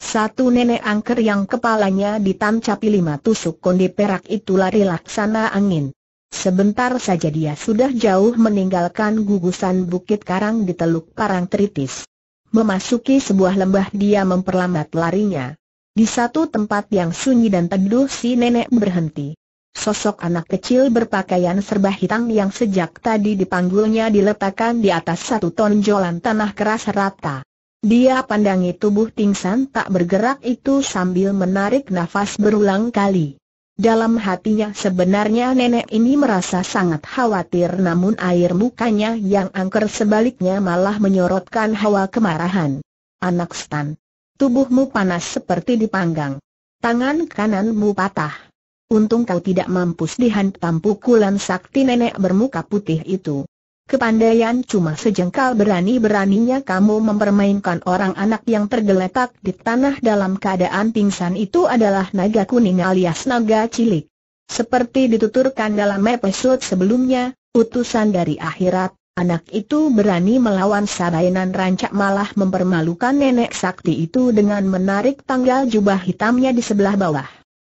Satu nenek angker yang kepalanya ditancapi lima tusuk konde perak itu lari laksana angin. Sebentar saja dia sudah jauh meninggalkan gugusan bukit karang di teluk Parang Tritis. Memasuki sebuah lembah dia memperlambat larinya. Di satu tempat yang sunyi dan teduh si nenek berhenti. Sosok anak kecil berpakaian serba hitam yang sejak tadi dipanggulnya diletakkan di atas satu tonjolan tanah keras rata. Dia pandangi tubuh Tingsan tak bergerak itu sambil menarik nafas berulang kali. Dalam hatinya sebenarnya nenek ini merasa sangat khawatir namun air mukanya yang angker sebaliknya malah menyorotkan hawa kemarahan. Anak Stan. Tubuhmu panas seperti dipanggang. Tangan kananmu patah. Untung kau tidak mampus dihantam pukulan sakti nenek bermuka putih itu. Kepandaian cuma sejengkal berani-beraninya kamu mempermainkan orang anak yang tergeletak di tanah dalam keadaan pingsan itu adalah naga kuning alias naga cilik. Seperti dituturkan dalam episode sebelumnya, utusan dari akhirat, anak itu berani melawan Sabayanan rancak malah mempermalukan nenek sakti itu dengan menarik tanggal jubah hitamnya di sebelah bawah.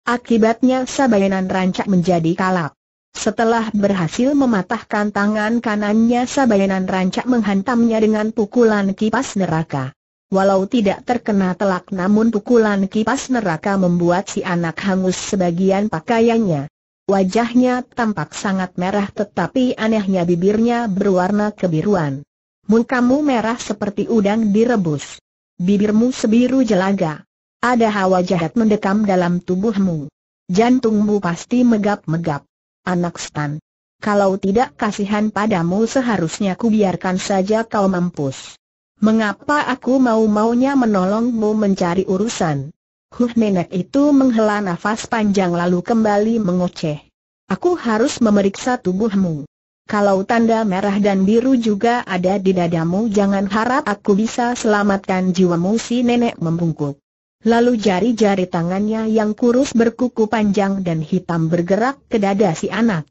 Akibatnya Sabayanan rancak menjadi kalap. Setelah berhasil mematahkan tangan kanannya Sabayanan rancak menghantamnya dengan pukulan kipas neraka. Walau tidak terkena telak namun pukulan kipas neraka membuat si anak hangus sebagian pakaiannya. Wajahnya tampak sangat merah tetapi anehnya bibirnya berwarna kebiruan. Mukamu merah seperti udang direbus. Bibirmu sebiru jelaga. Ada hawa jahat mendekam dalam tubuhmu. Jantungmu pasti megap-megap anak setan. Kalau tidak kasihan padamu seharusnya ku biarkan saja kau mampus. Mengapa aku mau-maunya menolongmu mencari urusan? Huh nenek itu menghela nafas panjang lalu kembali mengoceh. Aku harus memeriksa tubuhmu. Kalau tanda merah dan biru juga ada di dadamu jangan harap aku bisa selamatkan jiwamu si nenek membungkuk. Lalu jari-jari tangannya yang kurus berkuku panjang dan hitam bergerak ke dada si anak.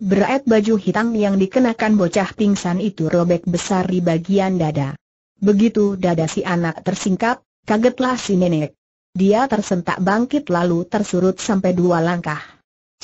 Berat baju hitam yang dikenakan bocah pingsan itu robek besar di bagian dada. Begitu dada si anak tersingkap, kagetlah si nenek. Dia tersentak bangkit lalu tersurut sampai dua langkah.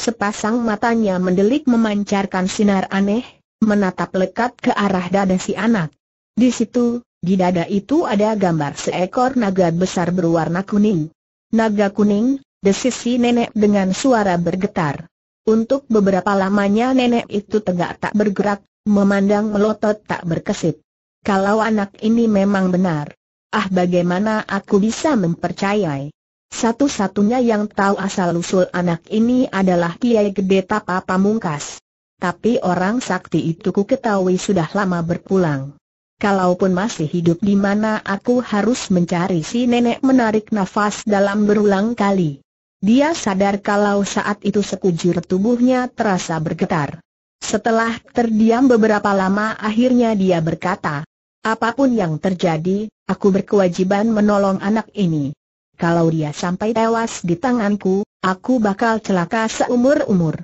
Sepasang matanya mendelik memancarkan sinar aneh, menatap lekat ke arah dada si anak. Di situ, di dada itu ada gambar seekor naga besar berwarna kuning. Naga kuning, desis nenek dengan suara bergetar. Untuk beberapa lamanya nenek itu tegak tak bergerak, memandang melotot tak berkesip. Kalau anak ini memang benar. Ah bagaimana aku bisa mempercayai? Satu-satunya yang tahu asal-usul anak ini adalah Kiai Gede Tapa Pamungkas. Tapi orang sakti itu ku ketahui sudah lama berpulang. Kalaupun masih hidup di mana aku harus mencari si nenek menarik nafas dalam berulang kali. Dia sadar kalau saat itu sekujur tubuhnya terasa bergetar. Setelah terdiam beberapa lama akhirnya dia berkata, Apapun yang terjadi, aku berkewajiban menolong anak ini. Kalau dia sampai tewas di tanganku, aku bakal celaka seumur-umur.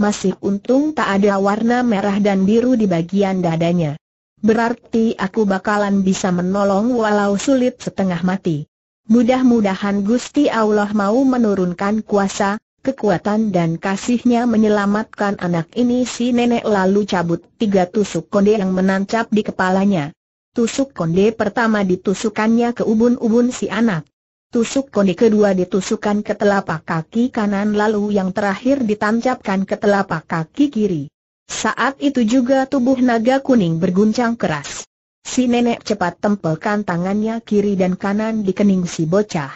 Masih untung tak ada warna merah dan biru di bagian dadanya. Berarti aku bakalan bisa menolong walau sulit setengah mati. Mudah-mudahan Gusti Allah mau menurunkan kuasa, kekuatan dan kasihnya menyelamatkan anak ini si nenek lalu cabut tiga tusuk konde yang menancap di kepalanya. Tusuk konde pertama ditusukannya ke ubun-ubun si anak. Tusuk konde kedua ditusukan ke telapak kaki kanan lalu yang terakhir ditancapkan ke telapak kaki kiri. Saat itu juga tubuh naga kuning berguncang keras. Si nenek cepat tempelkan tangannya kiri dan kanan di kening si bocah.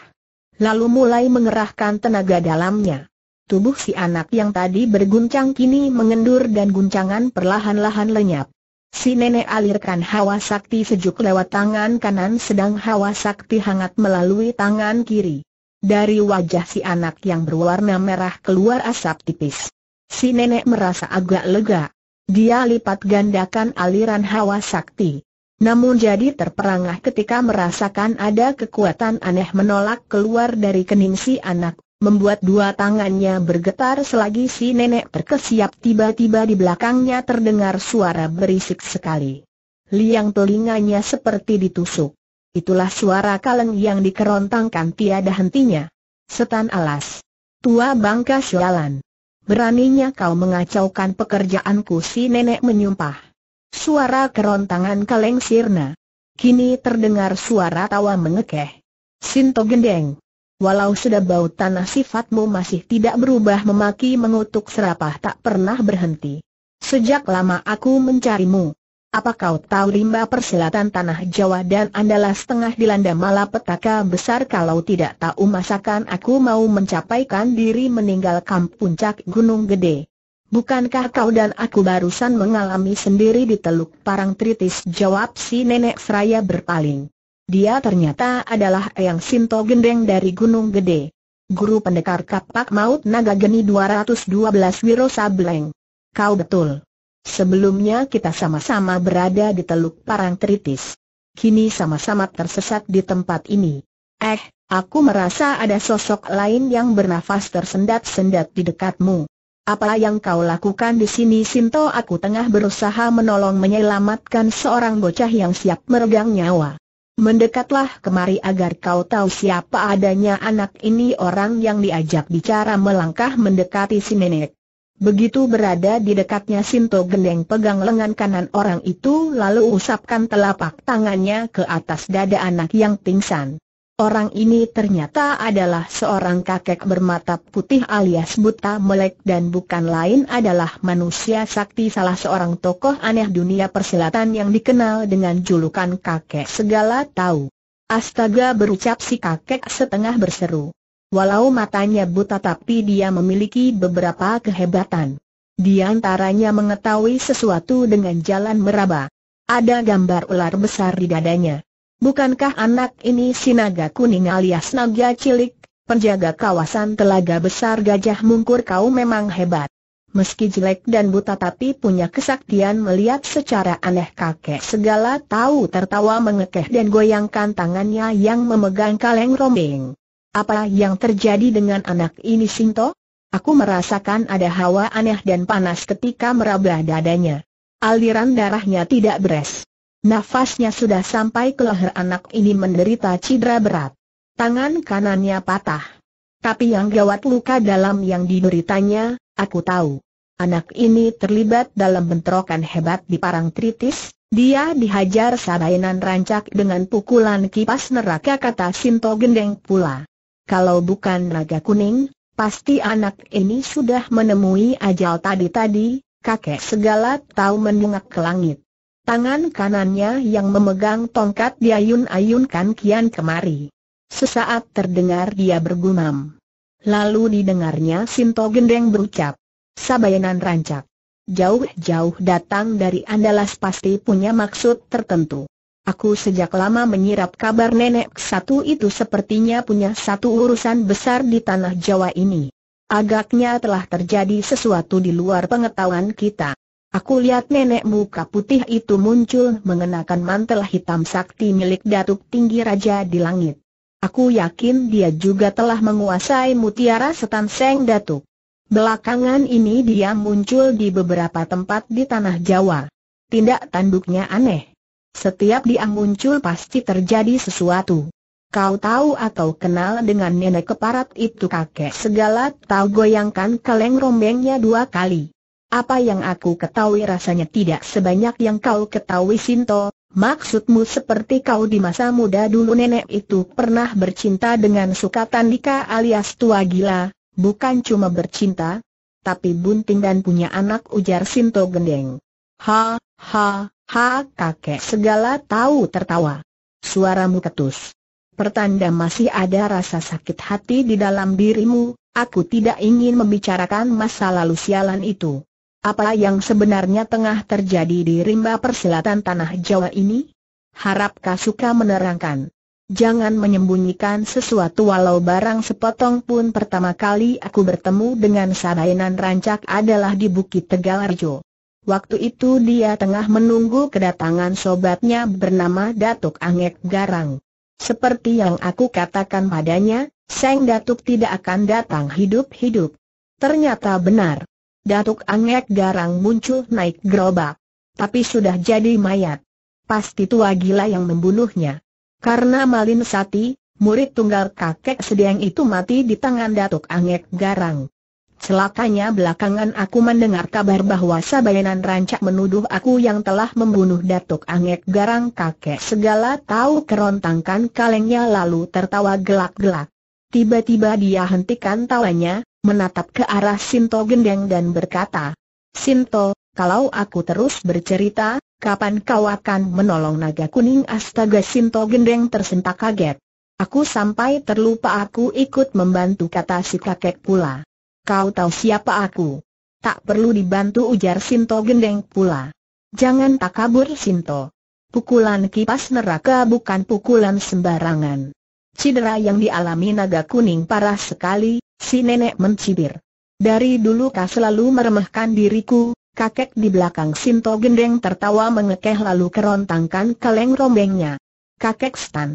Lalu mulai mengerahkan tenaga dalamnya. Tubuh si anak yang tadi berguncang kini mengendur dan guncangan perlahan-lahan lenyap. Si nenek alirkan hawa sakti sejuk lewat tangan kanan sedang hawa sakti hangat melalui tangan kiri. Dari wajah si anak yang berwarna merah keluar asap tipis si nenek merasa agak lega. Dia lipat gandakan aliran hawa sakti. Namun jadi terperangah ketika merasakan ada kekuatan aneh menolak keluar dari kening si anak, membuat dua tangannya bergetar selagi si nenek terkesiap tiba-tiba di belakangnya terdengar suara berisik sekali. Liang telinganya seperti ditusuk. Itulah suara kaleng yang dikerontangkan tiada hentinya. Setan alas. Tua bangka sialan. Beraninya kau mengacaukan pekerjaanku si nenek menyumpah. Suara kerontangan kaleng sirna. Kini terdengar suara tawa mengekeh. Sinto gendeng. Walau sudah bau tanah sifatmu masih tidak berubah memaki mengutuk serapah tak pernah berhenti. Sejak lama aku mencarimu. Apa kau tahu rimba persilatan tanah Jawa dan andalas setengah dilanda malapetaka besar kalau tidak tahu masakan aku mau mencapaikan diri meninggalkan puncak gunung gede. Bukankah kau dan aku barusan mengalami sendiri di teluk parang tritis jawab si nenek seraya berpaling. Dia ternyata adalah Eyang Sinto Gendeng dari Gunung Gede. Guru pendekar kapak maut naga geni 212 Wiro Sableng. Kau betul. Sebelumnya kita sama-sama berada di Teluk Parang Tritis. Kini sama-sama tersesat di tempat ini. Eh, aku merasa ada sosok lain yang bernafas tersendat-sendat di dekatmu. Apa yang kau lakukan di sini Sinto aku tengah berusaha menolong menyelamatkan seorang bocah yang siap meregang nyawa. Mendekatlah kemari agar kau tahu siapa adanya anak ini orang yang diajak bicara melangkah mendekati si nenek. Begitu berada di dekatnya Sinto Gendeng pegang lengan kanan orang itu lalu usapkan telapak tangannya ke atas dada anak yang pingsan. Orang ini ternyata adalah seorang kakek bermata putih alias buta melek dan bukan lain adalah manusia sakti salah seorang tokoh aneh dunia persilatan yang dikenal dengan julukan kakek segala tahu. Astaga berucap si kakek setengah berseru. Walau matanya buta tapi dia memiliki beberapa kehebatan. Di antaranya mengetahui sesuatu dengan jalan meraba. Ada gambar ular besar di dadanya. Bukankah anak ini sinaga kuning alias naga cilik, penjaga kawasan telaga besar gajah mungkur kau memang hebat. Meski jelek dan buta tapi punya kesaktian melihat secara aneh kakek segala tahu tertawa mengekeh dan goyangkan tangannya yang memegang kaleng rombeng. Apa yang terjadi dengan anak ini Sinto? Aku merasakan ada hawa aneh dan panas ketika meraba dadanya. Aliran darahnya tidak beres. Nafasnya sudah sampai ke leher anak ini menderita cedera berat. Tangan kanannya patah. Tapi yang gawat luka dalam yang dideritanya, aku tahu. Anak ini terlibat dalam bentrokan hebat di Parang Tritis, dia dihajar sabainan rancak dengan pukulan kipas neraka kata Sinto Gendeng pula. Kalau bukan naga kuning, pasti anak ini sudah menemui ajal tadi-tadi, kakek segala tahu menungak ke langit. Tangan kanannya yang memegang tongkat diayun-ayunkan kian kemari. Sesaat terdengar dia bergumam. Lalu didengarnya Sinto Gendeng berucap. Sabayanan rancak. Jauh-jauh datang dari Andalas pasti punya maksud tertentu. Aku sejak lama menyirap kabar nenek satu itu sepertinya punya satu urusan besar di tanah Jawa ini. Agaknya telah terjadi sesuatu di luar pengetahuan kita. Aku lihat nenek muka putih itu muncul mengenakan mantel hitam sakti milik Datuk Tinggi Raja di Langit. Aku yakin dia juga telah menguasai mutiara setan Seng Datuk. Belakangan ini dia muncul di beberapa tempat di tanah Jawa. Tindak tanduknya aneh setiap dia muncul pasti terjadi sesuatu. Kau tahu atau kenal dengan nenek keparat itu kakek segala tahu goyangkan kaleng rombengnya dua kali. Apa yang aku ketahui rasanya tidak sebanyak yang kau ketahui Sinto, maksudmu seperti kau di masa muda dulu nenek itu pernah bercinta dengan Sukatandika alias tua gila, bukan cuma bercinta, tapi bunting dan punya anak ujar Sinto gendeng. Ha, ha, Ha kakek segala tahu tertawa. Suaramu ketus. Pertanda masih ada rasa sakit hati di dalam dirimu, aku tidak ingin membicarakan masa lalu sialan itu. Apa yang sebenarnya tengah terjadi di rimba persilatan tanah Jawa ini? Harap Kasuka menerangkan. Jangan menyembunyikan sesuatu walau barang sepotong pun pertama kali aku bertemu dengan Sarainan Rancak adalah di Bukit Tegal Arjo. Waktu itu dia tengah menunggu kedatangan sobatnya bernama Datuk Angek Garang. Seperti yang aku katakan padanya, Seng Datuk tidak akan datang hidup-hidup. Ternyata benar. Datuk Angek Garang muncul naik gerobak. Tapi sudah jadi mayat. Pasti tua gila yang membunuhnya. Karena Malin Sati, murid tunggal kakek sedang itu mati di tangan Datuk Angek Garang. Celakanya belakangan aku mendengar kabar bahwa Sabayanan Rancak menuduh aku yang telah membunuh Datuk Angek Garang kakek segala tahu kerontangkan kalengnya lalu tertawa gelak-gelak. Tiba-tiba dia hentikan tawanya, menatap ke arah Sinto Gendeng dan berkata, Sinto, kalau aku terus bercerita, kapan kau akan menolong naga kuning astaga Sinto Gendeng tersentak kaget. Aku sampai terlupa aku ikut membantu kata si kakek pula. Kau tahu siapa aku? Tak perlu dibantu ujar Sinto gendeng pula. Jangan tak kabur, Sinto. Pukulan kipas neraka bukan pukulan sembarangan. Cedera yang dialami naga kuning parah sekali, si nenek mencibir. Dari dulu kau selalu meremehkan diriku, kakek di belakang Sinto gendeng tertawa mengekeh lalu kerontangkan kaleng rombengnya. Kakek Stan.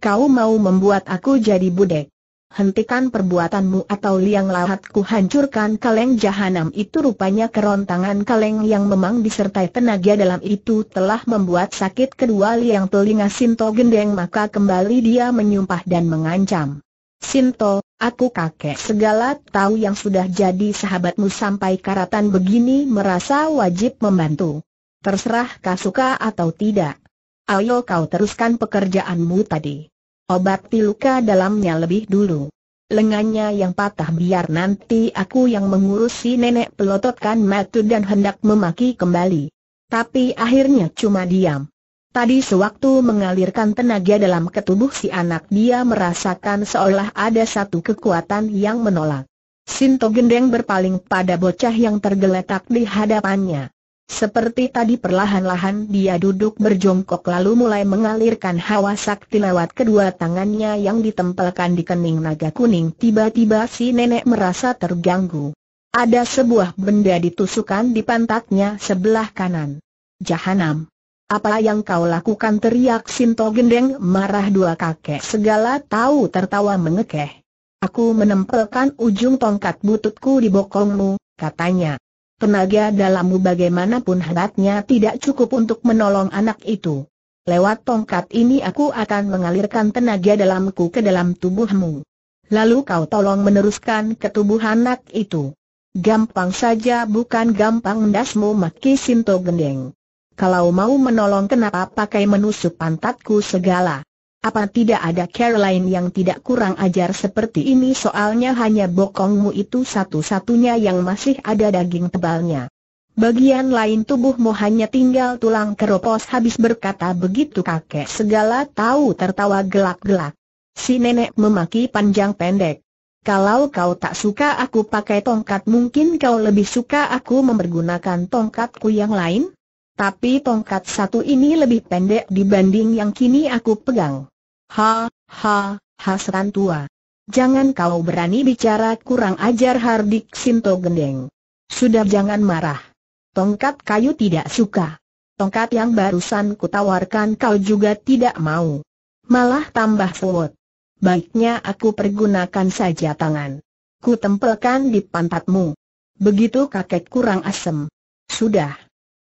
Kau mau membuat aku jadi budek hentikan perbuatanmu atau liang lahatku hancurkan kaleng jahanam itu rupanya kerontangan kaleng yang memang disertai tenaga dalam itu telah membuat sakit kedua liang telinga Sinto gendeng maka kembali dia menyumpah dan mengancam. Sinto, aku kakek segala tahu yang sudah jadi sahabatmu sampai karatan begini merasa wajib membantu. Terserah kau suka atau tidak. Ayo kau teruskan pekerjaanmu tadi obati luka dalamnya lebih dulu. Lengannya yang patah biar nanti aku yang mengurusi nenek pelototkan matu dan hendak memaki kembali. Tapi akhirnya cuma diam. Tadi sewaktu mengalirkan tenaga dalam ketubuh si anak dia merasakan seolah ada satu kekuatan yang menolak. Sinto Gendeng berpaling pada bocah yang tergeletak di hadapannya. Seperti tadi perlahan-lahan dia duduk berjongkok lalu mulai mengalirkan hawa sakti lewat kedua tangannya yang ditempelkan di kening naga kuning Tiba-tiba si nenek merasa terganggu Ada sebuah benda ditusukan di pantatnya sebelah kanan Jahanam apa yang kau lakukan teriak Sinto Gendeng marah dua kakek segala tahu tertawa mengekeh. Aku menempelkan ujung tongkat bututku di bokongmu, katanya. Tenaga dalammu bagaimanapun hebatnya tidak cukup untuk menolong anak itu. Lewat tongkat ini aku akan mengalirkan tenaga dalamku ke dalam tubuhmu. Lalu kau tolong meneruskan ke tubuh anak itu. Gampang saja bukan gampang dasmu maki Sinto Gendeng. Kalau mau menolong kenapa pakai menusuk pantatku segala. Apa tidak ada Caroline yang tidak kurang ajar seperti ini soalnya hanya bokongmu itu satu-satunya yang masih ada daging tebalnya. Bagian lain tubuhmu hanya tinggal tulang keropos habis berkata begitu kakek segala tahu tertawa gelak-gelak. Si nenek memaki panjang pendek. Kalau kau tak suka aku pakai tongkat mungkin kau lebih suka aku mempergunakan tongkatku yang lain? Tapi tongkat satu ini lebih pendek dibanding yang kini aku pegang. Ha, ha, hasran tua. Jangan kau berani bicara kurang ajar Hardik Sinto gendeng. Sudah jangan marah. Tongkat kayu tidak suka. Tongkat yang barusan kutawarkan kau juga tidak mau. Malah tambah suwot. Baiknya aku pergunakan saja tangan. Ku tempelkan di pantatmu. Begitu kakek kurang asem. Sudah.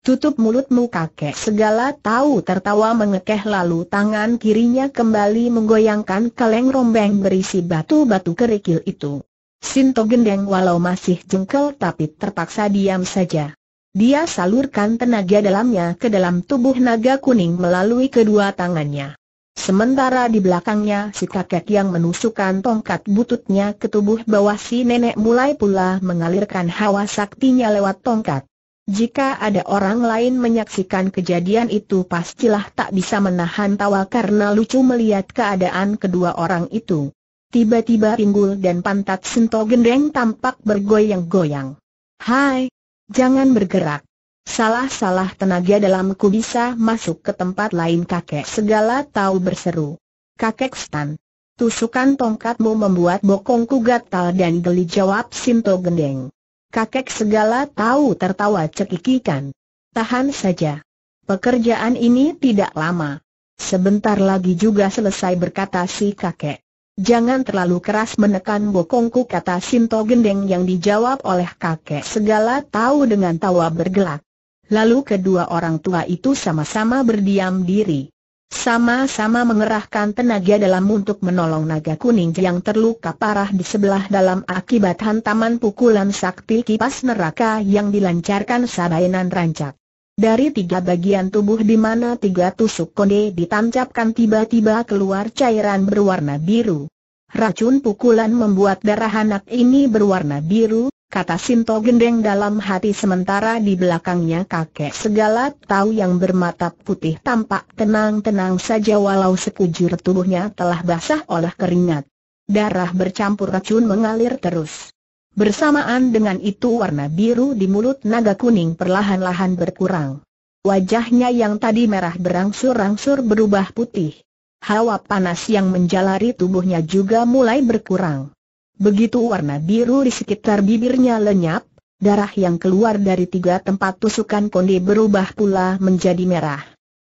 Tutup mulutmu kakek segala tahu tertawa mengekeh lalu tangan kirinya kembali menggoyangkan kaleng rombeng berisi batu-batu kerikil itu. Sinto gendeng walau masih jengkel tapi terpaksa diam saja. Dia salurkan tenaga dalamnya ke dalam tubuh naga kuning melalui kedua tangannya. Sementara di belakangnya si kakek yang menusukkan tongkat bututnya ke tubuh bawah si nenek mulai pula mengalirkan hawa saktinya lewat tongkat. Jika ada orang lain menyaksikan kejadian itu pastilah tak bisa menahan tawa karena lucu melihat keadaan kedua orang itu. Tiba-tiba pinggul dan pantat Sento Gendeng tampak bergoyang-goyang. Hai! Jangan bergerak. Salah-salah tenaga dalamku bisa masuk ke tempat lain kakek segala tahu berseru. Kakek Stan. Tusukan tongkatmu membuat bokongku gatal dan geli jawab Sinto Gendeng. Kakek segala tahu tertawa cekikikan. Tahan saja. Pekerjaan ini tidak lama. Sebentar lagi juga selesai berkata si kakek. Jangan terlalu keras menekan bokongku kata Sinto Gendeng yang dijawab oleh kakek segala tahu dengan tawa bergelak. Lalu kedua orang tua itu sama-sama berdiam diri. Sama-sama mengerahkan tenaga dalam untuk menolong naga kuning yang terluka parah di sebelah dalam akibat hantaman pukulan sakti kipas neraka yang dilancarkan sabainan rancak. Dari tiga bagian tubuh di mana tiga tusuk konde ditancapkan tiba-tiba keluar cairan berwarna biru. Racun pukulan membuat darah anak ini berwarna biru, kata Sinto Gendeng dalam hati sementara di belakangnya kakek segala tahu yang bermata putih tampak tenang-tenang saja walau sekujur tubuhnya telah basah oleh keringat. Darah bercampur racun mengalir terus. Bersamaan dengan itu warna biru di mulut naga kuning perlahan-lahan berkurang. Wajahnya yang tadi merah berangsur-angsur berubah putih. Hawa panas yang menjalari tubuhnya juga mulai berkurang. Begitu warna biru di sekitar bibirnya lenyap, darah yang keluar dari tiga tempat tusukan konde berubah pula menjadi merah.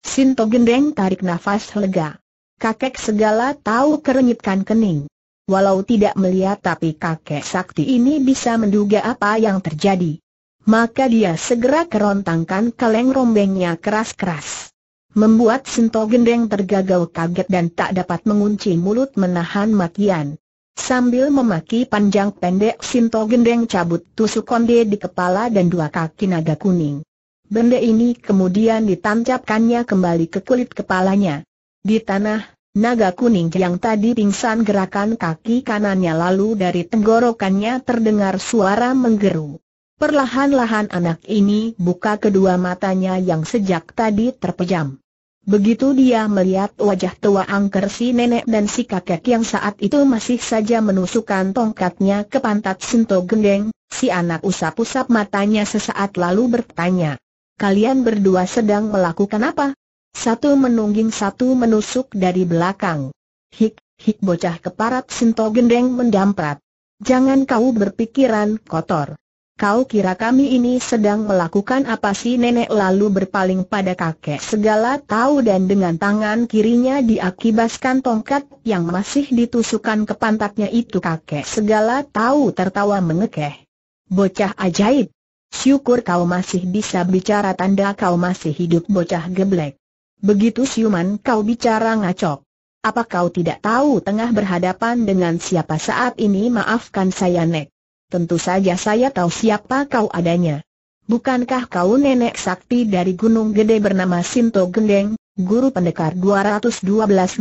Sinto gendeng tarik nafas lega. Kakek segala tahu kerenyitkan kening. Walau tidak melihat tapi kakek sakti ini bisa menduga apa yang terjadi. Maka dia segera kerontangkan kaleng rombengnya keras-keras. Membuat Sinto gendeng tergagau kaget dan tak dapat mengunci mulut menahan makian. Sambil memaki panjang pendek Sinto Gendeng cabut tusuk konde di kepala dan dua kaki naga kuning. Benda ini kemudian ditancapkannya kembali ke kulit kepalanya. Di tanah, naga kuning yang tadi pingsan gerakan kaki kanannya lalu dari tenggorokannya terdengar suara menggeru. Perlahan-lahan anak ini buka kedua matanya yang sejak tadi terpejam. Begitu dia melihat wajah tua angker si nenek dan si kakek yang saat itu masih saja menusukkan tongkatnya ke pantat Sinto Gendeng, si anak usap-usap matanya sesaat lalu bertanya, Kalian berdua sedang melakukan apa? Satu menungging satu menusuk dari belakang. Hik, hik bocah keparat Sinto Gendeng mendamprat. Jangan kau berpikiran kotor. Kau kira kami ini sedang melakukan apa sih nenek lalu berpaling pada kakek segala tahu dan dengan tangan kirinya diakibaskan tongkat yang masih ditusukan ke pantatnya itu kakek segala tahu tertawa mengekeh. Bocah ajaib. Syukur kau masih bisa bicara tanda kau masih hidup bocah geblek. Begitu siuman kau bicara ngacok. Apa kau tidak tahu tengah berhadapan dengan siapa saat ini maafkan saya nek tentu saja saya tahu siapa kau adanya. Bukankah kau nenek sakti dari Gunung Gede bernama Sinto Gendeng, guru pendekar 212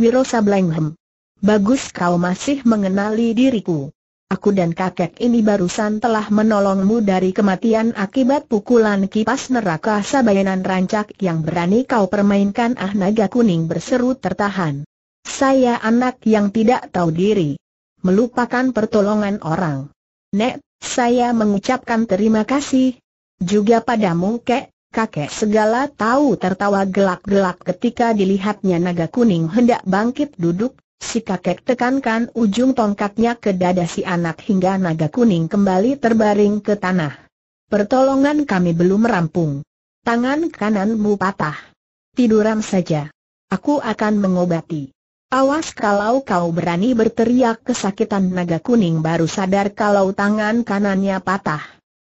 Wiro Sablengham? Bagus kau masih mengenali diriku. Aku dan kakek ini barusan telah menolongmu dari kematian akibat pukulan kipas neraka sabayanan rancak yang berani kau permainkan ah naga kuning berseru tertahan. Saya anak yang tidak tahu diri. Melupakan pertolongan orang. Nek, saya mengucapkan terima kasih. Juga padamu kek, kakek segala tahu tertawa gelak-gelak ketika dilihatnya naga kuning hendak bangkit duduk, si kakek tekankan ujung tongkatnya ke dada si anak hingga naga kuning kembali terbaring ke tanah. Pertolongan kami belum rampung. Tangan kananmu patah. Tiduran saja. Aku akan mengobati. Awas kalau kau berani berteriak kesakitan naga kuning baru sadar kalau tangan kanannya patah.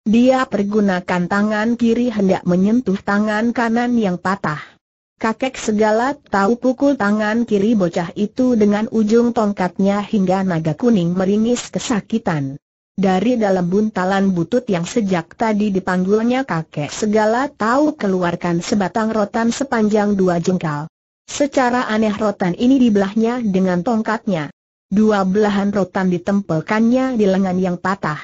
Dia pergunakan tangan kiri hendak menyentuh tangan kanan yang patah. Kakek segala tahu pukul tangan kiri bocah itu dengan ujung tongkatnya hingga naga kuning meringis kesakitan. Dari dalam buntalan butut yang sejak tadi dipanggulnya kakek segala tahu keluarkan sebatang rotan sepanjang dua jengkal. Secara aneh rotan ini dibelahnya dengan tongkatnya. Dua belahan rotan ditempelkannya di lengan yang patah.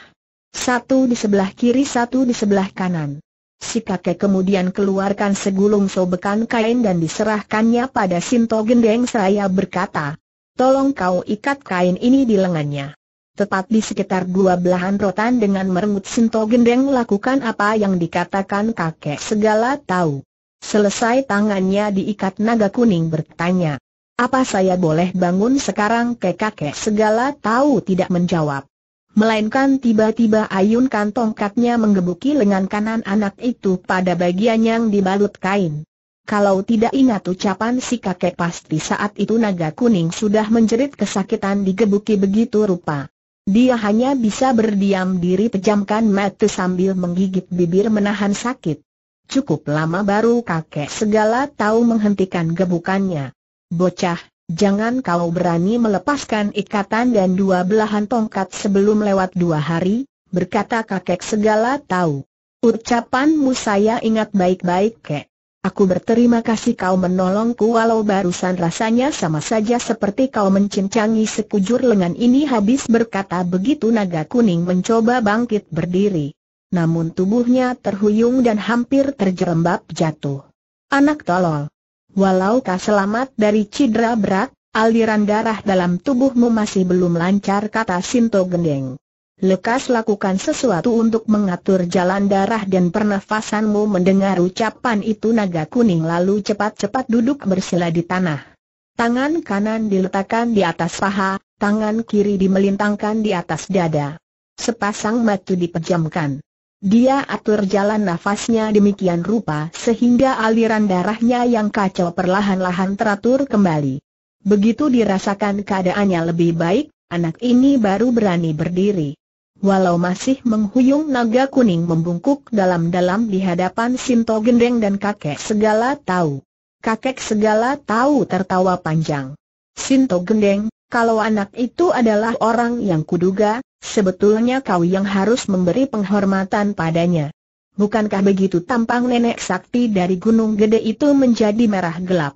Satu di sebelah kiri satu di sebelah kanan. Si kakek kemudian keluarkan segulung sobekan kain dan diserahkannya pada Sinto Gendeng saya berkata, Tolong kau ikat kain ini di lengannya. Tepat di sekitar dua belahan rotan dengan merengut Sinto Gendeng lakukan apa yang dikatakan kakek segala tahu. Selesai tangannya diikat naga kuning bertanya. Apa saya boleh bangun sekarang ke kakek segala tahu tidak menjawab. Melainkan tiba-tiba ayunkan tongkatnya menggebuki lengan kanan anak itu pada bagian yang dibalut kain. Kalau tidak ingat ucapan si kakek pasti saat itu naga kuning sudah menjerit kesakitan digebuki begitu rupa. Dia hanya bisa berdiam diri pejamkan mata sambil menggigit bibir menahan sakit. Cukup lama baru kakek segala tahu menghentikan gebukannya. Bocah, jangan kau berani melepaskan ikatan dan dua belahan tongkat sebelum lewat dua hari, berkata kakek segala tahu. Ucapanmu saya ingat baik-baik kek. Aku berterima kasih kau menolongku walau barusan rasanya sama saja seperti kau mencincangi sekujur lengan ini habis berkata begitu naga kuning mencoba bangkit berdiri namun tubuhnya terhuyung dan hampir terjerembab jatuh. Anak tolol. Walau kau selamat dari cedera berat, aliran darah dalam tubuhmu masih belum lancar kata Sinto Gendeng. Lekas lakukan sesuatu untuk mengatur jalan darah dan pernafasanmu mendengar ucapan itu naga kuning lalu cepat-cepat duduk bersila di tanah. Tangan kanan diletakkan di atas paha, tangan kiri dimelintangkan di atas dada. Sepasang mata dipejamkan. Dia atur jalan nafasnya demikian rupa sehingga aliran darahnya yang kacau perlahan-lahan teratur kembali. Begitu dirasakan keadaannya lebih baik, anak ini baru berani berdiri. Walau masih menghuyung naga kuning membungkuk dalam-dalam di hadapan Sinto Gendeng dan kakek segala tahu. Kakek segala tahu tertawa panjang. Sinto Gendeng, kalau anak itu adalah orang yang kuduga, Sebetulnya kau yang harus memberi penghormatan padanya. Bukankah begitu tampang nenek sakti dari gunung gede itu menjadi merah gelap?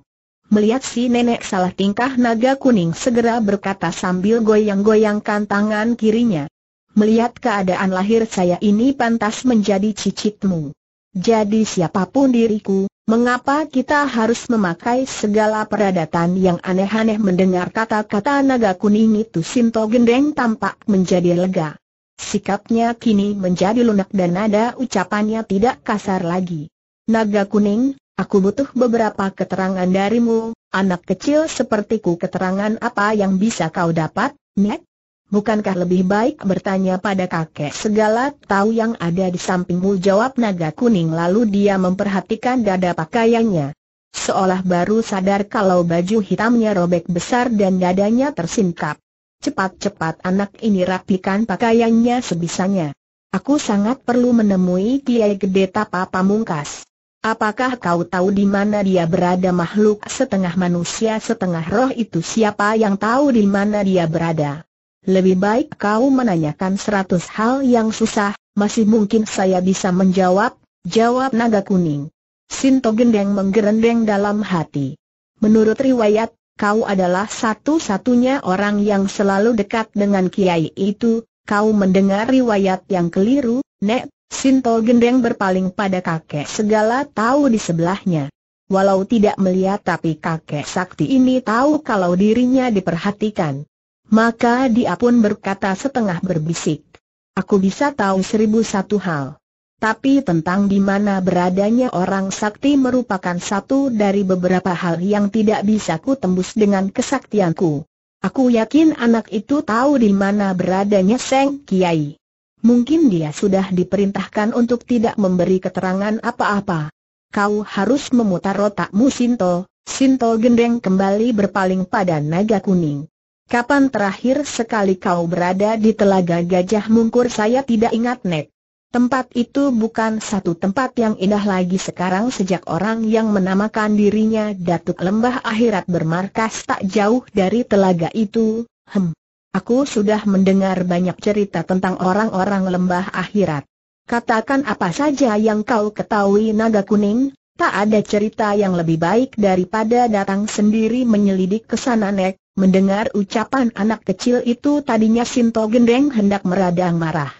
Melihat si nenek salah tingkah naga kuning segera berkata sambil goyang-goyangkan tangan kirinya. Melihat keadaan lahir saya ini pantas menjadi cicitmu. Jadi siapapun diriku, mengapa kita harus memakai segala peradatan yang aneh-aneh mendengar kata-kata naga kuning itu Sinto Gendeng tampak menjadi lega. Sikapnya kini menjadi lunak dan nada ucapannya tidak kasar lagi. Naga kuning, aku butuh beberapa keterangan darimu, anak kecil sepertiku keterangan apa yang bisa kau dapat, Nek? Bukankah lebih baik bertanya pada kakek segala tahu yang ada di sampingmu jawab naga kuning lalu dia memperhatikan dada pakaiannya. Seolah baru sadar kalau baju hitamnya robek besar dan dadanya tersingkap. Cepat-cepat anak ini rapikan pakaiannya sebisanya. Aku sangat perlu menemui Kiai Gede Tapa Pamungkas. Apakah kau tahu di mana dia berada makhluk setengah manusia setengah roh itu siapa yang tahu di mana dia berada? lebih baik kau menanyakan seratus hal yang susah, masih mungkin saya bisa menjawab, jawab naga kuning. Sinto Gendeng menggerendeng dalam hati. Menurut riwayat, kau adalah satu-satunya orang yang selalu dekat dengan kiai itu, kau mendengar riwayat yang keliru, Nek, Sinto Gendeng berpaling pada kakek segala tahu di sebelahnya. Walau tidak melihat tapi kakek sakti ini tahu kalau dirinya diperhatikan. Maka dia pun berkata setengah berbisik. Aku bisa tahu seribu satu hal. Tapi tentang di mana beradanya orang sakti merupakan satu dari beberapa hal yang tidak bisa ku tembus dengan kesaktianku. Aku yakin anak itu tahu di mana beradanya Seng Kiai. Mungkin dia sudah diperintahkan untuk tidak memberi keterangan apa-apa. Kau harus memutar otakmu Sinto, Sinto gendeng kembali berpaling pada naga kuning. Kapan terakhir sekali kau berada di telaga gajah mungkur saya tidak ingat net. Tempat itu bukan satu tempat yang indah lagi sekarang sejak orang yang menamakan dirinya Datuk Lembah Akhirat bermarkas tak jauh dari telaga itu, hem. Aku sudah mendengar banyak cerita tentang orang-orang lembah akhirat. Katakan apa saja yang kau ketahui naga kuning, tak ada cerita yang lebih baik daripada datang sendiri menyelidik ke sana Nek. Mendengar ucapan anak kecil itu tadinya Sinto Gendeng hendak meradang marah.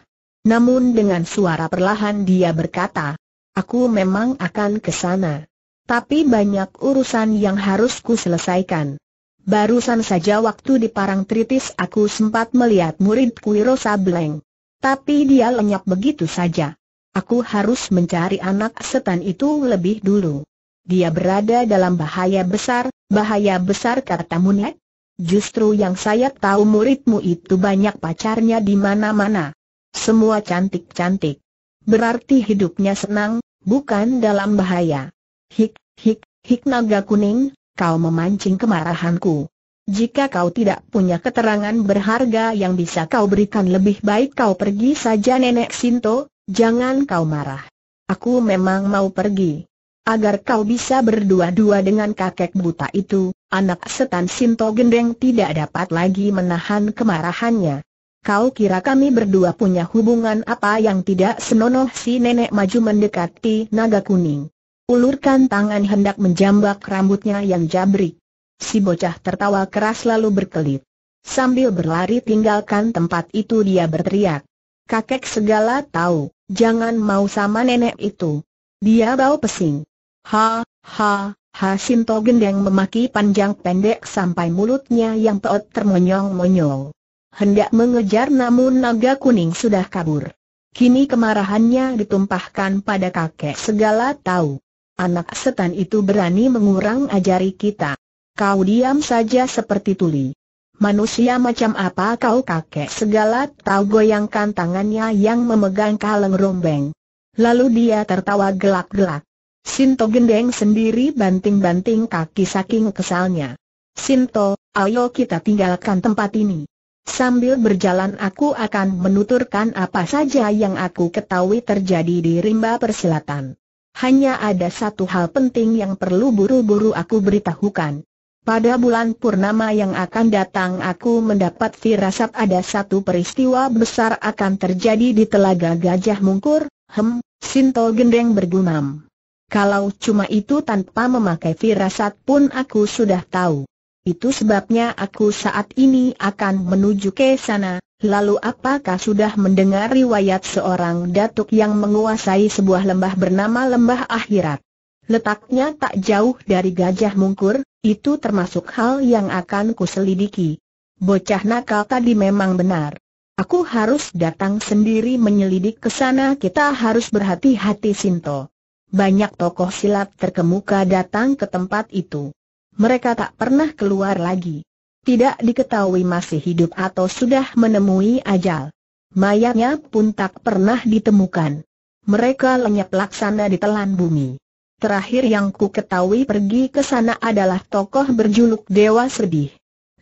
Namun dengan suara perlahan dia berkata, Aku memang akan ke sana. Tapi banyak urusan yang harus ku selesaikan. Barusan saja waktu di Parang Tritis aku sempat melihat murid Wiro Sableng. Tapi dia lenyap begitu saja. Aku harus mencari anak setan itu lebih dulu. Dia berada dalam bahaya besar, bahaya besar kata Munet. Justru yang saya tahu muridmu itu banyak pacarnya di mana-mana. Semua cantik-cantik. Berarti hidupnya senang, bukan dalam bahaya. Hik, hik, hik naga kuning, kau memancing kemarahanku. Jika kau tidak punya keterangan berharga yang bisa kau berikan lebih baik kau pergi saja nenek Sinto, jangan kau marah. Aku memang mau pergi. Agar kau bisa berdua-dua dengan kakek buta itu, Anak setan Sinto Gendeng tidak dapat lagi menahan kemarahannya. Kau kira kami berdua punya hubungan apa yang tidak senonoh si nenek maju mendekati naga kuning. Ulurkan tangan hendak menjambak rambutnya yang jabrik. Si bocah tertawa keras lalu berkelit. Sambil berlari tinggalkan tempat itu dia berteriak. Kakek segala tahu, jangan mau sama nenek itu. Dia bau pesing. Ha, ha, Hasinto Gendeng memaki panjang pendek sampai mulutnya yang peot termonyong-monyong. Hendak mengejar namun naga kuning sudah kabur. Kini kemarahannya ditumpahkan pada kakek segala tahu. Anak setan itu berani mengurang ajari kita. Kau diam saja seperti tuli. Manusia macam apa kau kakek segala tahu goyangkan tangannya yang memegang kaleng rombeng. Lalu dia tertawa gelak-gelak. Sinto Gendeng sendiri banting-banting kaki saking kesalnya. Sinto, ayo kita tinggalkan tempat ini. Sambil berjalan aku akan menuturkan apa saja yang aku ketahui terjadi di rimba persilatan. Hanya ada satu hal penting yang perlu buru-buru aku beritahukan. Pada bulan purnama yang akan datang aku mendapat firasat ada satu peristiwa besar akan terjadi di Telaga Gajah Mungkur, hem, Sinto Gendeng bergumam. Kalau cuma itu tanpa memakai firasat pun aku sudah tahu. Itu sebabnya aku saat ini akan menuju ke sana. Lalu apakah sudah mendengar riwayat seorang datuk yang menguasai sebuah lembah bernama Lembah Akhirat? Letaknya tak jauh dari Gajah Mungkur, itu termasuk hal yang akan kuselidiki. Bocah nakal tadi memang benar. Aku harus datang sendiri menyelidik ke sana kita harus berhati-hati Sinto banyak tokoh silat terkemuka datang ke tempat itu. Mereka tak pernah keluar lagi. Tidak diketahui masih hidup atau sudah menemui ajal. Mayatnya pun tak pernah ditemukan. Mereka lenyap laksana di telan bumi. Terakhir yang ku ketahui pergi ke sana adalah tokoh berjuluk Dewa Sedih.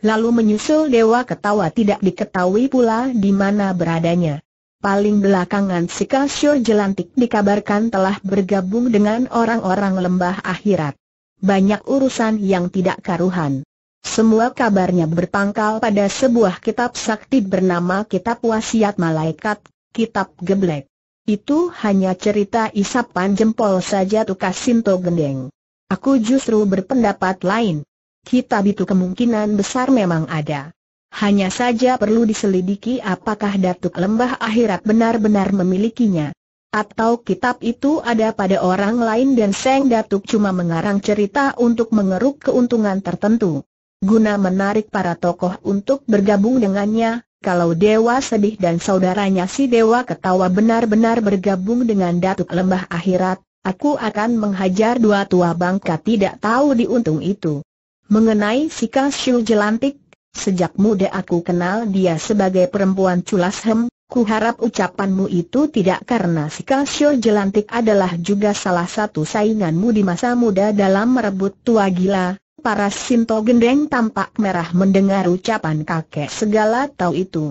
Lalu menyusul Dewa Ketawa tidak diketahui pula di mana beradanya. Paling belakangan si Kasio Jelantik dikabarkan telah bergabung dengan orang-orang lembah akhirat. Banyak urusan yang tidak karuhan. Semua kabarnya berpangkal pada sebuah kitab sakti bernama Kitab Wasiat Malaikat, Kitab Geblek. Itu hanya cerita isapan jempol saja tukas Sinto Gendeng. Aku justru berpendapat lain. Kitab itu kemungkinan besar memang ada. Hanya saja perlu diselidiki apakah Datuk Lembah Akhirat benar-benar memilikinya. Atau kitab itu ada pada orang lain dan Seng Datuk cuma mengarang cerita untuk mengeruk keuntungan tertentu. Guna menarik para tokoh untuk bergabung dengannya, kalau Dewa Sedih dan saudaranya si Dewa Ketawa benar-benar bergabung dengan Datuk Lembah Akhirat, aku akan menghajar dua tua bangka tidak tahu diuntung itu. Mengenai si Siu Jelantik, Sejak muda aku kenal dia sebagai perempuan culas hem, ku harap ucapanmu itu tidak karena si Kalsio Jelantik adalah juga salah satu sainganmu di masa muda dalam merebut tua gila. Para Sinto Gendeng tampak merah mendengar ucapan kakek segala tahu itu.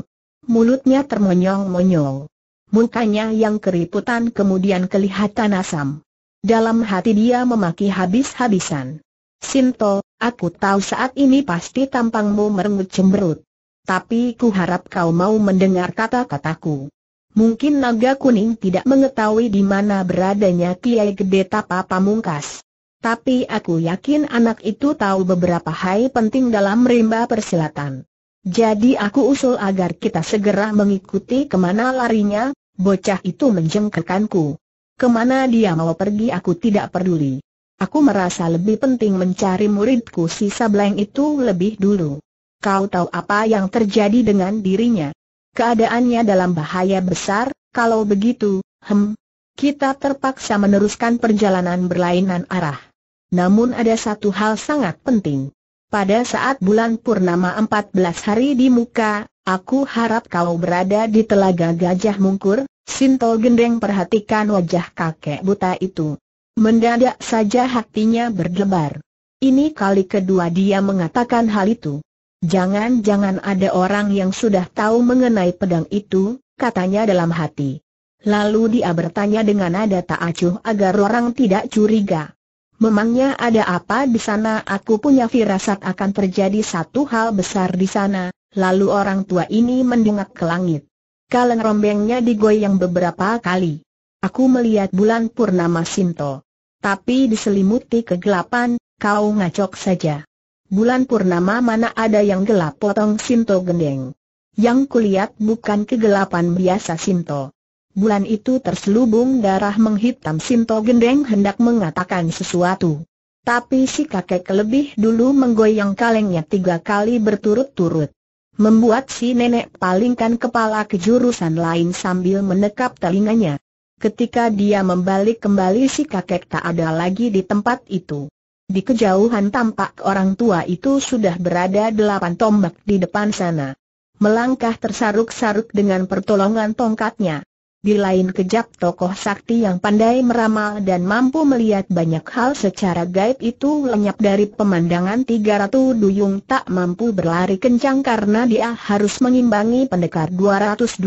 Mulutnya termonyong-monyong. Mukanya yang keriputan kemudian kelihatan asam. Dalam hati dia memaki habis-habisan. Sinto, aku tahu saat ini pasti tampangmu merengut cemberut. Tapi ku harap kau mau mendengar kata-kataku. Mungkin naga kuning tidak mengetahui di mana beradanya Kiai Gede Tapa Pamungkas. Tapi aku yakin anak itu tahu beberapa hal penting dalam rimba persilatan. Jadi aku usul agar kita segera mengikuti kemana larinya, bocah itu menjengkelkanku. Kemana dia mau pergi aku tidak peduli. Aku merasa lebih penting mencari muridku si Sableng itu lebih dulu. Kau tahu apa yang terjadi dengan dirinya? Keadaannya dalam bahaya besar, kalau begitu, hem, kita terpaksa meneruskan perjalanan berlainan arah. Namun ada satu hal sangat penting. Pada saat bulan purnama 14 hari di muka, aku harap kau berada di telaga gajah mungkur, Sinto Gendeng perhatikan wajah kakek buta itu. Mendadak saja hatinya berdebar. Ini kali kedua dia mengatakan hal itu. Jangan-jangan ada orang yang sudah tahu mengenai pedang itu, katanya dalam hati. Lalu dia bertanya dengan nada tak acuh agar orang tidak curiga. Memangnya ada apa di sana? Aku punya firasat akan terjadi satu hal besar di sana. Lalu orang tua ini mendongak ke langit. Kaleng rombengnya digoyang beberapa kali. Aku melihat bulan purnama Sinto tapi diselimuti kegelapan, kau ngacok saja. Bulan purnama mana ada yang gelap potong Sinto gendeng. Yang kulihat bukan kegelapan biasa Sinto. Bulan itu terselubung darah menghitam Sinto gendeng hendak mengatakan sesuatu. Tapi si kakek lebih dulu menggoyang kalengnya tiga kali berturut-turut membuat si nenek palingkan kepala ke jurusan lain sambil menekap telinganya ketika dia membalik kembali si kakek tak ada lagi di tempat itu. Di kejauhan tampak orang tua itu sudah berada delapan tombak di depan sana. Melangkah tersaruk-saruk dengan pertolongan tongkatnya. Di lain kejap tokoh sakti yang pandai meramal dan mampu melihat banyak hal secara gaib itu lenyap dari pemandangan tiga ratus duyung tak mampu berlari kencang karena dia harus mengimbangi pendekar 212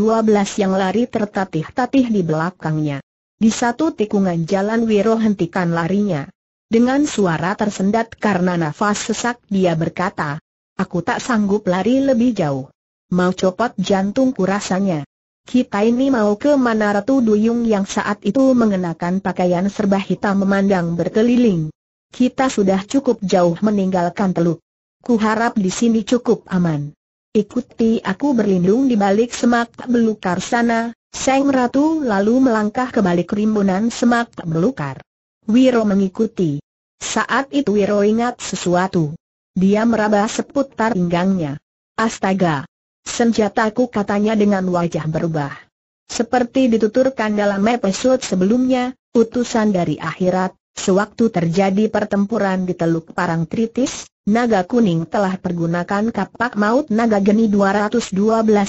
yang lari tertatih-tatih di belakangnya. Di satu tikungan jalan Wiro hentikan larinya. Dengan suara tersendat karena nafas sesak dia berkata, Aku tak sanggup lari lebih jauh. Mau copot jantungku rasanya. Kita ini mau ke mana Ratu Duyung yang saat itu mengenakan pakaian serba hitam memandang berkeliling. Kita sudah cukup jauh meninggalkan teluk. Kuharap di sini cukup aman. Ikuti aku berlindung di balik semak belukar sana, Seng Ratu lalu melangkah ke balik rimbunan semak belukar. Wiro mengikuti. Saat itu Wiro ingat sesuatu. Dia meraba seputar pinggangnya. Astaga! Senjataku katanya dengan wajah berubah. Seperti dituturkan dalam episode sebelumnya, utusan dari akhirat, sewaktu terjadi pertempuran di Teluk Parang Tritis, naga kuning telah pergunakan kapak maut naga geni 212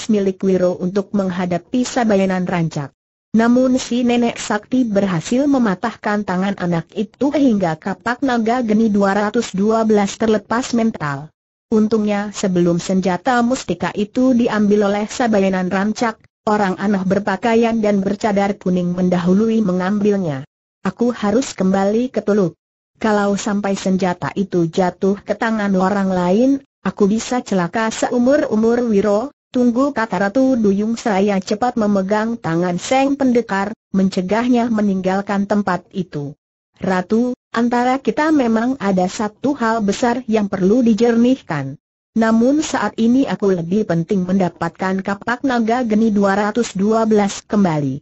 milik Wiro untuk menghadapi Sabayanan Rancak. Namun si nenek sakti berhasil mematahkan tangan anak itu hingga kapak naga geni 212 terlepas mental. Untungnya sebelum senjata mustika itu diambil oleh Sabayanan Rancak, orang aneh berpakaian dan bercadar kuning mendahului mengambilnya. Aku harus kembali ke Teluk. Kalau sampai senjata itu jatuh ke tangan orang lain, aku bisa celaka seumur-umur Wiro, tunggu kata Ratu Duyung saya cepat memegang tangan Seng Pendekar, mencegahnya meninggalkan tempat itu. Ratu, Antara kita memang ada satu hal besar yang perlu dijernihkan. Namun saat ini aku lebih penting mendapatkan kapak naga geni 212 kembali.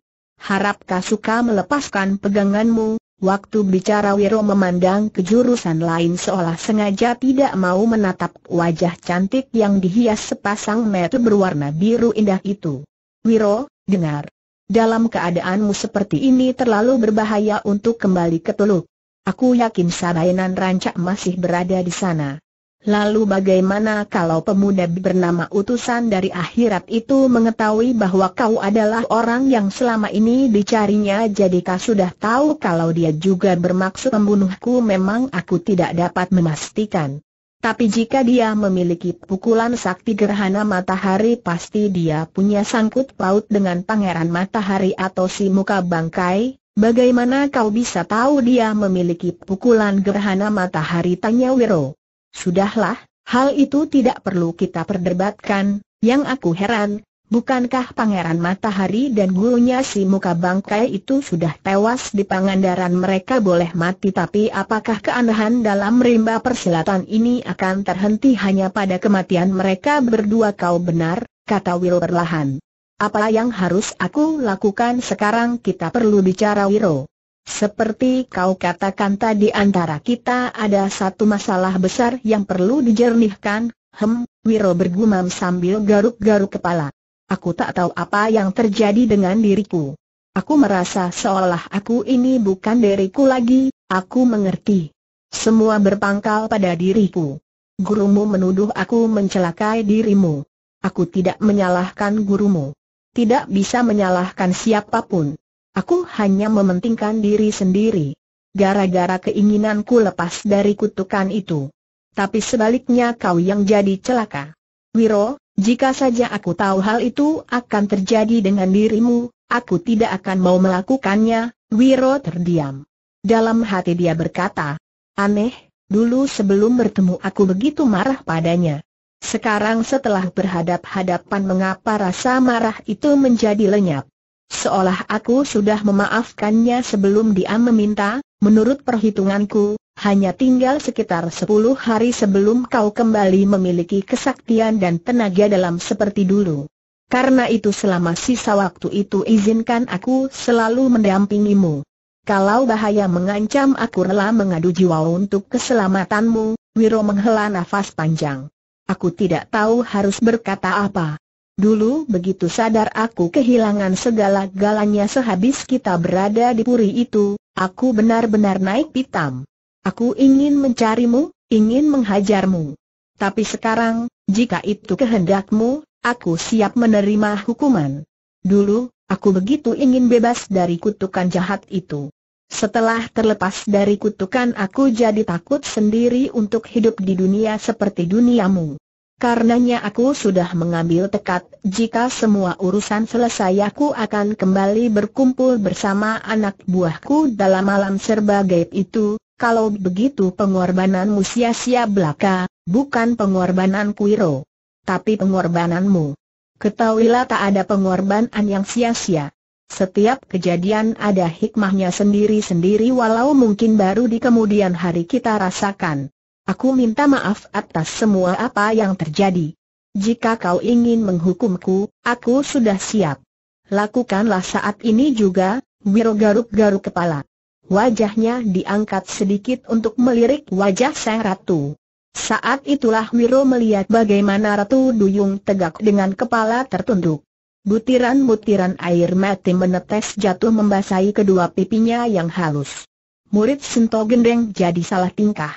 kau suka melepaskan peganganmu? Waktu bicara Wiro memandang ke jurusan lain seolah sengaja tidak mau menatap wajah cantik yang dihias sepasang mata berwarna biru indah itu. Wiro, dengar. Dalam keadaanmu seperti ini terlalu berbahaya untuk kembali ke Teluk. Aku yakin Sabainan Rancak masih berada di sana. Lalu bagaimana kalau pemuda bernama utusan dari akhirat itu mengetahui bahwa kau adalah orang yang selama ini dicarinya Jadi kau sudah tahu kalau dia juga bermaksud membunuhku memang aku tidak dapat memastikan. Tapi jika dia memiliki pukulan sakti gerhana matahari pasti dia punya sangkut paut dengan pangeran matahari atau si muka bangkai, Bagaimana kau bisa tahu dia memiliki pukulan gerhana matahari? Tanya Wiro. Sudahlah, hal itu tidak perlu kita perdebatkan, yang aku heran, bukankah Pangeran Matahari dan gurunya si muka bangkai itu sudah tewas di Pangandaran mereka boleh mati tapi apakah keanehan dalam rimba persilatan ini akan terhenti hanya pada kematian mereka berdua kau benar, kata Will perlahan. Apa yang harus aku lakukan sekarang kita perlu bicara Wiro. Seperti kau katakan tadi antara kita ada satu masalah besar yang perlu dijernihkan, hem, Wiro bergumam sambil garuk-garuk kepala. Aku tak tahu apa yang terjadi dengan diriku. Aku merasa seolah aku ini bukan diriku lagi, aku mengerti. Semua berpangkal pada diriku. Gurumu menuduh aku mencelakai dirimu. Aku tidak menyalahkan gurumu tidak bisa menyalahkan siapapun. Aku hanya mementingkan diri sendiri. Gara-gara keinginanku lepas dari kutukan itu. Tapi sebaliknya kau yang jadi celaka. Wiro, jika saja aku tahu hal itu akan terjadi dengan dirimu, aku tidak akan mau melakukannya, Wiro terdiam. Dalam hati dia berkata, aneh, dulu sebelum bertemu aku begitu marah padanya. Sekarang setelah berhadap-hadapan mengapa rasa marah itu menjadi lenyap. Seolah aku sudah memaafkannya sebelum dia meminta, menurut perhitunganku, hanya tinggal sekitar 10 hari sebelum kau kembali memiliki kesaktian dan tenaga dalam seperti dulu. Karena itu selama sisa waktu itu izinkan aku selalu mendampingimu. Kalau bahaya mengancam aku rela mengadu jiwa untuk keselamatanmu, Wiro menghela nafas panjang. Aku tidak tahu harus berkata apa. Dulu begitu sadar aku kehilangan segala galanya sehabis kita berada di puri itu, aku benar-benar naik pitam. Aku ingin mencarimu, ingin menghajarmu. Tapi sekarang, jika itu kehendakmu, aku siap menerima hukuman. Dulu, aku begitu ingin bebas dari kutukan jahat itu. Setelah terlepas dari kutukan aku jadi takut sendiri untuk hidup di dunia seperti duniamu. Karenanya aku sudah mengambil tekad, jika semua urusan selesai aku akan kembali berkumpul bersama anak buahku dalam malam serba gaib itu, kalau begitu pengorbananmu sia-sia belaka, bukan pengorbanan Kuiro. Tapi pengorbananmu. Ketahuilah tak ada pengorbanan yang sia-sia. Setiap kejadian ada hikmahnya sendiri-sendiri walau mungkin baru di kemudian hari kita rasakan. Aku minta maaf atas semua apa yang terjadi. Jika kau ingin menghukumku, aku sudah siap. Lakukanlah saat ini juga, Wiro garuk-garuk kepala. Wajahnya diangkat sedikit untuk melirik wajah sang ratu. Saat itulah Wiro melihat bagaimana Ratu Duyung tegak dengan kepala tertunduk. Butiran-butiran air mati menetes jatuh membasahi kedua pipinya yang halus. Murid Sento Gendeng jadi salah tingkah.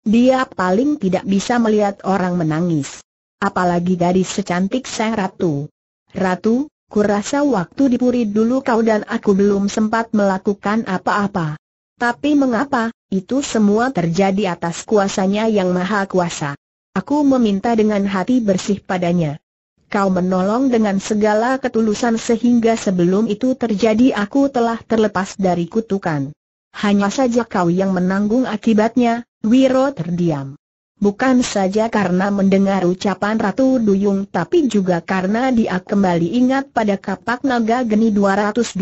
Dia paling tidak bisa melihat orang menangis. Apalagi gadis secantik sang ratu. Ratu, kurasa waktu di dulu kau dan aku belum sempat melakukan apa-apa. Tapi mengapa, itu semua terjadi atas kuasanya yang maha kuasa. Aku meminta dengan hati bersih padanya kau menolong dengan segala ketulusan sehingga sebelum itu terjadi aku telah terlepas dari kutukan. Hanya saja kau yang menanggung akibatnya, Wiro terdiam. Bukan saja karena mendengar ucapan Ratu Duyung tapi juga karena dia kembali ingat pada kapak naga geni 212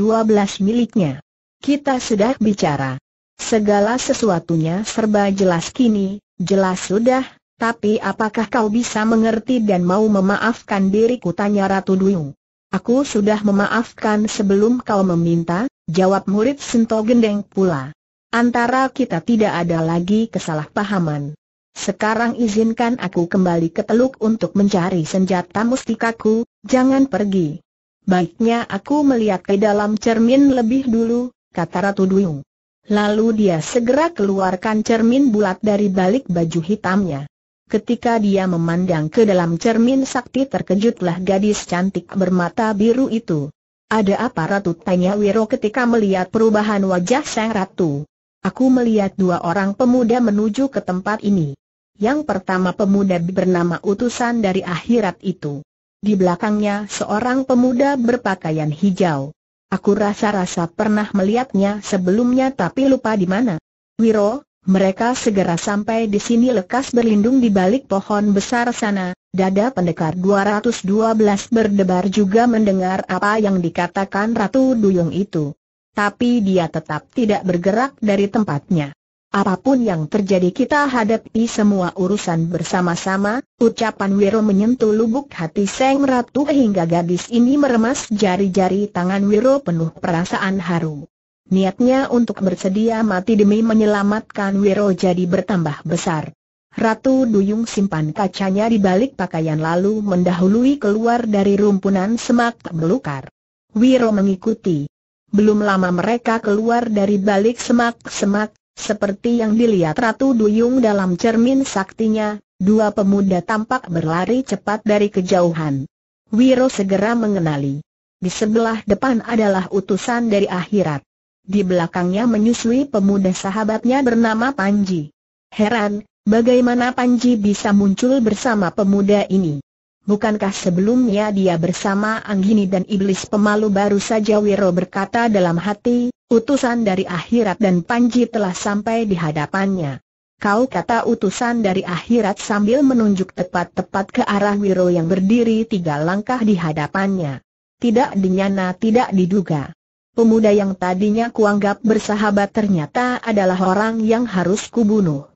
miliknya. Kita sudah bicara. Segala sesuatunya serba jelas kini, jelas sudah, tapi apakah kau bisa mengerti dan mau memaafkan diriku tanya Ratu Duyung. Aku sudah memaafkan sebelum kau meminta, jawab murid Sento Gendeng pula. Antara kita tidak ada lagi kesalahpahaman. Sekarang izinkan aku kembali ke teluk untuk mencari senjata mustikaku, jangan pergi. Baiknya aku melihat ke dalam cermin lebih dulu, kata Ratu Duyung. Lalu dia segera keluarkan cermin bulat dari balik baju hitamnya. Ketika dia memandang ke dalam cermin sakti terkejutlah gadis cantik bermata biru itu. Ada apa Ratu? Tanya Wiro ketika melihat perubahan wajah sang Ratu. Aku melihat dua orang pemuda menuju ke tempat ini. Yang pertama pemuda bernama utusan dari akhirat itu. Di belakangnya seorang pemuda berpakaian hijau. Aku rasa-rasa pernah melihatnya sebelumnya tapi lupa di mana. Wiro, mereka segera sampai di sini lekas berlindung di balik pohon besar sana, dada pendekar 212 berdebar juga mendengar apa yang dikatakan Ratu Duyung itu. Tapi dia tetap tidak bergerak dari tempatnya. Apapun yang terjadi kita hadapi semua urusan bersama-sama, ucapan Wiro menyentuh lubuk hati Seng Ratu hingga gadis ini meremas jari-jari tangan Wiro penuh perasaan haru. Niatnya untuk bersedia mati demi menyelamatkan Wiro jadi bertambah besar. Ratu Duyung simpan kacanya di balik pakaian lalu mendahului keluar dari rumpunan semak belukar. Wiro mengikuti. Belum lama mereka keluar dari balik semak-semak, seperti yang dilihat Ratu Duyung dalam cermin saktinya, dua pemuda tampak berlari cepat dari kejauhan. Wiro segera mengenali. Di sebelah depan adalah utusan dari akhirat. Di belakangnya menyusui pemuda sahabatnya bernama Panji. Heran, bagaimana Panji bisa muncul bersama pemuda ini? Bukankah sebelumnya dia bersama Anggini dan Iblis pemalu baru saja Wiro berkata dalam hati, utusan dari akhirat dan Panji telah sampai di hadapannya. Kau kata utusan dari akhirat sambil menunjuk tepat-tepat ke arah Wiro yang berdiri tiga langkah di hadapannya. Tidak dinyana tidak diduga pemuda yang tadinya kuanggap bersahabat ternyata adalah orang yang harus kubunuh.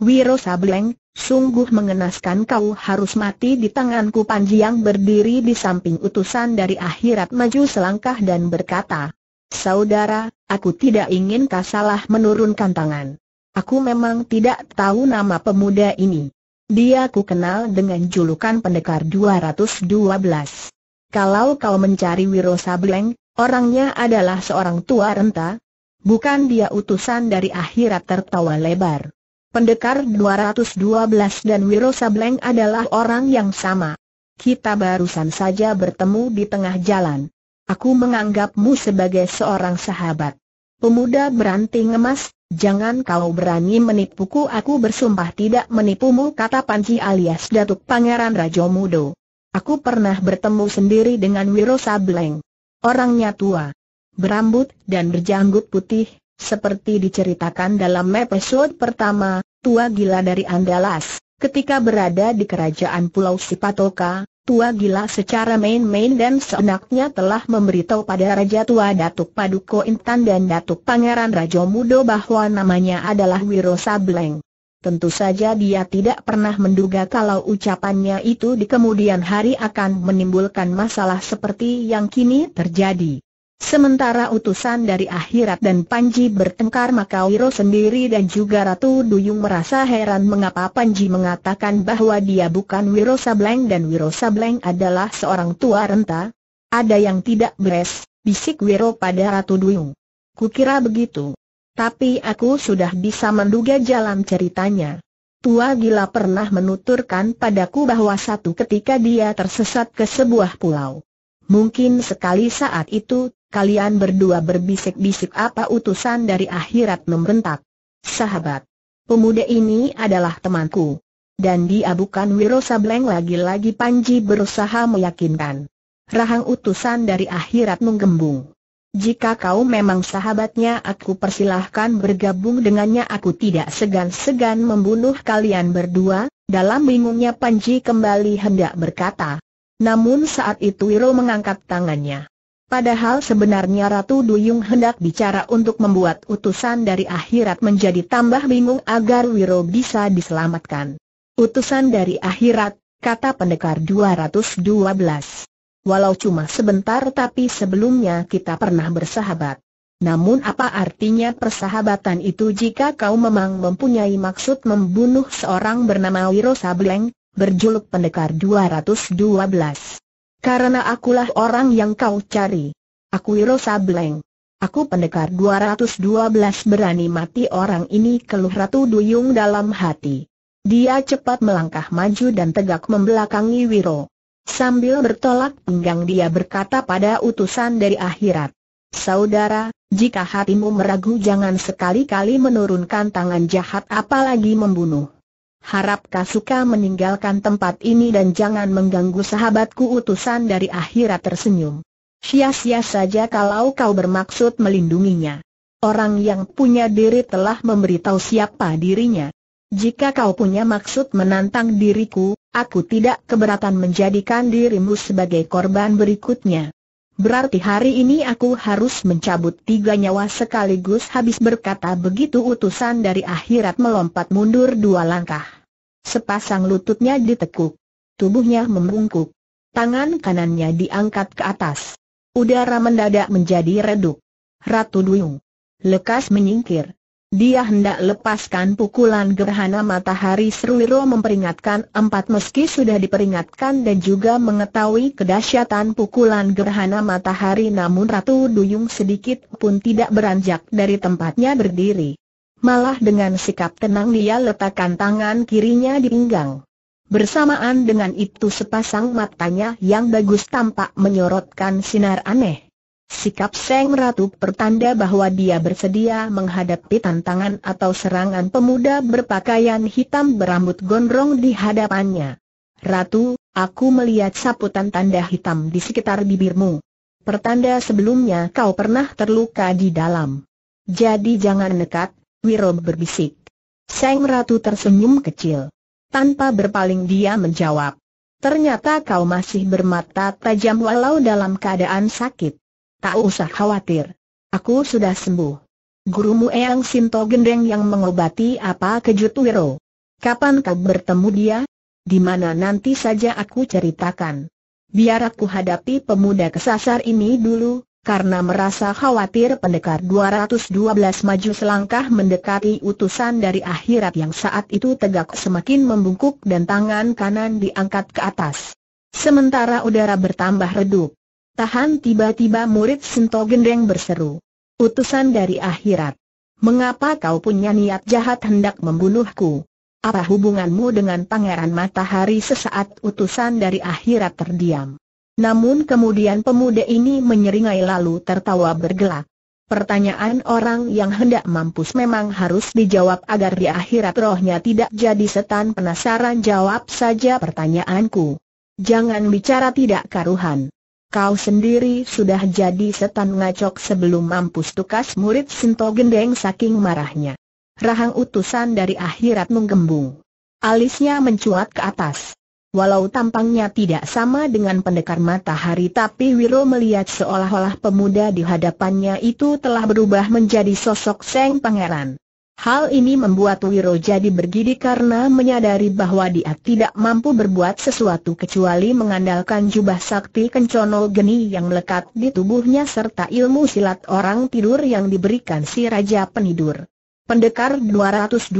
Wiro Sableng, sungguh mengenaskan kau harus mati di tanganku Panji yang berdiri di samping utusan dari akhirat maju selangkah dan berkata, Saudara, aku tidak ingin kau salah menurunkan tangan. Aku memang tidak tahu nama pemuda ini. Dia ku kenal dengan julukan pendekar 212. Kalau kau mencari Wiro Sableng, Orangnya adalah seorang tua renta. Bukan dia utusan dari akhirat tertawa lebar. Pendekar 212 dan Wiro Sableng adalah orang yang sama. Kita barusan saja bertemu di tengah jalan. Aku menganggapmu sebagai seorang sahabat. Pemuda beranting emas, jangan kau berani menipuku aku bersumpah tidak menipumu kata Panji alias Datuk Pangeran Rajomudo. Aku pernah bertemu sendiri dengan Wiro Sableng. Orangnya tua, berambut dan berjanggut putih, seperti diceritakan dalam episode pertama, tua gila dari Andalas. Ketika berada di kerajaan Pulau Sipatoka, tua gila secara main-main dan seenaknya telah memberitahu pada Raja Tua Datuk Paduko Intan dan Datuk Pangeran Rajo Mudo bahwa namanya adalah Wiro Sableng. Tentu saja dia tidak pernah menduga kalau ucapannya itu di kemudian hari akan menimbulkan masalah seperti yang kini terjadi. Sementara utusan dari akhirat dan Panji bertengkar maka Wiro sendiri dan juga Ratu Duyung merasa heran mengapa Panji mengatakan bahwa dia bukan Wiro Sableng dan Wiro Sableng adalah seorang tua renta. Ada yang tidak beres, bisik Wiro pada Ratu Duyung. Kukira begitu. Tapi aku sudah bisa menduga jalan ceritanya. Tua gila pernah menuturkan padaku bahwa satu ketika dia tersesat ke sebuah pulau. Mungkin sekali saat itu, kalian berdua berbisik-bisik apa utusan dari akhirat membentak. Sahabat, pemuda ini adalah temanku. Dan dia bukan Wiro Sableng lagi-lagi Panji berusaha meyakinkan. Rahang utusan dari akhirat menggembung. Jika kau memang sahabatnya aku persilahkan bergabung dengannya Aku tidak segan-segan membunuh kalian berdua Dalam bingungnya Panji kembali hendak berkata Namun saat itu Wiro mengangkat tangannya Padahal sebenarnya Ratu Duyung hendak bicara untuk membuat utusan dari akhirat menjadi tambah bingung agar Wiro bisa diselamatkan Utusan dari akhirat, kata pendekar 212 Walau cuma sebentar tapi sebelumnya kita pernah bersahabat. Namun apa artinya persahabatan itu jika kau memang mempunyai maksud membunuh seorang bernama Wiro Sableng, berjuluk pendekar 212. Karena akulah orang yang kau cari. Aku Wiro Sableng. Aku pendekar 212 berani mati orang ini keluh Ratu Duyung dalam hati. Dia cepat melangkah maju dan tegak membelakangi Wiro. Sambil bertolak pinggang dia berkata pada utusan dari akhirat. Saudara, jika hatimu meragu jangan sekali-kali menurunkan tangan jahat apalagi membunuh. Harap Kasuka meninggalkan tempat ini dan jangan mengganggu sahabatku utusan dari akhirat tersenyum. Sia-sia saja kalau kau bermaksud melindunginya. Orang yang punya diri telah memberitahu siapa dirinya. Jika kau punya maksud menantang diriku, aku tidak keberatan menjadikan dirimu sebagai korban berikutnya. Berarti hari ini aku harus mencabut tiga nyawa sekaligus habis berkata begitu utusan dari akhirat melompat mundur dua langkah. Sepasang lututnya ditekuk. Tubuhnya membungkuk. Tangan kanannya diangkat ke atas. Udara mendadak menjadi redup. Ratu Duyung. Lekas menyingkir. Dia hendak lepaskan pukulan gerhana matahari Sruwiro memperingatkan empat meski sudah diperingatkan dan juga mengetahui kedahsyatan pukulan gerhana matahari namun Ratu Duyung sedikit pun tidak beranjak dari tempatnya berdiri. Malah dengan sikap tenang dia letakkan tangan kirinya di pinggang. Bersamaan dengan itu sepasang matanya yang bagus tampak menyorotkan sinar aneh. Sikap Seng Ratu pertanda bahwa dia bersedia menghadapi tantangan atau serangan pemuda berpakaian hitam berambut gondrong di hadapannya. Ratu, aku melihat saputan tanda hitam di sekitar bibirmu. Pertanda sebelumnya kau pernah terluka di dalam. Jadi jangan nekat, Wiro berbisik. Seng Ratu tersenyum kecil. Tanpa berpaling dia menjawab. Ternyata kau masih bermata tajam walau dalam keadaan sakit. Tak usah khawatir. Aku sudah sembuh. Gurumu Eyang Sinto Gendeng yang mengobati apa kejut Wiro. Kapan kau bertemu dia? Di mana nanti saja aku ceritakan. Biar aku hadapi pemuda kesasar ini dulu, karena merasa khawatir pendekar 212 maju selangkah mendekati utusan dari akhirat yang saat itu tegak semakin membungkuk dan tangan kanan diangkat ke atas. Sementara udara bertambah redup. Tahan tiba-tiba murid Sento Gendeng berseru. Utusan dari akhirat. Mengapa kau punya niat jahat hendak membunuhku? Apa hubunganmu dengan Pangeran Matahari sesaat utusan dari akhirat terdiam? Namun kemudian pemuda ini menyeringai lalu tertawa bergelak. Pertanyaan orang yang hendak mampus memang harus dijawab agar di akhirat rohnya tidak jadi setan penasaran jawab saja pertanyaanku. Jangan bicara tidak karuhan. Kau sendiri sudah jadi setan ngacok sebelum mampus tukas murid Sinto Gendeng saking marahnya. Rahang utusan dari akhirat menggembung. Alisnya mencuat ke atas. Walau tampangnya tidak sama dengan pendekar matahari tapi Wiro melihat seolah-olah pemuda di hadapannya itu telah berubah menjadi sosok Seng Pangeran. Hal ini membuat Wiro jadi bergidi karena menyadari bahwa dia tidak mampu berbuat sesuatu kecuali mengandalkan jubah sakti kencono geni yang melekat di tubuhnya serta ilmu silat orang tidur yang diberikan si Raja Penidur. Pendekar 212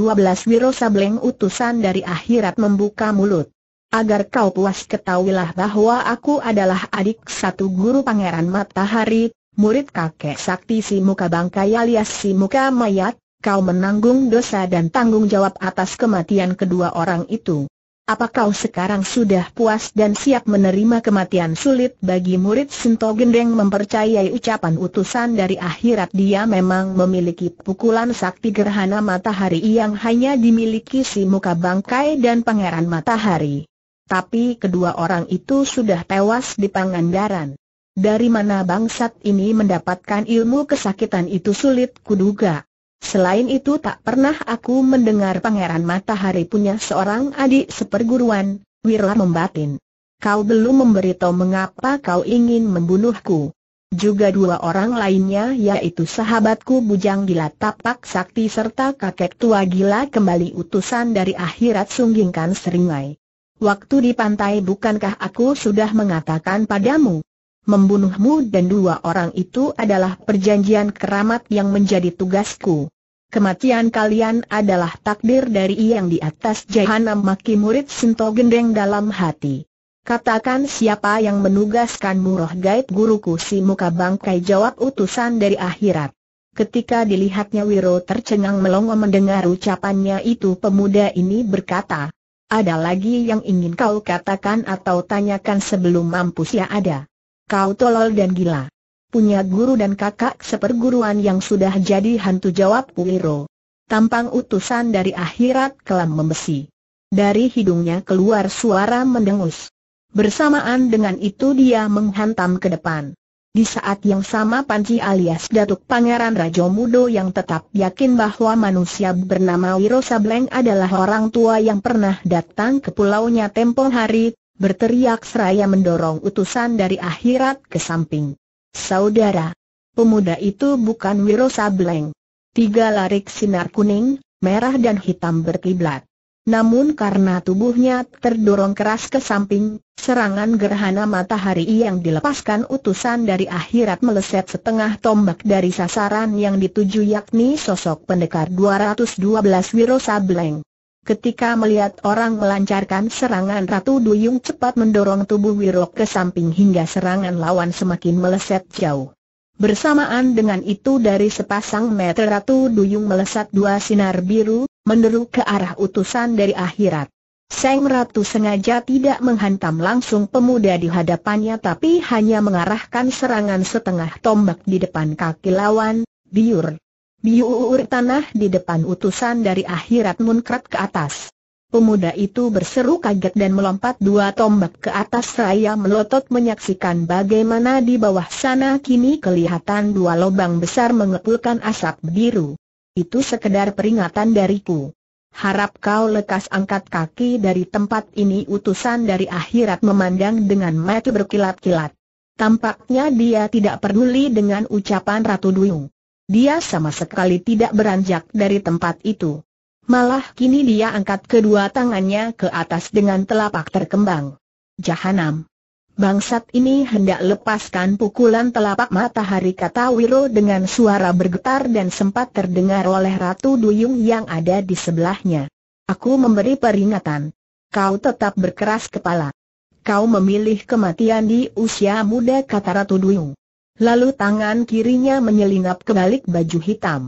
Wiro Sableng utusan dari akhirat membuka mulut. Agar kau puas ketahuilah bahwa aku adalah adik satu guru pangeran matahari, murid kakek sakti si muka bangkai alias si muka mayat, kau menanggung dosa dan tanggung jawab atas kematian kedua orang itu. Apa kau sekarang sudah puas dan siap menerima kematian sulit bagi murid Sinto Gendeng mempercayai ucapan utusan dari akhirat dia memang memiliki pukulan sakti gerhana matahari yang hanya dimiliki si muka bangkai dan pangeran matahari. Tapi kedua orang itu sudah tewas di Pangandaran. Dari mana bangsat ini mendapatkan ilmu kesakitan itu sulit kuduga. Selain itu tak pernah aku mendengar Pangeran Matahari punya seorang adik seperguruan, Wirla membatin. Kau belum memberitahu mengapa kau ingin membunuhku. Juga dua orang lainnya yaitu sahabatku Bujang Gila Tapak Sakti serta kakek tua Gila kembali utusan dari akhirat sunggingkan seringai. Waktu di pantai bukankah aku sudah mengatakan padamu? membunuhmu dan dua orang itu adalah perjanjian keramat yang menjadi tugasku. Kematian kalian adalah takdir dari yang di atas jahanam maki murid Sinto Gendeng dalam hati. Katakan siapa yang menugaskanmu roh gaib guruku si muka bangkai jawab utusan dari akhirat. Ketika dilihatnya Wiro tercengang melongo mendengar ucapannya itu pemuda ini berkata, ada lagi yang ingin kau katakan atau tanyakan sebelum mampus ya ada kau tolol dan gila. Punya guru dan kakak seperguruan yang sudah jadi hantu jawab Wiro. Tampang utusan dari akhirat kelam membesi. Dari hidungnya keluar suara mendengus. Bersamaan dengan itu dia menghantam ke depan. Di saat yang sama Panji alias Datuk Pangeran Rajo Mudo yang tetap yakin bahwa manusia bernama Wiro Sableng adalah orang tua yang pernah datang ke pulaunya tempo hari, berteriak seraya mendorong utusan dari akhirat ke samping. Saudara, pemuda itu bukan Wiro Sableng. Tiga larik sinar kuning, merah dan hitam berkiblat. Namun karena tubuhnya terdorong keras ke samping, serangan gerhana matahari yang dilepaskan utusan dari akhirat meleset setengah tombak dari sasaran yang dituju yakni sosok pendekar 212 Wiro Sableng. Ketika melihat orang melancarkan serangan Ratu Duyung cepat mendorong tubuh Wirok ke samping hingga serangan lawan semakin meleset jauh. Bersamaan dengan itu dari sepasang meter Ratu Duyung melesat dua sinar biru, meneru ke arah utusan dari akhirat. Seng Ratu sengaja tidak menghantam langsung pemuda di hadapannya tapi hanya mengarahkan serangan setengah tombak di depan kaki lawan, biur biur tanah di depan utusan dari akhirat munkrat ke atas. Pemuda itu berseru kaget dan melompat dua tombak ke atas raya melotot menyaksikan bagaimana di bawah sana kini kelihatan dua lubang besar mengepulkan asap biru. Itu sekedar peringatan dariku. Harap kau lekas angkat kaki dari tempat ini utusan dari akhirat memandang dengan mata berkilat-kilat. Tampaknya dia tidak peduli dengan ucapan Ratu Duyung. Dia sama sekali tidak beranjak dari tempat itu. Malah kini dia angkat kedua tangannya ke atas dengan telapak terkembang. Jahanam. Bangsat ini hendak lepaskan pukulan telapak matahari kata Wiro dengan suara bergetar dan sempat terdengar oleh Ratu Duyung yang ada di sebelahnya. Aku memberi peringatan. Kau tetap berkeras kepala. Kau memilih kematian di usia muda kata Ratu Duyung. Lalu tangan kirinya menyelinap ke balik baju hitam.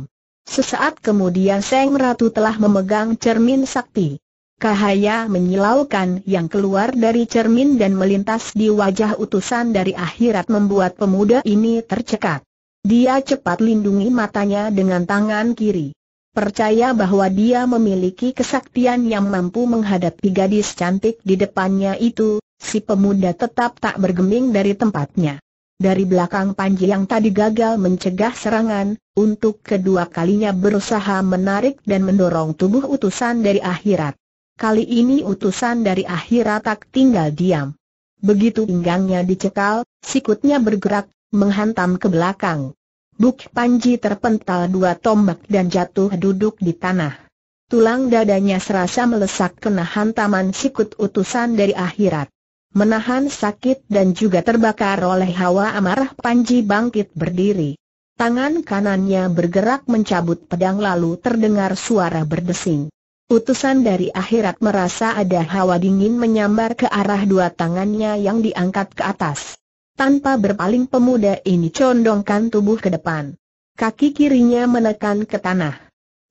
Sesaat kemudian Seng Ratu telah memegang cermin sakti. Kahaya menyilaukan yang keluar dari cermin dan melintas di wajah utusan dari akhirat membuat pemuda ini tercekat. Dia cepat lindungi matanya dengan tangan kiri. Percaya bahwa dia memiliki kesaktian yang mampu menghadapi gadis cantik di depannya itu, si pemuda tetap tak bergeming dari tempatnya. Dari belakang Panji yang tadi gagal mencegah serangan, untuk kedua kalinya berusaha menarik dan mendorong tubuh utusan dari akhirat. Kali ini utusan dari akhirat tak tinggal diam. Begitu pinggangnya dicekal, sikutnya bergerak, menghantam ke belakang. Buk Panji terpental dua tombak dan jatuh duduk di tanah. Tulang dadanya serasa melesak kena hantaman sikut utusan dari akhirat menahan sakit dan juga terbakar oleh hawa amarah Panji bangkit berdiri. Tangan kanannya bergerak mencabut pedang lalu terdengar suara berdesing. Utusan dari akhirat merasa ada hawa dingin menyambar ke arah dua tangannya yang diangkat ke atas. Tanpa berpaling pemuda ini condongkan tubuh ke depan. Kaki kirinya menekan ke tanah.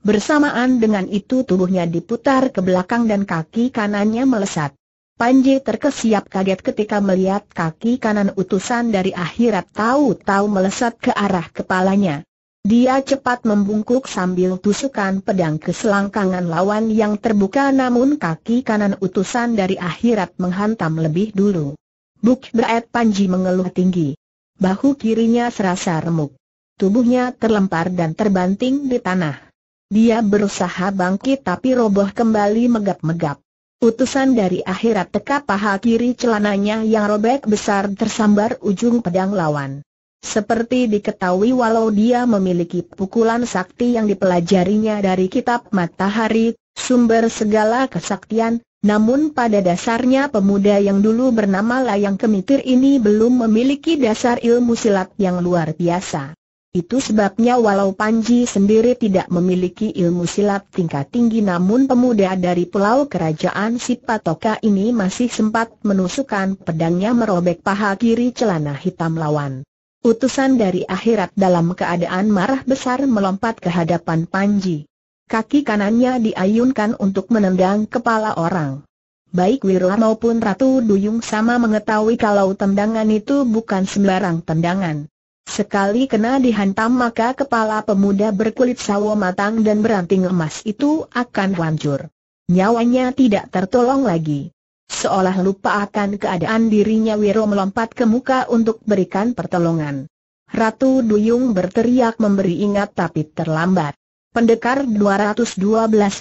Bersamaan dengan itu tubuhnya diputar ke belakang dan kaki kanannya melesat. Panji terkesiap kaget ketika melihat kaki kanan utusan dari akhirat tahu-tahu melesat ke arah kepalanya. Dia cepat membungkuk sambil tusukan pedang ke selangkangan lawan yang terbuka namun kaki kanan utusan dari akhirat menghantam lebih dulu. Buk beret Panji mengeluh tinggi. Bahu kirinya serasa remuk. Tubuhnya terlempar dan terbanting di tanah. Dia berusaha bangkit tapi roboh kembali megap-megap. Utusan dari akhirat teka paha kiri celananya yang robek besar tersambar ujung pedang lawan. Seperti diketahui walau dia memiliki pukulan sakti yang dipelajarinya dari kitab matahari, sumber segala kesaktian, namun pada dasarnya pemuda yang dulu bernama Layang Kemitir ini belum memiliki dasar ilmu silat yang luar biasa. Itu sebabnya walau Panji sendiri tidak memiliki ilmu silat tingkat tinggi namun pemuda dari pulau kerajaan Sipatoka ini masih sempat menusukkan pedangnya merobek paha kiri celana hitam lawan. Utusan dari akhirat dalam keadaan marah besar melompat ke hadapan Panji. Kaki kanannya diayunkan untuk menendang kepala orang. Baik Wirla maupun Ratu Duyung sama mengetahui kalau tendangan itu bukan sembarang tendangan. Sekali kena dihantam maka kepala pemuda berkulit sawo matang dan beranting emas itu akan hancur. Nyawanya tidak tertolong lagi. Seolah lupa akan keadaan dirinya Wiro melompat ke muka untuk berikan pertolongan. Ratu Duyung berteriak memberi ingat tapi terlambat. Pendekar 212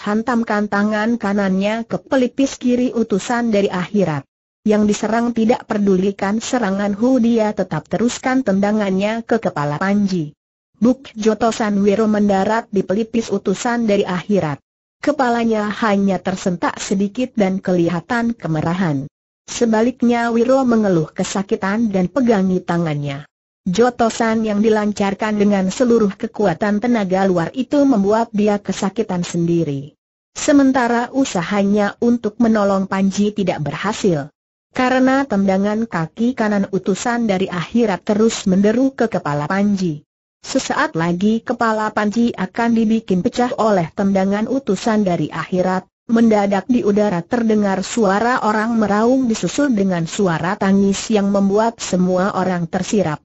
hantamkan tangan kanannya ke pelipis kiri utusan dari akhirat yang diserang tidak pedulikan serangan Hu dia tetap teruskan tendangannya ke kepala Panji. Buk Jotosan Wiro mendarat di pelipis utusan dari akhirat. Kepalanya hanya tersentak sedikit dan kelihatan kemerahan. Sebaliknya Wiro mengeluh kesakitan dan pegangi tangannya. Jotosan yang dilancarkan dengan seluruh kekuatan tenaga luar itu membuat dia kesakitan sendiri. Sementara usahanya untuk menolong Panji tidak berhasil karena tendangan kaki kanan utusan dari akhirat terus menderu ke kepala Panji. Sesaat lagi kepala Panji akan dibikin pecah oleh tendangan utusan dari akhirat, mendadak di udara terdengar suara orang meraung disusul dengan suara tangis yang membuat semua orang tersirap.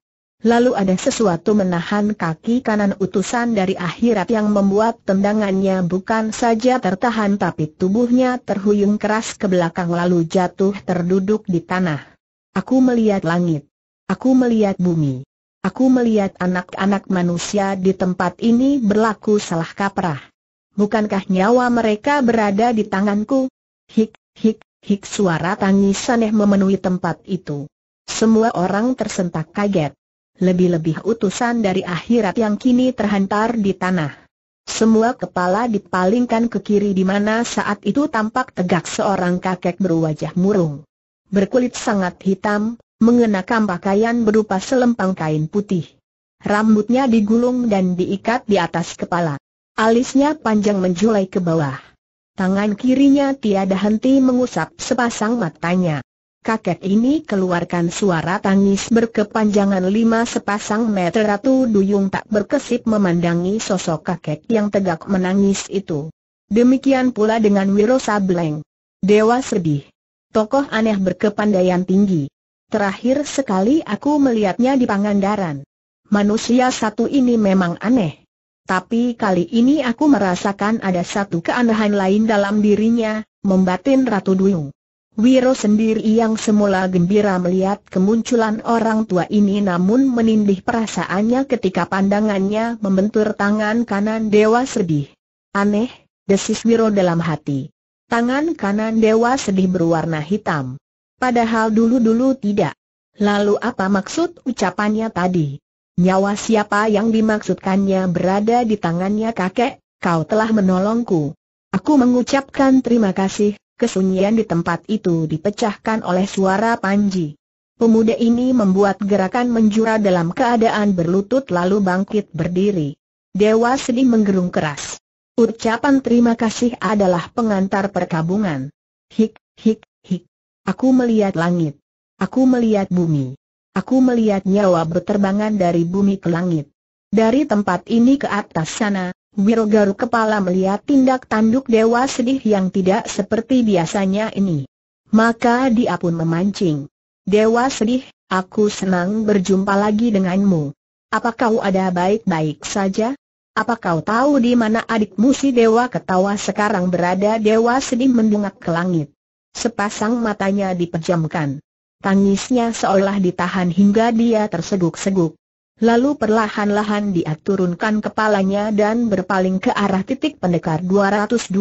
Lalu ada sesuatu menahan kaki kanan utusan dari akhirat yang membuat tendangannya bukan saja tertahan tapi tubuhnya terhuyung keras ke belakang lalu jatuh terduduk di tanah. Aku melihat langit. Aku melihat bumi. Aku melihat anak-anak manusia di tempat ini berlaku salah kaprah. Bukankah nyawa mereka berada di tanganku? Hik, hik, hik suara tangisan yang memenuhi tempat itu. Semua orang tersentak kaget lebih-lebih utusan dari akhirat yang kini terhantar di tanah. Semua kepala dipalingkan ke kiri di mana saat itu tampak tegak seorang kakek berwajah murung. Berkulit sangat hitam, mengenakan pakaian berupa selempang kain putih. Rambutnya digulung dan diikat di atas kepala. Alisnya panjang menjulai ke bawah. Tangan kirinya tiada henti mengusap sepasang matanya kakek ini keluarkan suara tangis berkepanjangan lima sepasang meter Ratu Duyung tak berkesip memandangi sosok kakek yang tegak menangis itu. Demikian pula dengan Wiro Sableng. Dewa sedih. Tokoh aneh berkepandaian tinggi. Terakhir sekali aku melihatnya di Pangandaran. Manusia satu ini memang aneh. Tapi kali ini aku merasakan ada satu keanehan lain dalam dirinya, membatin Ratu Duyung. Wiro sendiri yang semula gembira melihat kemunculan orang tua ini namun menindih perasaannya ketika pandangannya membentur tangan kanan Dewa Sedih. Aneh, desis Wiro dalam hati. Tangan kanan Dewa Sedih berwarna hitam. Padahal dulu-dulu tidak. Lalu apa maksud ucapannya tadi? Nyawa siapa yang dimaksudkannya berada di tangannya kakek, kau telah menolongku. Aku mengucapkan terima kasih, kesunyian di tempat itu dipecahkan oleh suara Panji. Pemuda ini membuat gerakan menjura dalam keadaan berlutut lalu bangkit berdiri. Dewa sedih menggerung keras. Ucapan terima kasih adalah pengantar perkabungan. Hik, hik, hik. Aku melihat langit. Aku melihat bumi. Aku melihat nyawa berterbangan dari bumi ke langit. Dari tempat ini ke atas sana, Wilgaru kepala melihat tindak tanduk dewa sedih yang tidak seperti biasanya ini. Maka dia pun memancing. Dewa sedih, aku senang berjumpa lagi denganmu. Apa kau ada baik-baik saja? Apa kau tahu di mana adikmu si dewa ketawa sekarang berada dewa sedih mendungak ke langit. Sepasang matanya dipejamkan. Tangisnya seolah ditahan hingga dia terseguk-seguk. Lalu perlahan-lahan dia turunkan kepalanya dan berpaling ke arah titik pendekar 212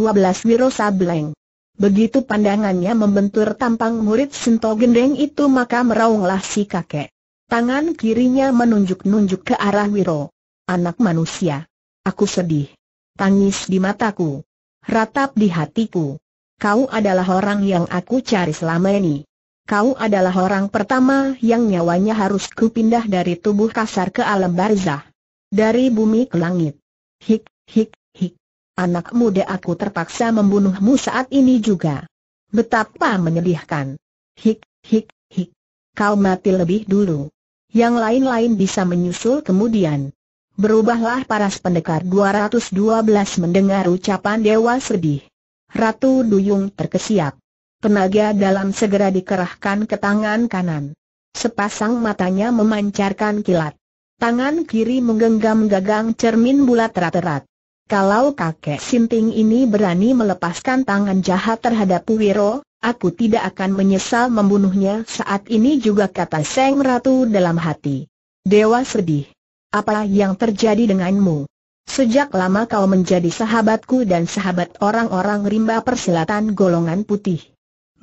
Wiro Sableng. Begitu pandangannya membentur tampang murid Sento Gendeng itu maka meraunglah si kakek. Tangan kirinya menunjuk-nunjuk ke arah Wiro. Anak manusia. Aku sedih. Tangis di mataku. Ratap di hatiku. Kau adalah orang yang aku cari selama ini kau adalah orang pertama yang nyawanya harus kupindah dari tubuh kasar ke alam barzah. Dari bumi ke langit. Hik, hik, hik. Anak muda aku terpaksa membunuhmu saat ini juga. Betapa menyedihkan. Hik, hik, hik. Kau mati lebih dulu. Yang lain-lain bisa menyusul kemudian. Berubahlah paras pendekar 212 mendengar ucapan dewa sedih. Ratu Duyung terkesiap. Tenaga dalam segera dikerahkan ke tangan kanan. Sepasang matanya memancarkan kilat. Tangan kiri menggenggam gagang cermin bulat rat-rat. Kalau kakek Sinting ini berani melepaskan tangan jahat terhadap Wiro, aku tidak akan menyesal membunuhnya saat ini juga kata Seng Ratu dalam hati. Dewa sedih. Apa yang terjadi denganmu? Sejak lama kau menjadi sahabatku dan sahabat orang-orang rimba persilatan golongan putih.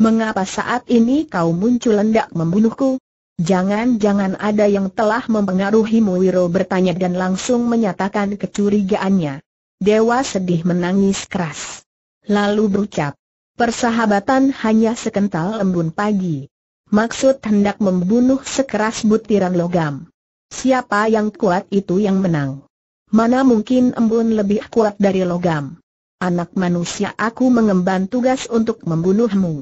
Mengapa saat ini kau muncul hendak membunuhku? Jangan-jangan ada yang telah mempengaruhimu Wiro bertanya dan langsung menyatakan kecurigaannya. Dewa sedih menangis keras. Lalu berucap, persahabatan hanya sekental embun pagi. Maksud hendak membunuh sekeras butiran logam. Siapa yang kuat itu yang menang. Mana mungkin embun lebih kuat dari logam. Anak manusia aku mengemban tugas untuk membunuhmu.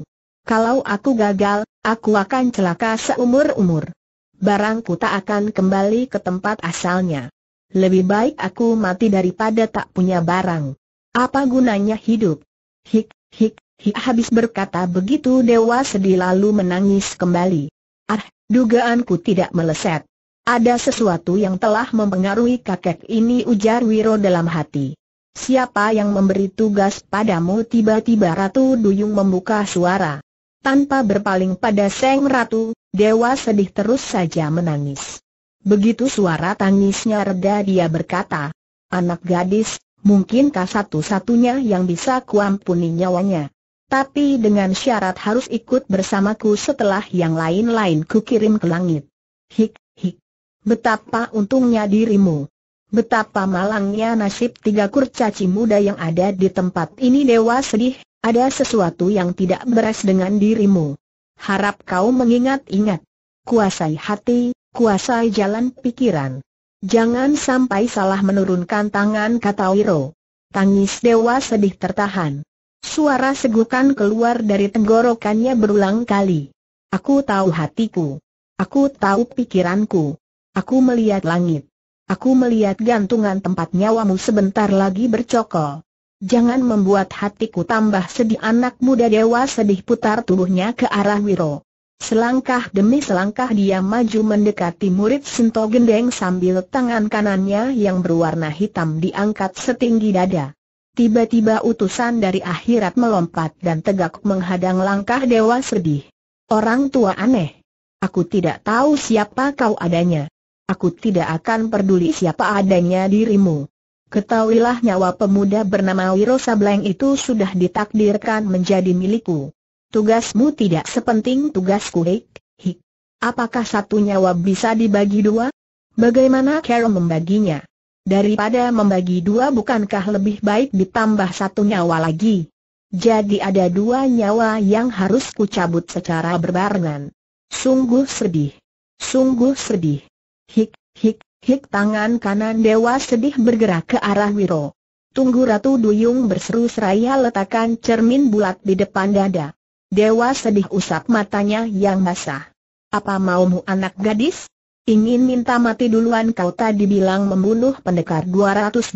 Kalau aku gagal, aku akan celaka seumur-umur. Barangku tak akan kembali ke tempat asalnya. Lebih baik aku mati daripada tak punya barang. Apa gunanya hidup? Hik, hik, hik habis berkata begitu dewa sedih lalu menangis kembali. Ah, dugaanku tidak meleset. Ada sesuatu yang telah mempengaruhi kakek ini ujar Wiro dalam hati. Siapa yang memberi tugas padamu tiba-tiba Ratu Duyung membuka suara. Tanpa berpaling pada Seng Ratu, Dewa sedih terus saja menangis. Begitu suara tangisnya reda dia berkata, Anak gadis, mungkinkah satu-satunya yang bisa kuampuni nyawanya? Tapi dengan syarat harus ikut bersamaku setelah yang lain-lain kukirim ke langit. Hik, hik. Betapa untungnya dirimu. Betapa malangnya nasib tiga kurcaci muda yang ada di tempat ini Dewa sedih ada sesuatu yang tidak beres dengan dirimu. Harap kau mengingat-ingat. Kuasai hati, kuasai jalan pikiran. Jangan sampai salah menurunkan tangan kata Wiro. Tangis dewa sedih tertahan. Suara segukan keluar dari tenggorokannya berulang kali. Aku tahu hatiku. Aku tahu pikiranku. Aku melihat langit. Aku melihat gantungan tempat nyawamu sebentar lagi bercokol. Jangan membuat hatiku tambah sedih anak muda dewa sedih putar tubuhnya ke arah Wiro. Selangkah demi selangkah dia maju mendekati murid Sento Gendeng sambil tangan kanannya yang berwarna hitam diangkat setinggi dada. Tiba-tiba utusan dari akhirat melompat dan tegak menghadang langkah dewa sedih. Orang tua aneh. Aku tidak tahu siapa kau adanya. Aku tidak akan peduli siapa adanya dirimu. Ketahuilah nyawa pemuda bernama Wiro Sableng itu sudah ditakdirkan menjadi milikku. Tugasmu tidak sepenting tugasku hik, hik. Apakah satu nyawa bisa dibagi dua? Bagaimana Carol membaginya? Daripada membagi dua bukankah lebih baik ditambah satu nyawa lagi? Jadi ada dua nyawa yang harus kucabut secara berbarengan. Sungguh sedih. Sungguh sedih. Hik, hik, Hik tangan kanan dewa sedih bergerak ke arah Wiro. Tunggu Ratu Duyung berseru seraya letakkan cermin bulat di depan dada. Dewa sedih usap matanya yang basah. Apa maumu anak gadis? Ingin minta mati duluan kau tadi bilang membunuh pendekar 212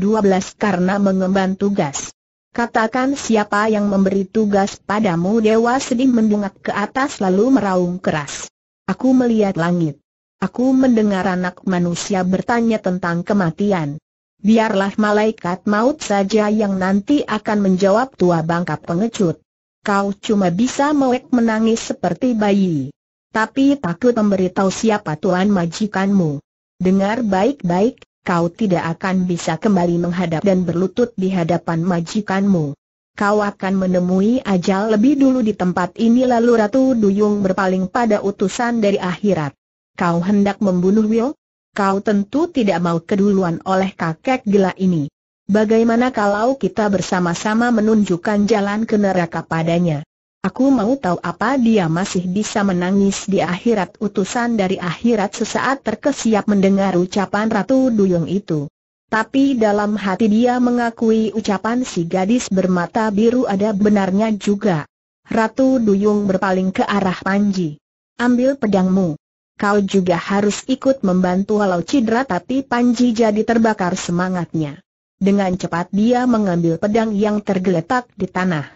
karena mengemban tugas. Katakan siapa yang memberi tugas padamu Dewa sedih mendungak ke atas lalu meraung keras. Aku melihat langit. Aku mendengar anak manusia bertanya tentang kematian. Biarlah malaikat maut saja yang nanti akan menjawab tua bangka pengecut. Kau cuma bisa mewek menangis seperti bayi. Tapi takut memberitahu siapa tuan majikanmu. Dengar baik-baik, kau tidak akan bisa kembali menghadap dan berlutut di hadapan majikanmu kau akan menemui ajal lebih dulu di tempat ini lalu Ratu Duyung berpaling pada utusan dari akhirat. Kau hendak membunuh Will? Kau tentu tidak mau keduluan oleh kakek gila ini. Bagaimana kalau kita bersama-sama menunjukkan jalan ke neraka padanya? Aku mau tahu apa dia masih bisa menangis di akhirat utusan dari akhirat sesaat terkesiap mendengar ucapan Ratu Duyung itu. Tapi dalam hati dia mengakui ucapan si gadis bermata biru ada benarnya juga. Ratu Duyung berpaling ke arah Panji. Ambil pedangmu kau juga harus ikut membantu walau cedera tapi Panji jadi terbakar semangatnya. Dengan cepat dia mengambil pedang yang tergeletak di tanah.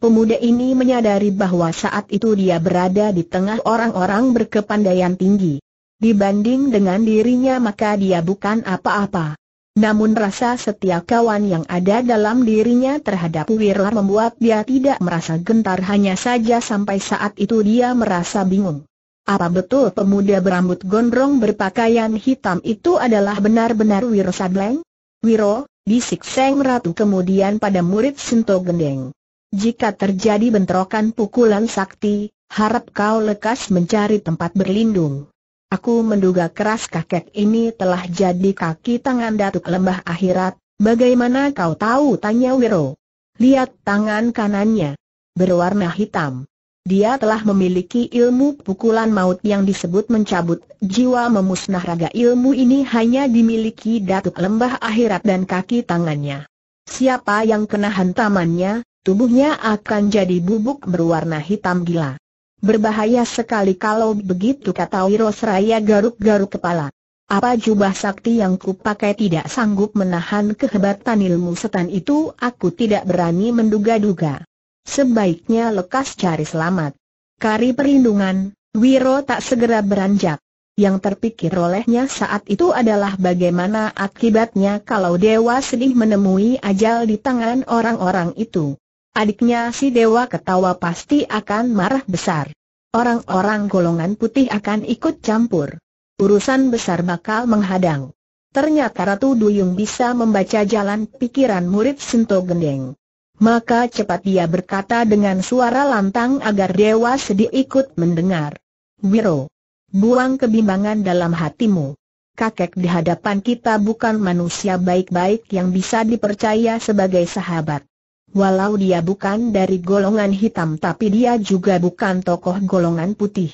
Pemuda ini menyadari bahwa saat itu dia berada di tengah orang-orang berkepandaian tinggi. Dibanding dengan dirinya maka dia bukan apa-apa. Namun rasa setia kawan yang ada dalam dirinya terhadap Wirlar membuat dia tidak merasa gentar hanya saja sampai saat itu dia merasa bingung. Apa betul pemuda berambut gondrong berpakaian hitam itu adalah benar-benar Wiro Sableng? Wiro, bisik Seng Ratu kemudian pada murid Sinto Gendeng. Jika terjadi bentrokan pukulan sakti, harap kau lekas mencari tempat berlindung. Aku menduga keras kakek ini telah jadi kaki tangan Datuk Lembah Akhirat, bagaimana kau tahu? Tanya Wiro. Lihat tangan kanannya. Berwarna hitam. Dia telah memiliki ilmu pukulan maut yang disebut mencabut jiwa memusnah raga ilmu ini hanya dimiliki datuk lembah akhirat dan kaki tangannya. Siapa yang kena hantamannya, tubuhnya akan jadi bubuk berwarna hitam gila. Berbahaya sekali kalau begitu kata Wirosraya garuk-garuk kepala. Apa jubah sakti yang kupakai tidak sanggup menahan kehebatan ilmu setan itu aku tidak berani menduga-duga. Sebaiknya lekas cari selamat. Kari perlindungan, Wiro tak segera beranjak. Yang terpikir olehnya saat itu adalah bagaimana akibatnya kalau Dewa sedih menemui ajal di tangan orang-orang itu. Adiknya si Dewa ketawa pasti akan marah besar. Orang-orang golongan putih akan ikut campur. Urusan besar bakal menghadang. Ternyata Ratu Duyung bisa membaca jalan pikiran murid Sento Gendeng. Maka cepat dia berkata dengan suara lantang agar Dewa Sedih ikut mendengar. Wiro, buang kebimbangan dalam hatimu. Kakek di hadapan kita bukan manusia baik-baik yang bisa dipercaya sebagai sahabat. Walau dia bukan dari golongan hitam tapi dia juga bukan tokoh golongan putih.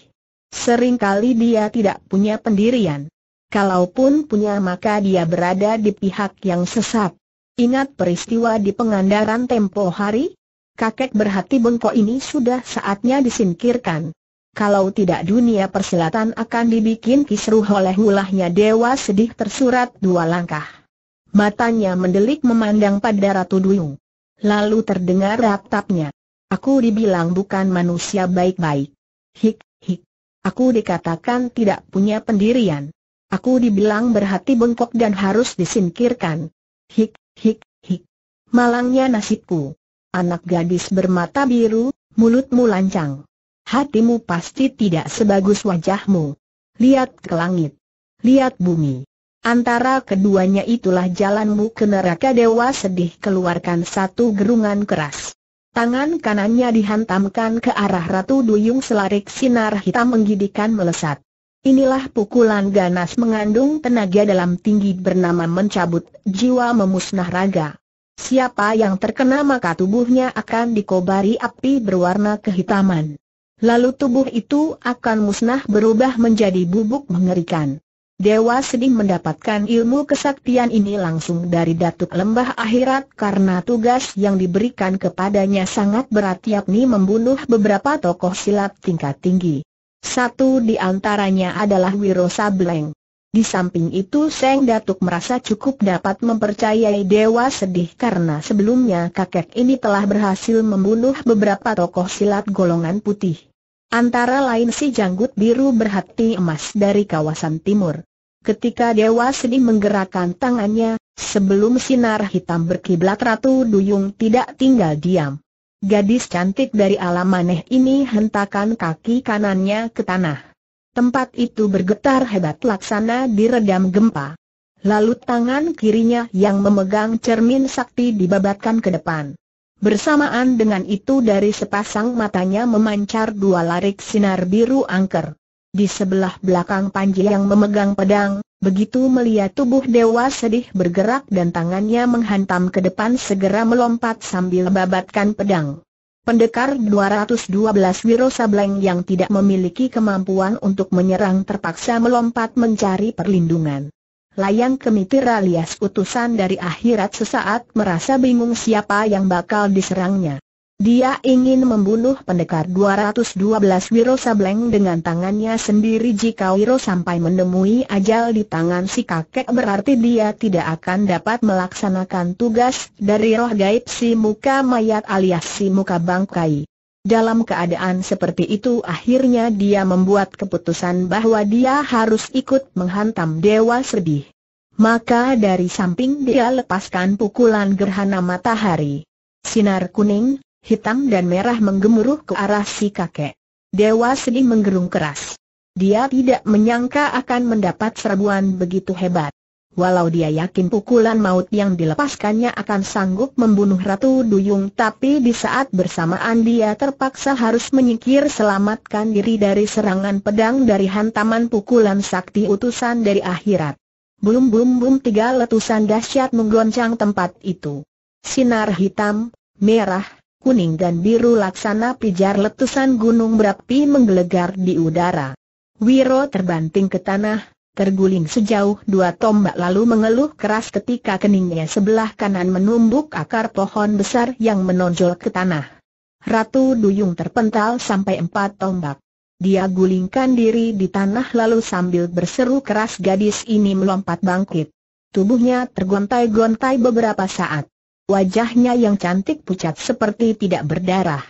Seringkali dia tidak punya pendirian. Kalaupun punya maka dia berada di pihak yang sesat. Ingat peristiwa di pengandaran tempo hari? Kakek berhati bengkok ini sudah saatnya disingkirkan. Kalau tidak dunia persilatan akan dibikin kisruh oleh ulahnya dewa sedih tersurat dua langkah. Matanya mendelik memandang pada Ratu Duyung. Lalu terdengar ratapnya. Aku dibilang bukan manusia baik-baik. Hik, hik. Aku dikatakan tidak punya pendirian. Aku dibilang berhati bengkok dan harus disingkirkan. Hik, Hik, hik. Malangnya nasibku. Anak gadis bermata biru, mulutmu lancang. Hatimu pasti tidak sebagus wajahmu. Lihat ke langit. Lihat bumi. Antara keduanya itulah jalanmu ke neraka dewa sedih keluarkan satu gerungan keras. Tangan kanannya dihantamkan ke arah Ratu Duyung selarik sinar hitam menggidikan melesat. Inilah pukulan ganas mengandung tenaga dalam tinggi bernama mencabut jiwa memusnah raga. Siapa yang terkena maka tubuhnya akan dikobari api berwarna kehitaman. Lalu tubuh itu akan musnah berubah menjadi bubuk mengerikan. Dewa sedih mendapatkan ilmu kesaktian ini langsung dari Datuk Lembah Akhirat karena tugas yang diberikan kepadanya sangat berat yakni membunuh beberapa tokoh silat tingkat tinggi. Satu di antaranya adalah Wiro Sableng. Di samping itu Seng Datuk merasa cukup dapat mempercayai Dewa Sedih karena sebelumnya kakek ini telah berhasil membunuh beberapa tokoh silat golongan putih. Antara lain si janggut biru berhati emas dari kawasan timur. Ketika Dewa Sedih menggerakkan tangannya, sebelum sinar hitam berkiblat Ratu Duyung tidak tinggal diam. Gadis cantik dari alam Alamaneh ini hentakan kaki kanannya ke tanah. Tempat itu bergetar hebat laksana diredam gempa. Lalu tangan kirinya yang memegang cermin sakti dibabatkan ke depan. Bersamaan dengan itu dari sepasang matanya memancar dua larik sinar biru angker. Di sebelah belakang Panji yang memegang pedang, Begitu melihat tubuh dewa sedih bergerak dan tangannya menghantam ke depan segera melompat sambil babatkan pedang. Pendekar 212 Wiro Sableng yang tidak memiliki kemampuan untuk menyerang terpaksa melompat mencari perlindungan. Layang kemitir alias utusan dari akhirat sesaat merasa bingung siapa yang bakal diserangnya. Dia ingin membunuh pendekar 212 Wiro Sableng dengan tangannya sendiri jika Wiro sampai menemui ajal di tangan si kakek berarti dia tidak akan dapat melaksanakan tugas dari roh gaib si muka mayat alias si muka bangkai. Dalam keadaan seperti itu akhirnya dia membuat keputusan bahwa dia harus ikut menghantam Dewa Sedih. Maka dari samping dia lepaskan pukulan gerhana matahari. Sinar kuning, hitam dan merah menggemuruh ke arah si kakek. Dewa seni menggerung keras. Dia tidak menyangka akan mendapat serbuan begitu hebat. Walau dia yakin pukulan maut yang dilepaskannya akan sanggup membunuh Ratu Duyung tapi di saat bersamaan dia terpaksa harus menyingkir selamatkan diri dari serangan pedang dari hantaman pukulan sakti utusan dari akhirat. Bum bum bum tiga letusan dahsyat menggoncang tempat itu. Sinar hitam, merah, kuning dan biru laksana pijar letusan gunung berapi menggelegar di udara. Wiro terbanting ke tanah, terguling sejauh dua tombak lalu mengeluh keras ketika keningnya sebelah kanan menumbuk akar pohon besar yang menonjol ke tanah. Ratu Duyung terpental sampai empat tombak. Dia gulingkan diri di tanah lalu sambil berseru keras gadis ini melompat bangkit. Tubuhnya tergontai-gontai beberapa saat. Wajahnya yang cantik pucat seperti tidak berdarah.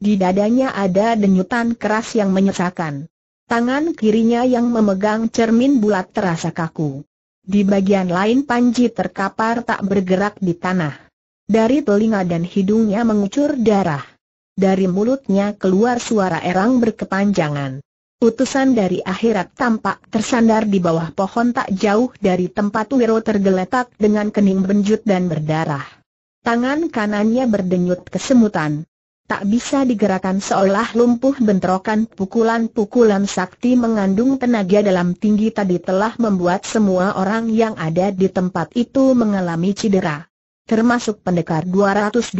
Di dadanya ada denyutan keras yang menyesakan. Tangan kirinya yang memegang cermin bulat terasa kaku. Di bagian lain Panji terkapar tak bergerak di tanah. Dari telinga dan hidungnya mengucur darah. Dari mulutnya keluar suara erang berkepanjangan. Utusan dari akhirat tampak tersandar di bawah pohon tak jauh dari tempat Wiro tergeletak dengan kening benjut dan berdarah. Tangan kanannya berdenyut kesemutan. Tak bisa digerakkan seolah lumpuh bentrokan pukulan-pukulan sakti mengandung tenaga dalam tinggi tadi telah membuat semua orang yang ada di tempat itu mengalami cedera. Termasuk pendekar 212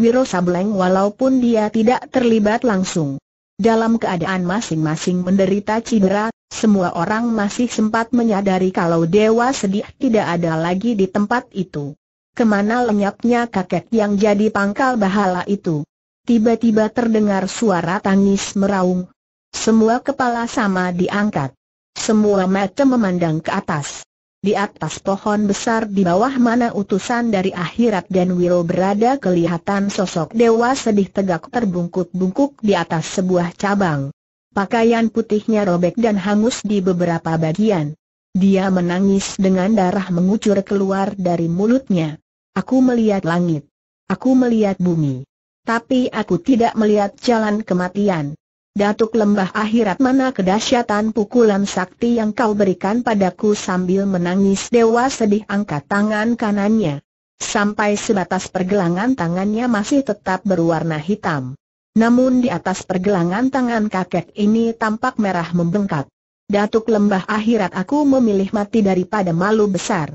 Wiro Sableng walaupun dia tidak terlibat langsung. Dalam keadaan masing-masing menderita cedera, semua orang masih sempat menyadari kalau Dewa Sedih tidak ada lagi di tempat itu kemana lenyapnya kakek yang jadi pangkal bahala itu. Tiba-tiba terdengar suara tangis meraung. Semua kepala sama diangkat. Semua mata memandang ke atas. Di atas pohon besar di bawah mana utusan dari akhirat dan Wiro berada kelihatan sosok dewa sedih tegak terbungkuk-bungkuk di atas sebuah cabang. Pakaian putihnya robek dan hangus di beberapa bagian. Dia menangis dengan darah mengucur keluar dari mulutnya. Aku melihat langit. Aku melihat bumi. Tapi aku tidak melihat jalan kematian. Datuk lembah akhirat mana kedahsyatan pukulan sakti yang kau berikan padaku sambil menangis dewa sedih angkat tangan kanannya. Sampai sebatas pergelangan tangannya masih tetap berwarna hitam. Namun di atas pergelangan tangan kakek ini tampak merah membengkak. Datuk lembah akhirat aku memilih mati daripada malu besar.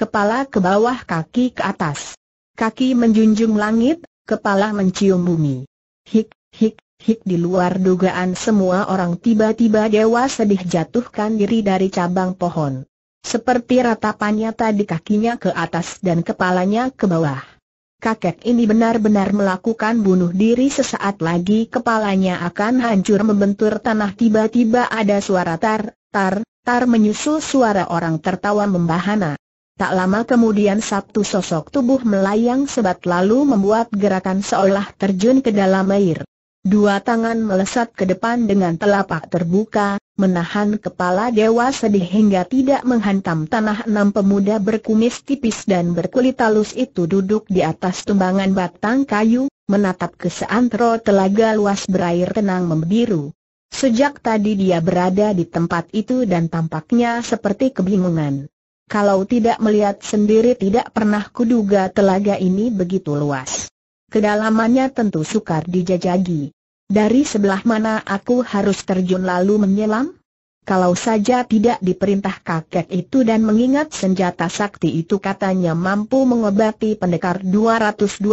Kepala ke bawah kaki ke atas. Kaki menjunjung langit, kepala mencium bumi. Hik, hik, hik di luar dugaan semua orang tiba-tiba dewa sedih jatuhkan diri dari cabang pohon. Seperti ratapannya tadi kakinya ke atas dan kepalanya ke bawah. Kakek ini benar-benar melakukan bunuh diri sesaat lagi kepalanya akan hancur membentur tanah tiba-tiba ada suara tar, tar, tar menyusul suara orang tertawa membahana. Tak lama kemudian satu sosok tubuh melayang sebat lalu membuat gerakan seolah terjun ke dalam air. Dua tangan melesat ke depan dengan telapak terbuka, menahan kepala dewa sedih hingga tidak menghantam tanah enam pemuda berkumis tipis dan berkulit halus itu duduk di atas tumbangan batang kayu, menatap ke seantero telaga luas berair tenang membiru. Sejak tadi dia berada di tempat itu dan tampaknya seperti kebingungan. Kalau tidak melihat sendiri tidak pernah kuduga telaga ini begitu luas. Kedalamannya tentu sukar dijajagi. Dari sebelah mana aku harus terjun lalu menyelam? Kalau saja tidak diperintah kakek itu dan mengingat senjata sakti itu katanya mampu mengobati pendekar 212,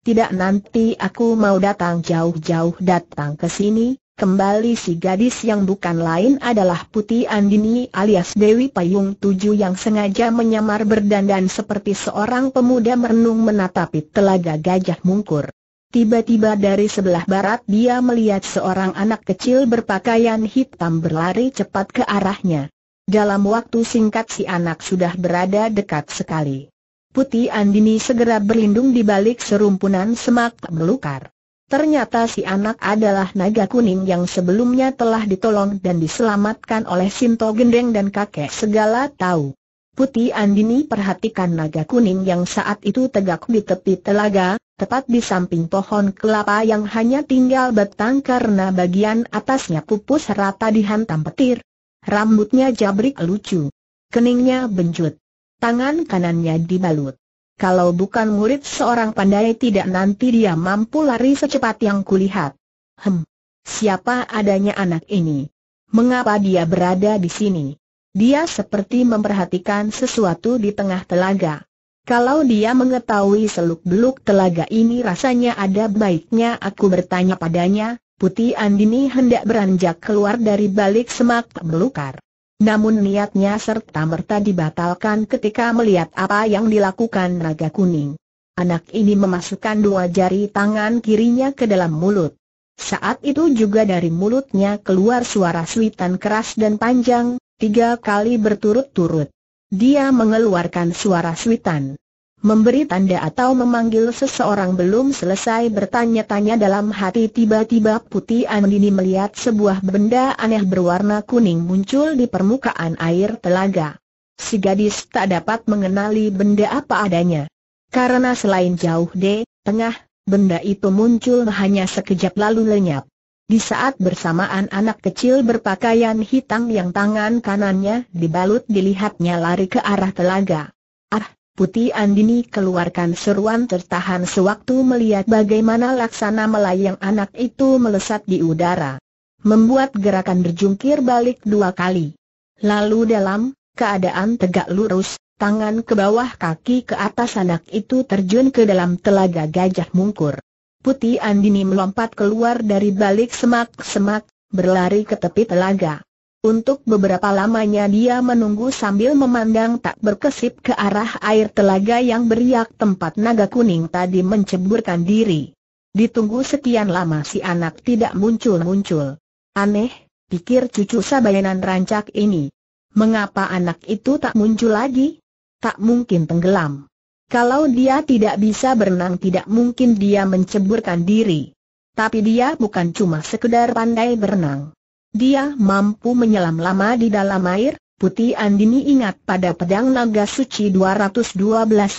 tidak nanti aku mau datang jauh-jauh datang ke sini, Kembali si gadis yang bukan lain adalah Putih Andini alias Dewi Payung Tuju yang sengaja menyamar berdandan seperti seorang pemuda merenung menatapi telaga gajah mungkur. Tiba-tiba dari sebelah barat dia melihat seorang anak kecil berpakaian hitam berlari cepat ke arahnya. Dalam waktu singkat si anak sudah berada dekat sekali. Putih Andini segera berlindung di balik serumpunan semak belukar. Ternyata si anak adalah naga kuning yang sebelumnya telah ditolong dan diselamatkan oleh Sinto Gendeng dan kakek segala tahu. Putih Andini perhatikan naga kuning yang saat itu tegak di tepi telaga, tepat di samping pohon kelapa yang hanya tinggal batang karena bagian atasnya pupus rata dihantam petir. Rambutnya jabrik lucu. Keningnya benjut. Tangan kanannya dibalut kalau bukan murid seorang pandai tidak nanti dia mampu lari secepat yang kulihat. Hem, siapa adanya anak ini? Mengapa dia berada di sini? Dia seperti memperhatikan sesuatu di tengah telaga. Kalau dia mengetahui seluk-beluk telaga ini rasanya ada baiknya aku bertanya padanya, Putih Andini hendak beranjak keluar dari balik semak belukar. Namun niatnya serta-merta dibatalkan ketika melihat apa yang dilakukan naga kuning. Anak ini memasukkan dua jari tangan kirinya ke dalam mulut. Saat itu juga dari mulutnya keluar suara suitan keras dan panjang, tiga kali berturut-turut. Dia mengeluarkan suara suitan. Memberi tanda atau memanggil seseorang belum selesai bertanya-tanya dalam hati tiba-tiba Putih Andini melihat sebuah benda aneh berwarna kuning muncul di permukaan air telaga. Si gadis tak dapat mengenali benda apa adanya. Karena selain jauh de, tengah, benda itu muncul hanya sekejap lalu lenyap. Di saat bersamaan anak kecil berpakaian hitam yang tangan kanannya dibalut dilihatnya lari ke arah telaga. Ah, Putih Andini keluarkan seruan tertahan sewaktu melihat bagaimana laksana melayang anak itu melesat di udara. Membuat gerakan berjungkir balik dua kali. Lalu dalam keadaan tegak lurus, tangan ke bawah kaki ke atas anak itu terjun ke dalam telaga gajah mungkur. Putih Andini melompat keluar dari balik semak-semak, berlari ke tepi telaga. Untuk beberapa lamanya dia menunggu sambil memandang tak berkesip ke arah air telaga yang beriak tempat naga kuning tadi menceburkan diri. Ditunggu sekian lama si anak tidak muncul-muncul. Aneh, pikir cucu sabayanan rancak ini. Mengapa anak itu tak muncul lagi? Tak mungkin tenggelam. Kalau dia tidak bisa berenang tidak mungkin dia menceburkan diri. Tapi dia bukan cuma sekedar pandai berenang. Dia mampu menyelam lama di dalam air, Putih Andini ingat pada pedang naga suci 212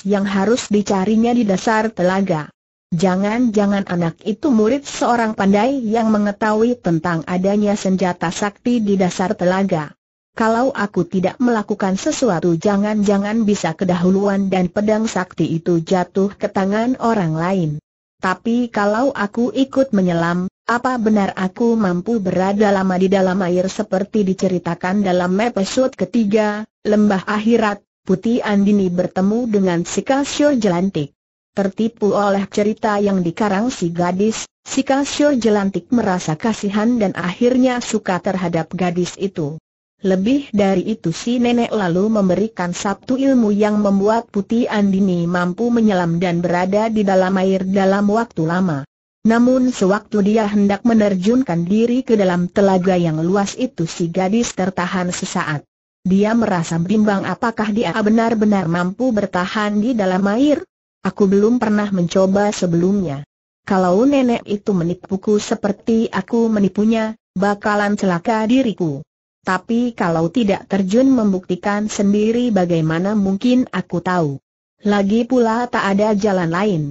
yang harus dicarinya di dasar telaga. Jangan-jangan anak itu murid seorang pandai yang mengetahui tentang adanya senjata sakti di dasar telaga. Kalau aku tidak melakukan sesuatu jangan-jangan bisa kedahuluan dan pedang sakti itu jatuh ke tangan orang lain. Tapi kalau aku ikut menyelam, apa benar aku mampu berada lama di dalam air seperti diceritakan dalam episode ketiga, Lembah Akhirat, Putih Andini bertemu dengan si Kasyo Jelantik. Tertipu oleh cerita yang dikarang si gadis, si Kasyo Jelantik merasa kasihan dan akhirnya suka terhadap gadis itu. Lebih dari itu si nenek lalu memberikan sabtu ilmu yang membuat Putih Andini mampu menyelam dan berada di dalam air dalam waktu lama. Namun sewaktu dia hendak menerjunkan diri ke dalam telaga yang luas itu si gadis tertahan sesaat. Dia merasa bimbang apakah dia benar-benar mampu bertahan di dalam air? Aku belum pernah mencoba sebelumnya. Kalau nenek itu menipuku seperti aku menipunya, bakalan celaka diriku. Tapi kalau tidak terjun membuktikan sendiri bagaimana mungkin aku tahu. Lagi pula tak ada jalan lain.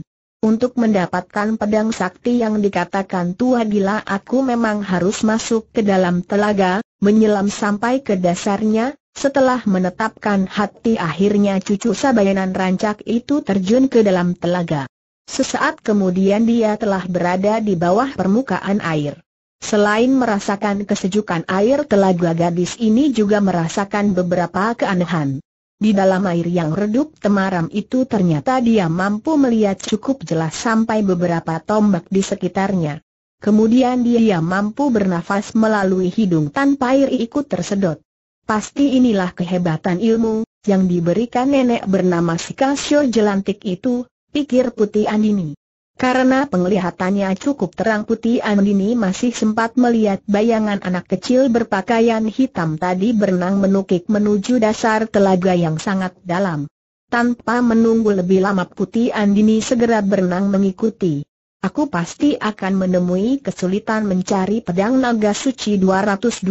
Untuk mendapatkan pedang sakti yang dikatakan tua gila aku memang harus masuk ke dalam telaga, menyelam sampai ke dasarnya, setelah menetapkan hati akhirnya cucu sabayanan rancak itu terjun ke dalam telaga. Sesaat kemudian dia telah berada di bawah permukaan air. Selain merasakan kesejukan air telaga gadis ini juga merasakan beberapa keanehan. Di dalam air yang redup temaram itu ternyata dia mampu melihat cukup jelas sampai beberapa tombak di sekitarnya. Kemudian dia mampu bernafas melalui hidung tanpa air ikut tersedot. Pasti inilah kehebatan ilmu, yang diberikan nenek bernama Sikasio Jelantik itu, pikir Putih Andini. Karena penglihatannya cukup terang putih Andini masih sempat melihat bayangan anak kecil berpakaian hitam tadi berenang menukik menuju dasar telaga yang sangat dalam. Tanpa menunggu lebih lama putih Andini segera berenang mengikuti. Aku pasti akan menemui kesulitan mencari pedang naga suci 212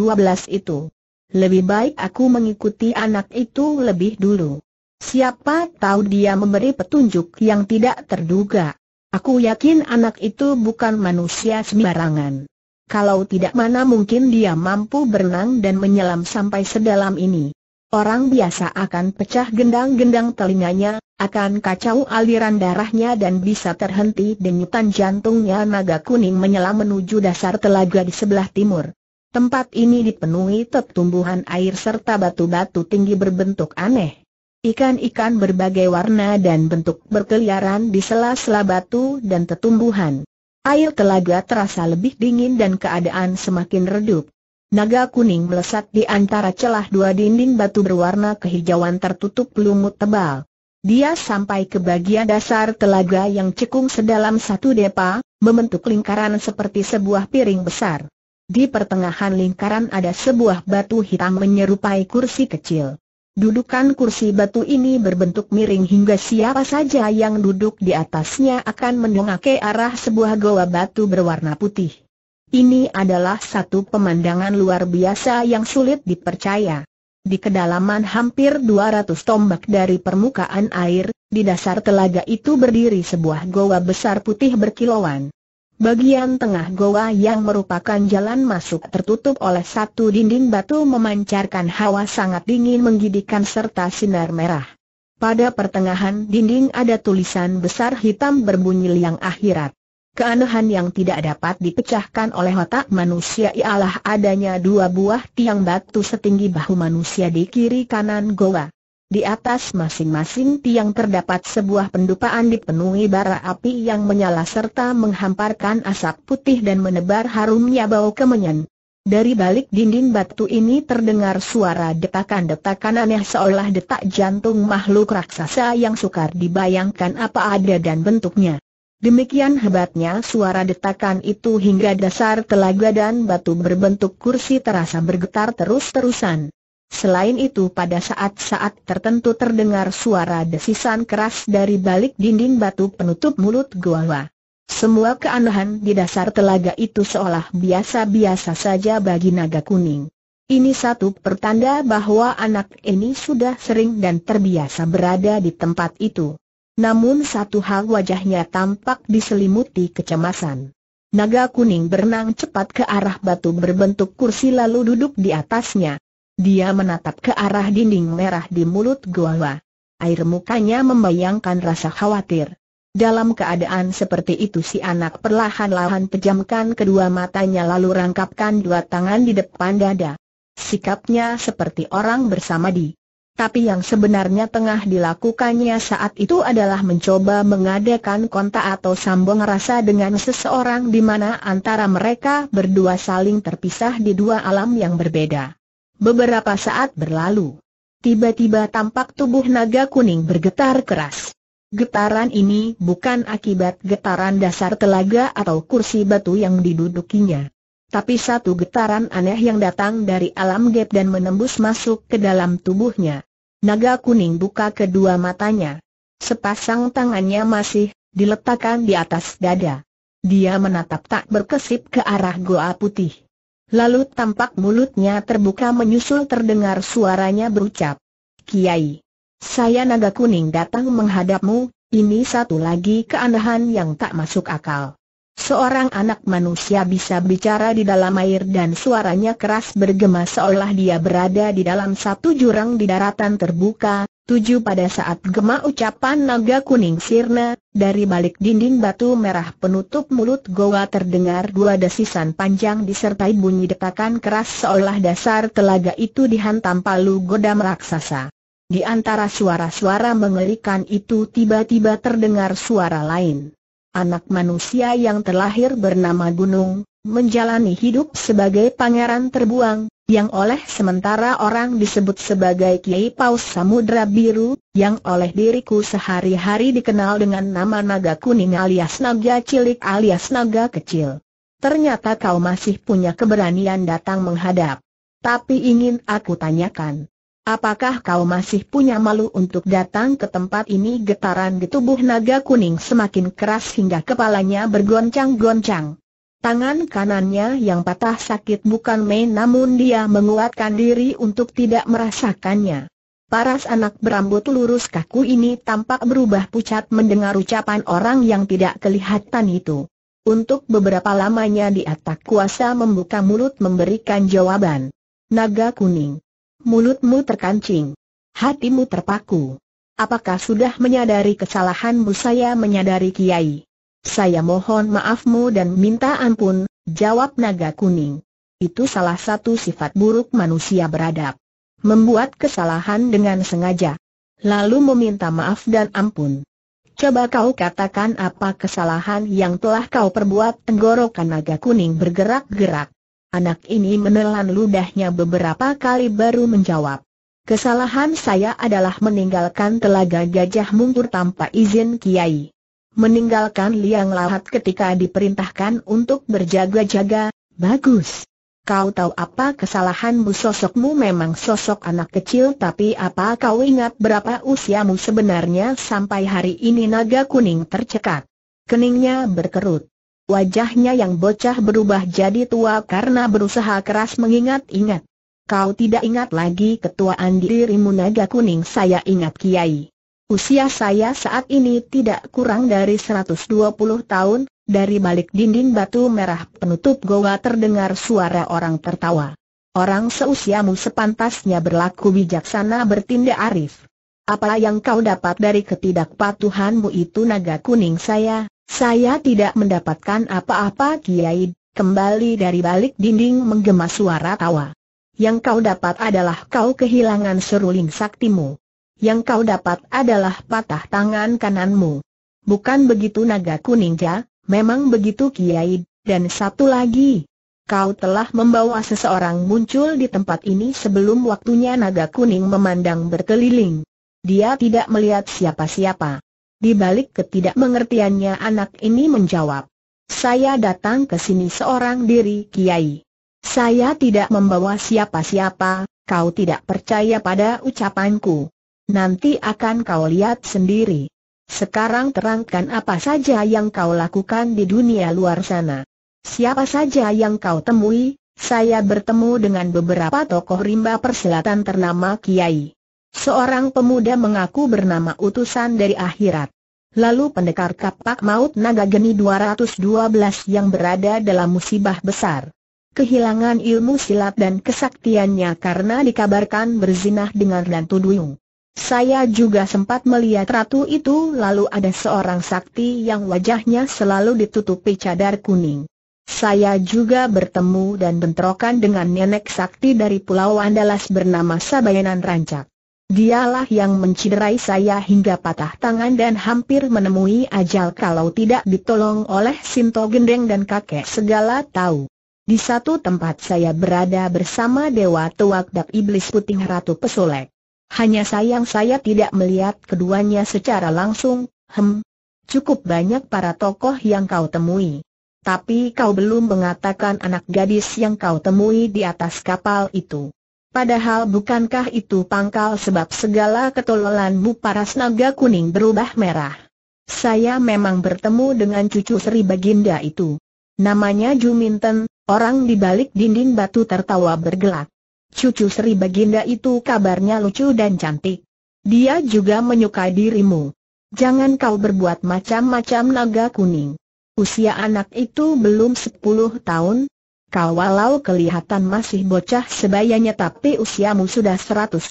itu. Lebih baik aku mengikuti anak itu lebih dulu. Siapa tahu dia memberi petunjuk yang tidak terduga. Aku yakin anak itu bukan manusia sembarangan. Kalau tidak mana mungkin dia mampu berenang dan menyelam sampai sedalam ini. Orang biasa akan pecah gendang-gendang telinganya, akan kacau aliran darahnya dan bisa terhenti denyutan jantungnya naga kuning menyelam menuju dasar telaga di sebelah timur. Tempat ini dipenuhi tetumbuhan air serta batu-batu tinggi berbentuk aneh. Ikan-ikan berbagai warna dan bentuk berkeliaran di sela-sela batu dan tetumbuhan. Air telaga terasa lebih dingin dan keadaan semakin redup. Naga kuning melesat di antara celah dua dinding batu berwarna kehijauan tertutup lumut tebal. Dia sampai ke bagian dasar telaga yang cekung sedalam satu depa, membentuk lingkaran seperti sebuah piring besar. Di pertengahan lingkaran ada sebuah batu hitam menyerupai kursi kecil. Dudukan kursi batu ini berbentuk miring hingga siapa saja yang duduk di atasnya akan mendongak ke arah sebuah goa batu berwarna putih. Ini adalah satu pemandangan luar biasa yang sulit dipercaya. Di kedalaman hampir 200 tombak dari permukaan air, di dasar telaga itu berdiri sebuah goa besar putih berkilauan. Bagian tengah goa yang merupakan jalan masuk tertutup oleh satu dinding batu memancarkan hawa sangat dingin menggidikan serta sinar merah. Pada pertengahan dinding ada tulisan besar hitam berbunyi liang akhirat. Keanehan yang tidak dapat dipecahkan oleh otak manusia ialah adanya dua buah tiang batu setinggi bahu manusia di kiri kanan goa. Di atas masing-masing tiang terdapat sebuah pendupaan dipenuhi bara api yang menyala serta menghamparkan asap putih dan menebar harumnya bau kemenyan. Dari balik dinding batu ini terdengar suara detakan-detakan aneh seolah detak jantung makhluk raksasa yang sukar dibayangkan apa ada dan bentuknya. Demikian hebatnya suara detakan itu hingga dasar telaga dan batu berbentuk kursi terasa bergetar terus-terusan. Selain itu pada saat-saat tertentu terdengar suara desisan keras dari balik dinding batu penutup mulut gua. Semua keanehan di dasar telaga itu seolah biasa-biasa saja bagi naga kuning. Ini satu pertanda bahwa anak ini sudah sering dan terbiasa berada di tempat itu. Namun satu hal wajahnya tampak diselimuti kecemasan. Naga kuning berenang cepat ke arah batu berbentuk kursi lalu duduk di atasnya. Dia menatap ke arah dinding merah di mulut gua. Air mukanya membayangkan rasa khawatir. Dalam keadaan seperti itu si anak perlahan-lahan pejamkan kedua matanya lalu rangkapkan dua tangan di depan dada. Sikapnya seperti orang bersama bersamadi. Tapi yang sebenarnya tengah dilakukannya saat itu adalah mencoba mengadakan kontak atau sambung rasa dengan seseorang di mana antara mereka berdua saling terpisah di dua alam yang berbeda. Beberapa saat berlalu. Tiba-tiba tampak tubuh naga kuning bergetar keras. Getaran ini bukan akibat getaran dasar telaga atau kursi batu yang didudukinya. Tapi satu getaran aneh yang datang dari alam gap dan menembus masuk ke dalam tubuhnya. Naga kuning buka kedua matanya. Sepasang tangannya masih diletakkan di atas dada. Dia menatap tak berkesip ke arah goa putih. Lalu tampak mulutnya terbuka menyusul terdengar suaranya berucap. Kiai, saya naga kuning datang menghadapmu, ini satu lagi keanehan yang tak masuk akal. Seorang anak manusia bisa bicara di dalam air dan suaranya keras bergema seolah dia berada di dalam satu jurang di daratan terbuka. Tujuh pada saat gema ucapan naga kuning sirna, dari balik dinding batu merah penutup mulut goa terdengar dua desisan panjang disertai bunyi detakan keras seolah dasar telaga itu dihantam palu godam raksasa. Di antara suara-suara mengerikan itu tiba-tiba terdengar suara lain anak manusia yang terlahir bernama Gunung, menjalani hidup sebagai pangeran terbuang, yang oleh sementara orang disebut sebagai Kiai Paus Samudra Biru, yang oleh diriku sehari-hari dikenal dengan nama Naga Kuning alias Naga Cilik alias Naga Kecil. Ternyata kau masih punya keberanian datang menghadap. Tapi ingin aku tanyakan, Apakah kau masih punya malu untuk datang ke tempat ini? Getaran di tubuh naga kuning semakin keras hingga kepalanya bergoncang-goncang. Tangan kanannya yang patah sakit bukan main namun dia menguatkan diri untuk tidak merasakannya. Paras anak berambut lurus kaku ini tampak berubah pucat mendengar ucapan orang yang tidak kelihatan itu. Untuk beberapa lamanya dia tak kuasa membuka mulut memberikan jawaban. Naga kuning mulutmu terkancing. Hatimu terpaku. Apakah sudah menyadari kesalahanmu? Saya menyadari Kiai. Saya mohon maafmu dan minta ampun, jawab naga kuning. Itu salah satu sifat buruk manusia beradab. Membuat kesalahan dengan sengaja. Lalu meminta maaf dan ampun. Coba kau katakan apa kesalahan yang telah kau perbuat Tenggorokan naga kuning bergerak-gerak Anak ini menelan ludahnya beberapa kali baru menjawab. Kesalahan saya adalah meninggalkan telaga gajah mungkur tanpa izin kiai. Meninggalkan liang lahat ketika diperintahkan untuk berjaga-jaga, bagus. Kau tahu apa kesalahanmu sosokmu memang sosok anak kecil tapi apa kau ingat berapa usiamu sebenarnya sampai hari ini naga kuning tercekat. Keningnya berkerut. Wajahnya yang bocah berubah jadi tua karena berusaha keras mengingat-ingat. Kau tidak ingat lagi ketuaan dirimu naga kuning saya ingat kiai. Usia saya saat ini tidak kurang dari 120 tahun, dari balik dinding batu merah penutup goa terdengar suara orang tertawa. Orang seusiamu sepantasnya berlaku bijaksana bertindak arif. Apa yang kau dapat dari ketidakpatuhanmu itu naga kuning saya? Saya tidak mendapatkan apa-apa Kiai, kembali dari balik dinding menggema suara tawa. Yang kau dapat adalah kau kehilangan seruling saktimu. Yang kau dapat adalah patah tangan kananmu. Bukan begitu naga kuningja, memang begitu Kiai, dan satu lagi, Kau telah membawa seseorang muncul di tempat ini sebelum waktunya naga kuning memandang berkeliling. Dia tidak melihat siapa-siapa. Di balik ketidakmengertiannya anak ini menjawab. Saya datang ke sini seorang diri Kiai. Saya tidak membawa siapa-siapa, kau tidak percaya pada ucapanku. Nanti akan kau lihat sendiri. Sekarang terangkan apa saja yang kau lakukan di dunia luar sana. Siapa saja yang kau temui, saya bertemu dengan beberapa tokoh rimba persilatan ternama Kiai. Seorang pemuda mengaku bernama utusan dari akhirat. Lalu pendekar kapak maut naga geni 212 yang berada dalam musibah besar. Kehilangan ilmu silat dan kesaktiannya karena dikabarkan berzinah dengan Ratu Duyung. Saya juga sempat melihat ratu itu lalu ada seorang sakti yang wajahnya selalu ditutupi cadar kuning. Saya juga bertemu dan bentrokan dengan nenek sakti dari Pulau Andalas bernama Sabayanan Rancak. Dialah yang menciderai saya hingga patah tangan dan hampir menemui ajal kalau tidak ditolong oleh Sinto Gendeng dan kakek segala tahu. Di satu tempat saya berada bersama Dewa Tuak Dak Iblis Puting Ratu Pesolek. Hanya sayang saya tidak melihat keduanya secara langsung, hem. Cukup banyak para tokoh yang kau temui. Tapi kau belum mengatakan anak gadis yang kau temui di atas kapal itu. Padahal bukankah itu pangkal sebab segala ketololanmu paras naga kuning berubah merah. Saya memang bertemu dengan cucu Sri Baginda itu. Namanya Juminten, orang di balik dinding batu tertawa bergelak. Cucu Sri Baginda itu kabarnya lucu dan cantik. Dia juga menyukai dirimu. Jangan kau berbuat macam-macam naga kuning. Usia anak itu belum 10 tahun, Kau walau kelihatan masih bocah sebayanya tapi usiamu sudah 120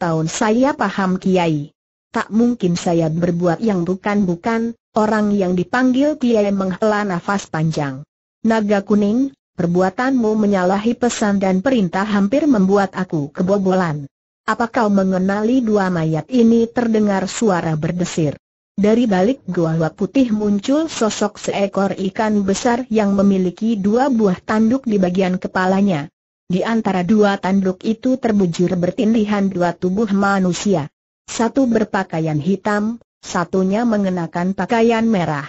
tahun saya paham Kiai. Tak mungkin saya berbuat yang bukan-bukan, orang yang dipanggil Kiai menghela nafas panjang. Naga kuning, perbuatanmu menyalahi pesan dan perintah hampir membuat aku kebobolan. Apa kau mengenali dua mayat ini terdengar suara berdesir. Dari balik gua-gua putih muncul sosok seekor ikan besar yang memiliki dua buah tanduk di bagian kepalanya. Di antara dua tanduk itu terbujur bertindihan dua tubuh manusia. Satu berpakaian hitam, satunya mengenakan pakaian merah.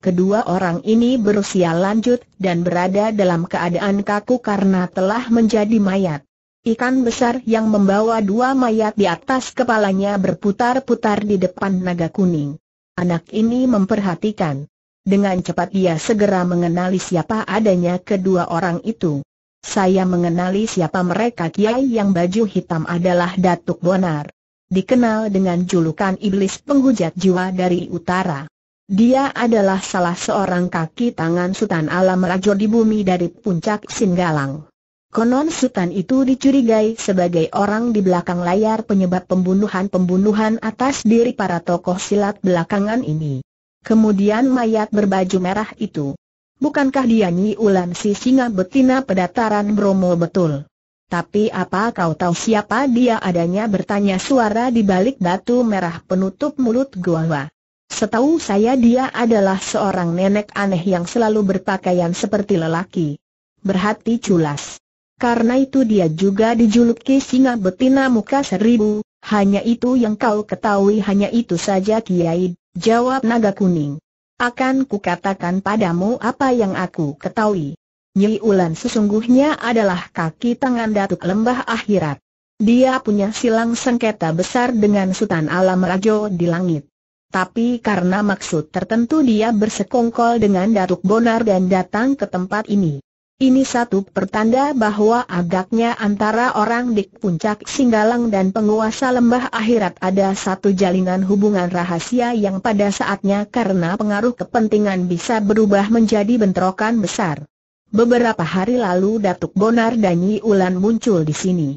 Kedua orang ini berusia lanjut dan berada dalam keadaan kaku karena telah menjadi mayat. Ikan besar yang membawa dua mayat di atas kepalanya berputar-putar di depan naga kuning anak ini memperhatikan. Dengan cepat ia segera mengenali siapa adanya kedua orang itu. Saya mengenali siapa mereka Kiai yang baju hitam adalah Datuk Bonar. Dikenal dengan julukan Iblis Penghujat Jiwa dari Utara. Dia adalah salah seorang kaki tangan Sultan Alam Rajo di bumi dari puncak Singgalang. Konon Sutan itu dicurigai sebagai orang di belakang layar penyebab pembunuhan-pembunuhan atas diri para tokoh silat belakangan ini. Kemudian mayat berbaju merah itu. Bukankah dia Nyi Ulan si singa betina pedataran Bromo betul? Tapi apa kau tahu siapa dia adanya bertanya suara di balik batu merah penutup mulut gua. Setahu saya dia adalah seorang nenek aneh yang selalu berpakaian seperti lelaki. Berhati culas. Karena itu dia juga dijuluki singa betina muka seribu, hanya itu yang kau ketahui hanya itu saja Kiai, jawab naga kuning. Akan kukatakan padamu apa yang aku ketahui. Nyi Ulan sesungguhnya adalah kaki tangan Datuk Lembah Akhirat. Dia punya silang sengketa besar dengan Sultan Alam Rajo di langit. Tapi karena maksud tertentu dia bersekongkol dengan Datuk Bonar dan datang ke tempat ini. Ini satu pertanda bahwa agaknya antara orang di puncak Singgalang dan penguasa lembah akhirat ada satu jalinan hubungan rahasia yang pada saatnya karena pengaruh kepentingan bisa berubah menjadi bentrokan besar. Beberapa hari lalu Datuk Bonar dan Nyi Ulan muncul di sini.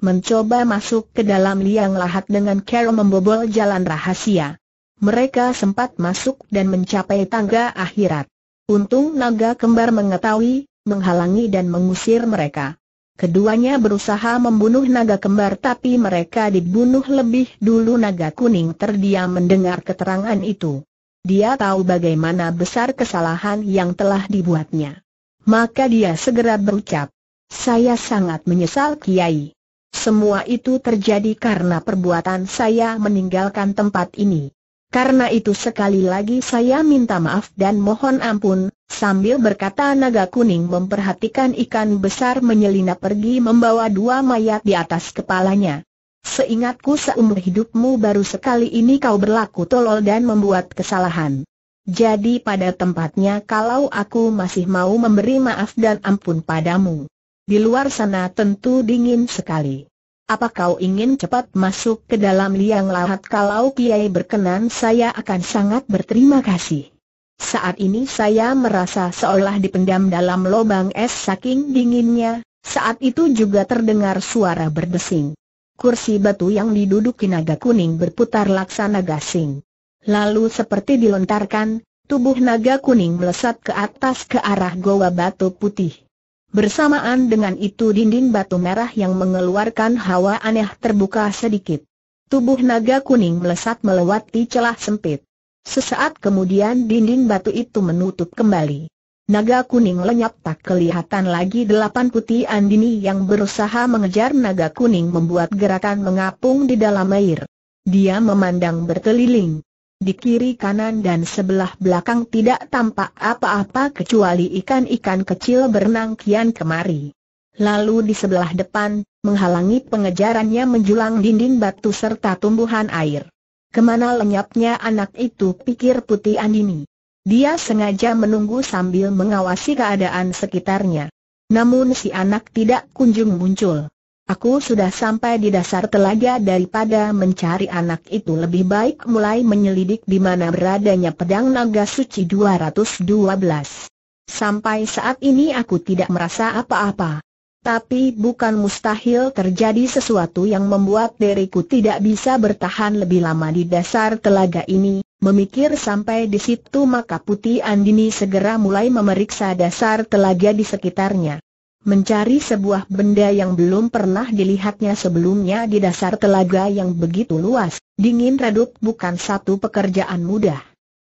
Mencoba masuk ke dalam liang lahat dengan cara membobol jalan rahasia. Mereka sempat masuk dan mencapai tangga akhirat. Untung naga kembar mengetahui, menghalangi dan mengusir mereka. Keduanya berusaha membunuh naga kembar tapi mereka dibunuh lebih dulu naga kuning terdiam mendengar keterangan itu. Dia tahu bagaimana besar kesalahan yang telah dibuatnya. Maka dia segera berucap, saya sangat menyesal Kiai. Semua itu terjadi karena perbuatan saya meninggalkan tempat ini. Karena itu sekali lagi saya minta maaf dan mohon ampun, sambil berkata naga kuning memperhatikan ikan besar menyelinap pergi membawa dua mayat di atas kepalanya. Seingatku seumur hidupmu baru sekali ini kau berlaku tolol dan membuat kesalahan. Jadi pada tempatnya kalau aku masih mau memberi maaf dan ampun padamu. Di luar sana tentu dingin sekali. Apa kau ingin cepat masuk ke dalam liang lahat kalau Kiai berkenan saya akan sangat berterima kasih. Saat ini saya merasa seolah dipendam dalam lubang es saking dinginnya, saat itu juga terdengar suara berdesing. Kursi batu yang diduduki naga kuning berputar laksana gasing. Lalu seperti dilontarkan, tubuh naga kuning melesat ke atas ke arah goa batu putih. Bersamaan dengan itu dinding batu merah yang mengeluarkan hawa aneh terbuka sedikit. Tubuh naga kuning melesat melewati celah sempit. Sesaat kemudian dinding batu itu menutup kembali. Naga kuning lenyap tak kelihatan lagi delapan putih andini yang berusaha mengejar naga kuning membuat gerakan mengapung di dalam air. Dia memandang berkeliling. Di kiri kanan dan sebelah belakang tidak tampak apa-apa kecuali ikan-ikan kecil berenang kian kemari. Lalu di sebelah depan, menghalangi pengejarannya menjulang dinding batu serta tumbuhan air. Kemana lenyapnya anak itu pikir Putih Andini. Dia sengaja menunggu sambil mengawasi keadaan sekitarnya. Namun si anak tidak kunjung muncul. Aku sudah sampai di dasar telaga daripada mencari anak itu lebih baik mulai menyelidik di mana beradanya pedang naga suci 212. Sampai saat ini aku tidak merasa apa-apa. Tapi bukan mustahil terjadi sesuatu yang membuat diriku tidak bisa bertahan lebih lama di dasar telaga ini. Memikir sampai di situ maka Putih Andini segera mulai memeriksa dasar telaga di sekitarnya mencari sebuah benda yang belum pernah dilihatnya sebelumnya di dasar telaga yang begitu luas, dingin redup bukan satu pekerjaan mudah.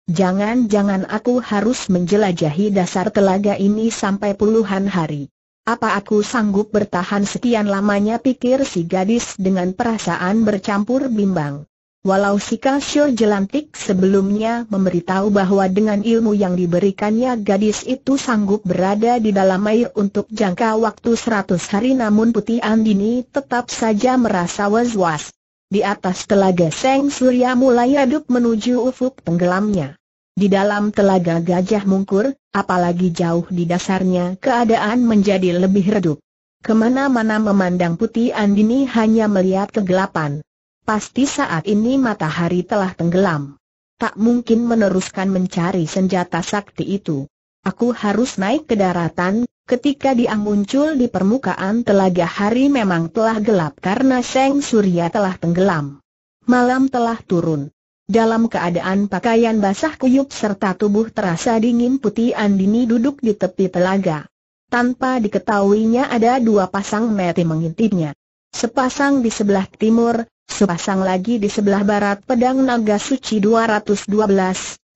Jangan-jangan aku harus menjelajahi dasar telaga ini sampai puluhan hari. Apa aku sanggup bertahan sekian lamanya pikir si gadis dengan perasaan bercampur bimbang. Walau si Kasio Jelantik sebelumnya memberitahu bahwa dengan ilmu yang diberikannya gadis itu sanggup berada di dalam air untuk jangka waktu 100 hari namun Putih Andini tetap saja merasa was-was. Di atas telaga Seng Surya mulai aduk menuju ufuk tenggelamnya. Di dalam telaga gajah mungkur, apalagi jauh di dasarnya keadaan menjadi lebih redup. Kemana-mana memandang Putih Andini hanya melihat kegelapan. Pasti saat ini matahari telah tenggelam. Tak mungkin meneruskan mencari senjata sakti itu. Aku harus naik ke daratan, ketika dia muncul di permukaan telaga hari memang telah gelap karena Seng Surya telah tenggelam. Malam telah turun. Dalam keadaan pakaian basah kuyup serta tubuh terasa dingin putih Andini duduk di tepi telaga. Tanpa diketahuinya ada dua pasang mata mengintipnya. Sepasang di sebelah timur, Sepasang lagi di sebelah barat pedang naga suci 212,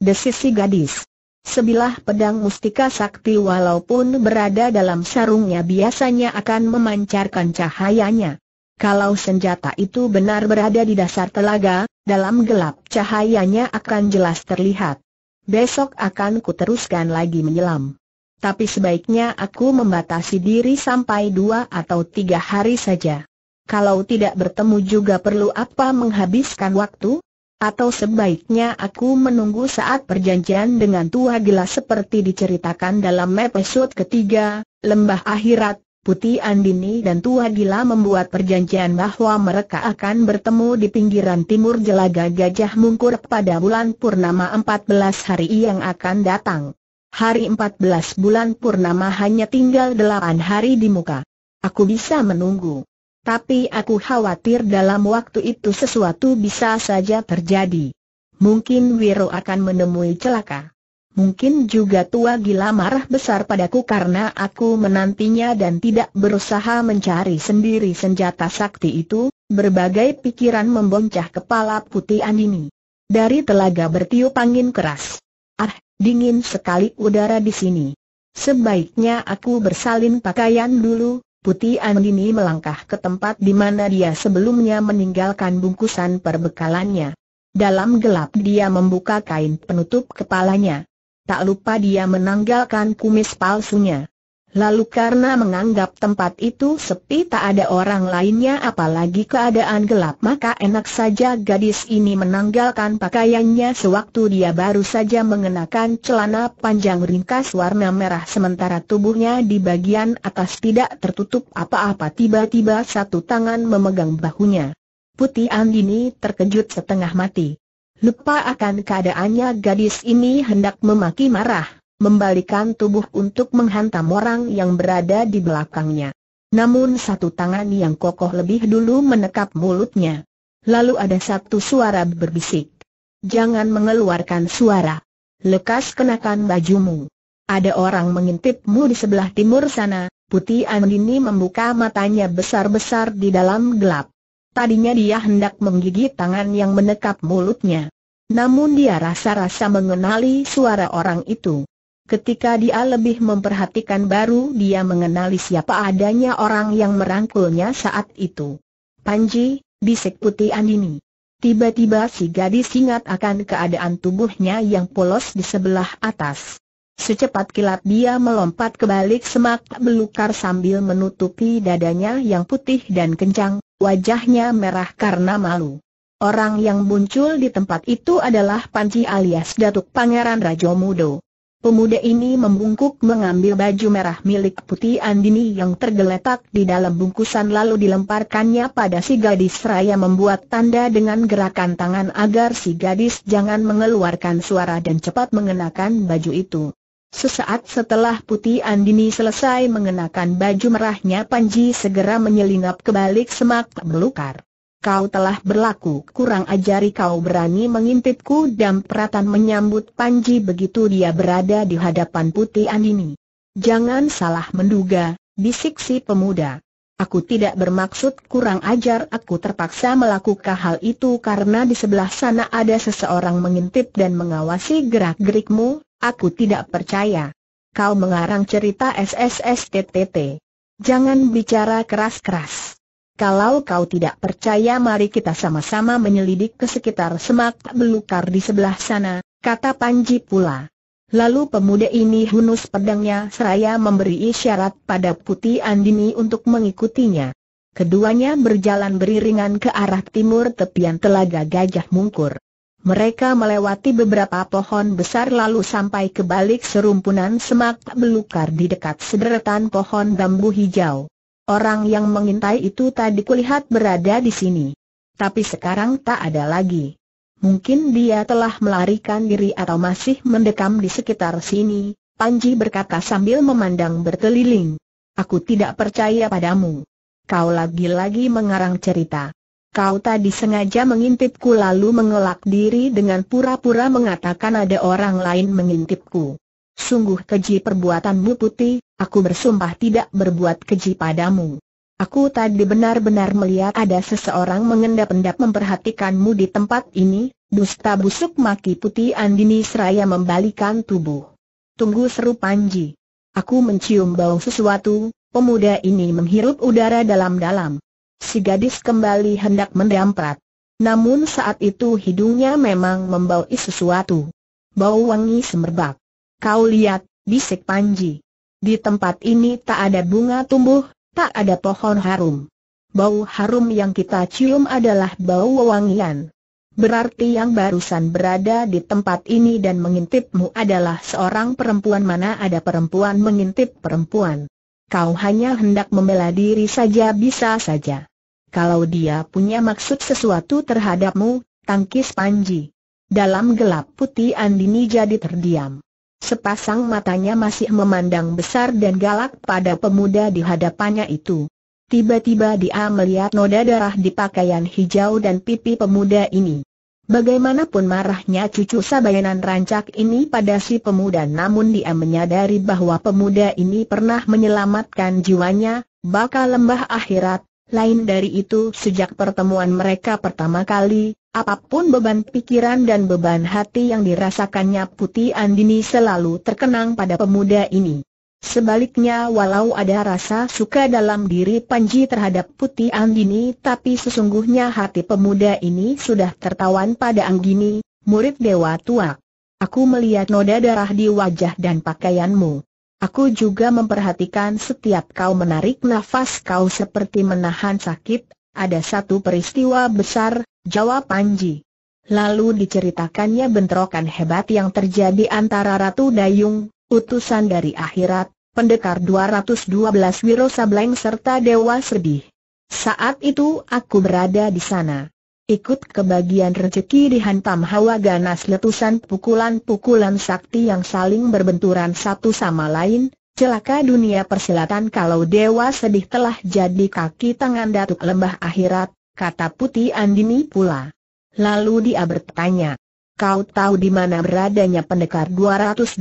desisi gadis. Sebilah pedang mustika sakti walaupun berada dalam sarungnya biasanya akan memancarkan cahayanya. Kalau senjata itu benar berada di dasar telaga, dalam gelap cahayanya akan jelas terlihat. Besok akan kuteruskan lagi menyelam. Tapi sebaiknya aku membatasi diri sampai dua atau tiga hari saja kalau tidak bertemu juga perlu apa menghabiskan waktu? Atau sebaiknya aku menunggu saat perjanjian dengan tua gila seperti diceritakan dalam episode ketiga, Lembah Akhirat, Putih Andini dan Tua Gila membuat perjanjian bahwa mereka akan bertemu di pinggiran timur Jelaga Gajah Mungkur pada bulan Purnama 14 hari yang akan datang. Hari 14 bulan Purnama hanya tinggal 8 hari di muka. Aku bisa menunggu. Tapi aku khawatir dalam waktu itu sesuatu bisa saja terjadi. Mungkin Wiro akan menemui celaka. Mungkin juga tua gila marah besar padaku karena aku menantinya dan tidak berusaha mencari sendiri senjata sakti itu, berbagai pikiran memboncah kepala putih Andini. Dari telaga bertiup angin keras. Ah, dingin sekali udara di sini. Sebaiknya aku bersalin pakaian dulu, Putih Andini melangkah ke tempat di mana dia sebelumnya meninggalkan bungkusan perbekalannya. Dalam gelap dia membuka kain penutup kepalanya. Tak lupa dia menanggalkan kumis palsunya. Lalu karena menganggap tempat itu sepi tak ada orang lainnya apalagi keadaan gelap maka enak saja gadis ini menanggalkan pakaiannya sewaktu dia baru saja mengenakan celana panjang ringkas warna merah sementara tubuhnya di bagian atas tidak tertutup apa-apa tiba-tiba satu tangan memegang bahunya. Putih Andini terkejut setengah mati. Lupa akan keadaannya gadis ini hendak memaki marah membalikan tubuh untuk menghantam orang yang berada di belakangnya. Namun satu tangan yang kokoh lebih dulu menekap mulutnya. Lalu ada satu suara berbisik. Jangan mengeluarkan suara. Lekas kenakan bajumu. Ada orang mengintipmu di sebelah timur sana. Putih Andini membuka matanya besar-besar di dalam gelap. Tadinya dia hendak menggigit tangan yang menekap mulutnya. Namun dia rasa-rasa mengenali suara orang itu. Ketika dia lebih memperhatikan baru dia mengenali siapa adanya orang yang merangkulnya saat itu. Panji, bisik putih Andini. Tiba-tiba si gadis ingat akan keadaan tubuhnya yang polos di sebelah atas. Secepat kilat dia melompat ke balik semak belukar sambil menutupi dadanya yang putih dan kencang, wajahnya merah karena malu. Orang yang muncul di tempat itu adalah Panji alias Datuk Pangeran Rajomudo. Pemuda ini membungkuk mengambil baju merah milik putih Andini yang tergeletak di dalam bungkusan lalu dilemparkannya pada si gadis seraya membuat tanda dengan gerakan tangan agar si gadis jangan mengeluarkan suara dan cepat mengenakan baju itu. Sesaat setelah putih Andini selesai mengenakan baju merahnya Panji segera menyelinap ke balik semak belukar kau telah berlaku kurang ajari kau berani mengintipku dan peratan menyambut Panji begitu dia berada di hadapan Putih Andini. Jangan salah menduga, bisik si pemuda. Aku tidak bermaksud kurang ajar aku terpaksa melakukan hal itu karena di sebelah sana ada seseorang mengintip dan mengawasi gerak-gerikmu, aku tidak percaya. Kau mengarang cerita SSSTTT. Jangan bicara keras-keras. Kalau kau tidak percaya mari kita sama-sama menyelidik ke sekitar semak belukar di sebelah sana, kata Panji pula. Lalu pemuda ini hunus pedangnya seraya memberi isyarat pada Putih Andini untuk mengikutinya. Keduanya berjalan beriringan ke arah timur tepian telaga Gajah Mungkur. Mereka melewati beberapa pohon besar lalu sampai ke balik serumpunan semak belukar di dekat sederetan pohon bambu hijau. Orang yang mengintai itu tadi kulihat berada di sini. Tapi sekarang tak ada lagi. Mungkin dia telah melarikan diri atau masih mendekam di sekitar sini, Panji berkata sambil memandang berkeliling. Aku tidak percaya padamu. Kau lagi-lagi mengarang cerita. Kau tadi sengaja mengintipku lalu mengelak diri dengan pura-pura mengatakan ada orang lain mengintipku. Sungguh keji perbuatanmu putih, aku bersumpah tidak berbuat keji padamu. Aku tadi benar-benar melihat ada seseorang mengendap-endap memperhatikanmu di tempat ini, dusta busuk maki putih Andini seraya membalikan tubuh. Tunggu seru Panji. Aku mencium bau sesuatu, pemuda ini menghirup udara dalam-dalam. Si gadis kembali hendak mendamprat. Namun saat itu hidungnya memang membau sesuatu. Bau wangi semerbak. Kau lihat, bisik Panji. Di tempat ini tak ada bunga tumbuh, tak ada pohon harum. Bau harum yang kita cium adalah bau wangian. Berarti yang barusan berada di tempat ini dan mengintipmu adalah seorang perempuan mana ada perempuan mengintip perempuan. Kau hanya hendak membela diri saja bisa saja. Kalau dia punya maksud sesuatu terhadapmu, tangkis Panji. Dalam gelap putih Andini jadi terdiam. Sepasang matanya masih memandang besar dan galak pada pemuda di hadapannya itu. Tiba-tiba dia melihat noda darah di pakaian hijau dan pipi pemuda ini. Bagaimanapun marahnya cucu sabayanan rancak ini pada si pemuda namun dia menyadari bahwa pemuda ini pernah menyelamatkan jiwanya, bakal lembah akhirat, lain dari itu sejak pertemuan mereka pertama kali, apapun beban pikiran dan beban hati yang dirasakannya Putih Andini selalu terkenang pada pemuda ini. Sebaliknya walau ada rasa suka dalam diri Panji terhadap Putih Andini tapi sesungguhnya hati pemuda ini sudah tertawan pada Anggini, murid Dewa Tua. Aku melihat noda darah di wajah dan pakaianmu. Aku juga memperhatikan setiap kau menarik nafas kau seperti menahan sakit, ada satu peristiwa besar, jawab Panji. Lalu diceritakannya bentrokan hebat yang terjadi antara Ratu Dayung, utusan dari akhirat, pendekar 212 Wiro serta Dewa Sedih. Saat itu aku berada di sana ikut kebagian rezeki dihantam hawa ganas letusan pukulan-pukulan sakti yang saling berbenturan satu sama lain, celaka dunia persilatan kalau dewa sedih telah jadi kaki tangan datuk lembah akhirat, kata Putih Andini pula. Lalu dia bertanya, kau tahu di mana beradanya pendekar 212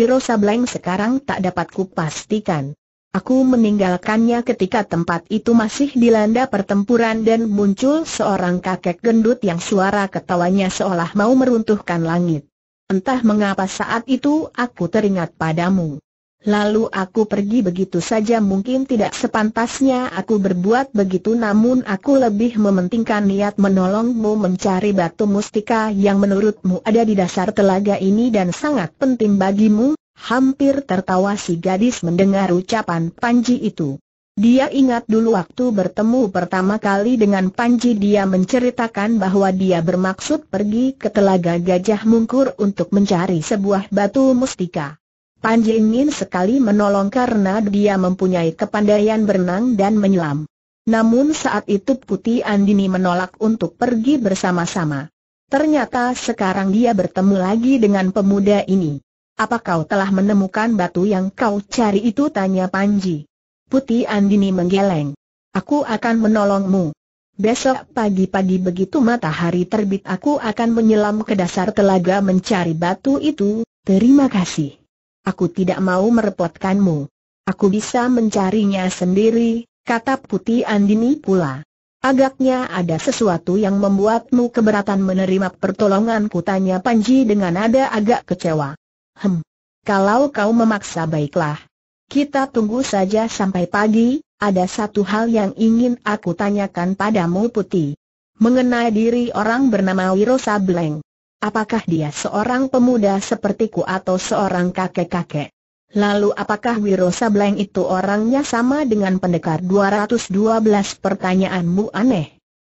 Wiro Sableng sekarang tak dapat kupastikan, Aku meninggalkannya ketika tempat itu masih dilanda pertempuran dan muncul seorang kakek gendut yang suara ketawanya seolah mau meruntuhkan langit. Entah mengapa saat itu aku teringat padamu. Lalu aku pergi begitu saja mungkin tidak sepantasnya aku berbuat begitu namun aku lebih mementingkan niat menolongmu mencari batu mustika yang menurutmu ada di dasar telaga ini dan sangat penting bagimu, Hampir tertawa si gadis mendengar ucapan Panji itu. Dia ingat dulu waktu bertemu pertama kali dengan Panji dia menceritakan bahwa dia bermaksud pergi ke telaga Gajah Mungkur untuk mencari sebuah batu mustika. Panji ingin sekali menolong karena dia mempunyai kepandaian berenang dan menyelam. Namun saat itu Putih Andini menolak untuk pergi bersama-sama. Ternyata sekarang dia bertemu lagi dengan pemuda ini. Apa kau telah menemukan batu yang kau cari itu? Tanya Panji. Putih Andini menggeleng. Aku akan menolongmu. Besok pagi-pagi begitu matahari terbit aku akan menyelam ke dasar telaga mencari batu itu, terima kasih. Aku tidak mau merepotkanmu. Aku bisa mencarinya sendiri, kata Putih Andini pula. Agaknya ada sesuatu yang membuatmu keberatan menerima pertolonganku tanya Panji dengan nada agak kecewa. Hem, kalau kau memaksa baiklah. Kita tunggu saja sampai pagi, ada satu hal yang ingin aku tanyakan padamu Putih. Mengenai diri orang bernama Wiro Sableng. Apakah dia seorang pemuda sepertiku atau seorang kakek-kakek? Lalu apakah Wiro Sableng itu orangnya sama dengan pendekar 212 pertanyaanmu aneh?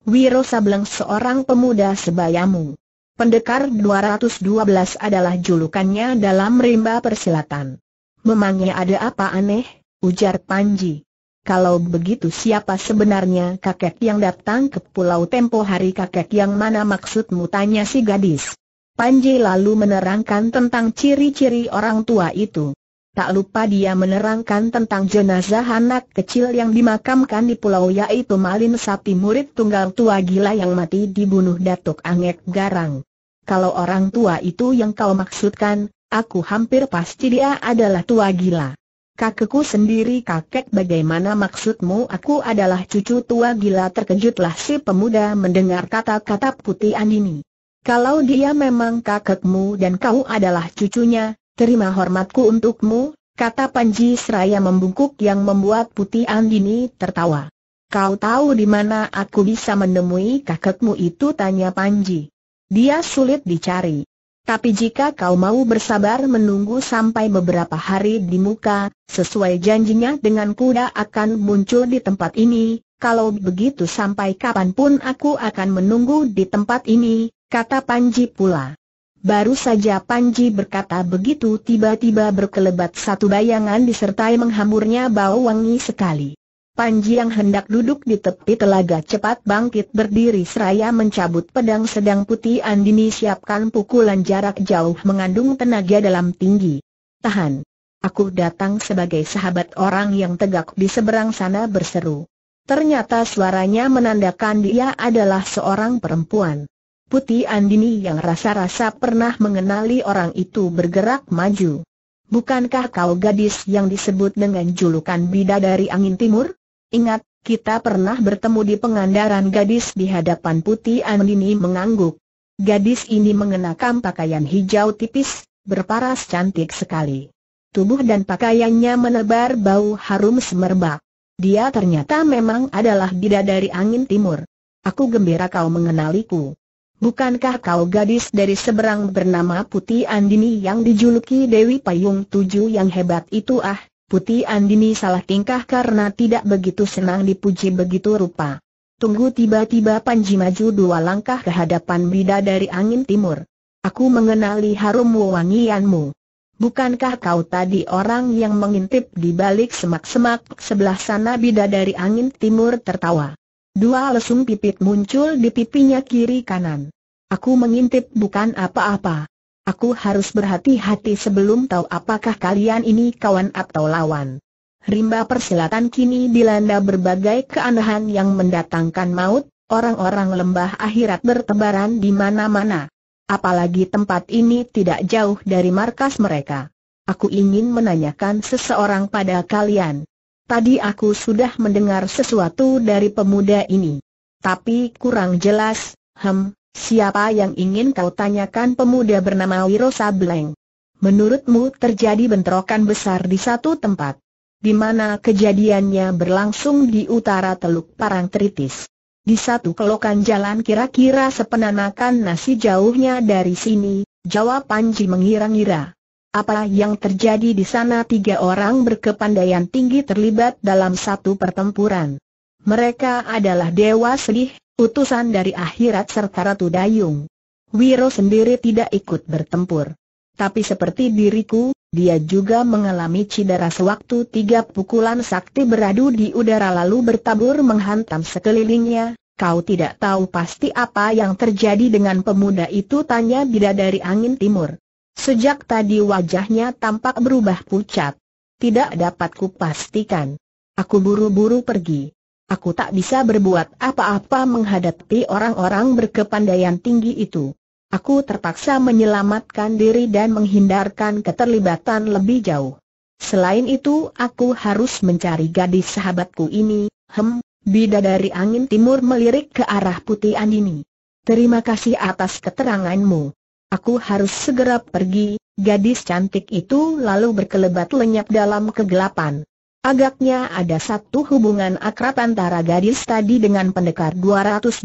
Wiro Sableng seorang pemuda sebayamu. Pendekar 212 adalah julukannya dalam rimba persilatan. Memangnya ada apa aneh, ujar Panji. Kalau begitu siapa sebenarnya kakek yang datang ke pulau tempo hari kakek yang mana maksudmu tanya si gadis. Panji lalu menerangkan tentang ciri-ciri orang tua itu. Tak lupa dia menerangkan tentang jenazah anak kecil yang dimakamkan di pulau yaitu Malin Sapi murid tunggal tua gila yang mati dibunuh Datuk Angek Garang. Kalau orang tua itu yang kau maksudkan, aku hampir pasti dia adalah tua gila. Kakekku sendiri kakek bagaimana maksudmu aku adalah cucu tua gila terkejutlah si pemuda mendengar kata-kata putih Andini. Kalau dia memang kakekmu dan kau adalah cucunya, terima hormatku untukmu, kata Panji Seraya membungkuk yang membuat putih Andini tertawa. Kau tahu di mana aku bisa menemui kakekmu itu tanya Panji. Dia sulit dicari. Tapi jika kau mau bersabar menunggu sampai beberapa hari di muka, sesuai janjinya dengan kuda akan muncul di tempat ini, kalau begitu sampai kapanpun aku akan menunggu di tempat ini, kata Panji pula. Baru saja Panji berkata begitu tiba-tiba berkelebat satu bayangan disertai menghamburnya bau wangi sekali. Panji yang hendak duduk di tepi telaga cepat bangkit berdiri seraya mencabut pedang sedang putih Andini siapkan pukulan jarak jauh mengandung tenaga dalam tinggi. Tahan. Aku datang sebagai sahabat orang yang tegak di seberang sana berseru. Ternyata suaranya menandakan dia adalah seorang perempuan. Putih Andini yang rasa-rasa pernah mengenali orang itu bergerak maju. Bukankah kau gadis yang disebut dengan julukan bidadari angin timur? Ingat, kita pernah bertemu di pengandaran gadis di hadapan Putih Andini mengangguk. Gadis ini mengenakan pakaian hijau tipis, berparas cantik sekali. Tubuh dan pakaiannya menebar bau harum semerbak. Dia ternyata memang adalah bidadari angin timur. Aku gembira kau mengenaliku. Bukankah kau gadis dari seberang bernama Putih Andini yang dijuluki Dewi Payung Tujuh yang hebat itu ah? Putih Andini salah tingkah karena tidak begitu senang dipuji begitu rupa. Tunggu tiba-tiba Panji maju dua langkah ke hadapan Bida dari angin timur. Aku mengenali harum wangianmu. Bukankah kau tadi orang yang mengintip di balik semak-semak sebelah sana Bida dari angin timur tertawa. Dua lesung pipit muncul di pipinya kiri kanan. Aku mengintip bukan apa-apa. Aku harus berhati-hati sebelum tahu apakah kalian ini kawan atau lawan. Rimba persilatan kini dilanda berbagai keanehan yang mendatangkan maut, orang-orang lembah akhirat bertebaran di mana-mana. Apalagi tempat ini tidak jauh dari markas mereka. Aku ingin menanyakan seseorang pada kalian. Tadi aku sudah mendengar sesuatu dari pemuda ini. Tapi kurang jelas, hem, Siapa yang ingin kau tanyakan pemuda bernama Wiro Sableng? Menurutmu terjadi bentrokan besar di satu tempat. Di mana kejadiannya berlangsung di utara Teluk Parangtritis. Di satu kelokan jalan kira-kira sepenanakan nasi jauhnya dari sini, jawab Panji mengira-ngira. Apa yang terjadi di sana tiga orang berkepandaian tinggi terlibat dalam satu pertempuran. Mereka adalah Dewa Sedih, utusan dari akhirat serta Ratu Dayung. Wiro sendiri tidak ikut bertempur. Tapi seperti diriku, dia juga mengalami cedera sewaktu tiga pukulan sakti beradu di udara lalu bertabur menghantam sekelilingnya. Kau tidak tahu pasti apa yang terjadi dengan pemuda itu tanya bidadari angin timur. Sejak tadi wajahnya tampak berubah pucat. Tidak dapat kupastikan. Aku buru-buru pergi. Aku tak bisa berbuat apa-apa menghadapi orang-orang berkepandaian tinggi itu. Aku terpaksa menyelamatkan diri dan menghindarkan keterlibatan lebih jauh. Selain itu, aku harus mencari gadis sahabatku ini. Hem, bidadari angin timur melirik ke arah putih Andini. Terima kasih atas keteranganmu. Aku harus segera pergi. Gadis cantik itu lalu berkelebat lenyap dalam kegelapan. Agaknya ada satu hubungan akrab antara gadis tadi dengan pendekar 212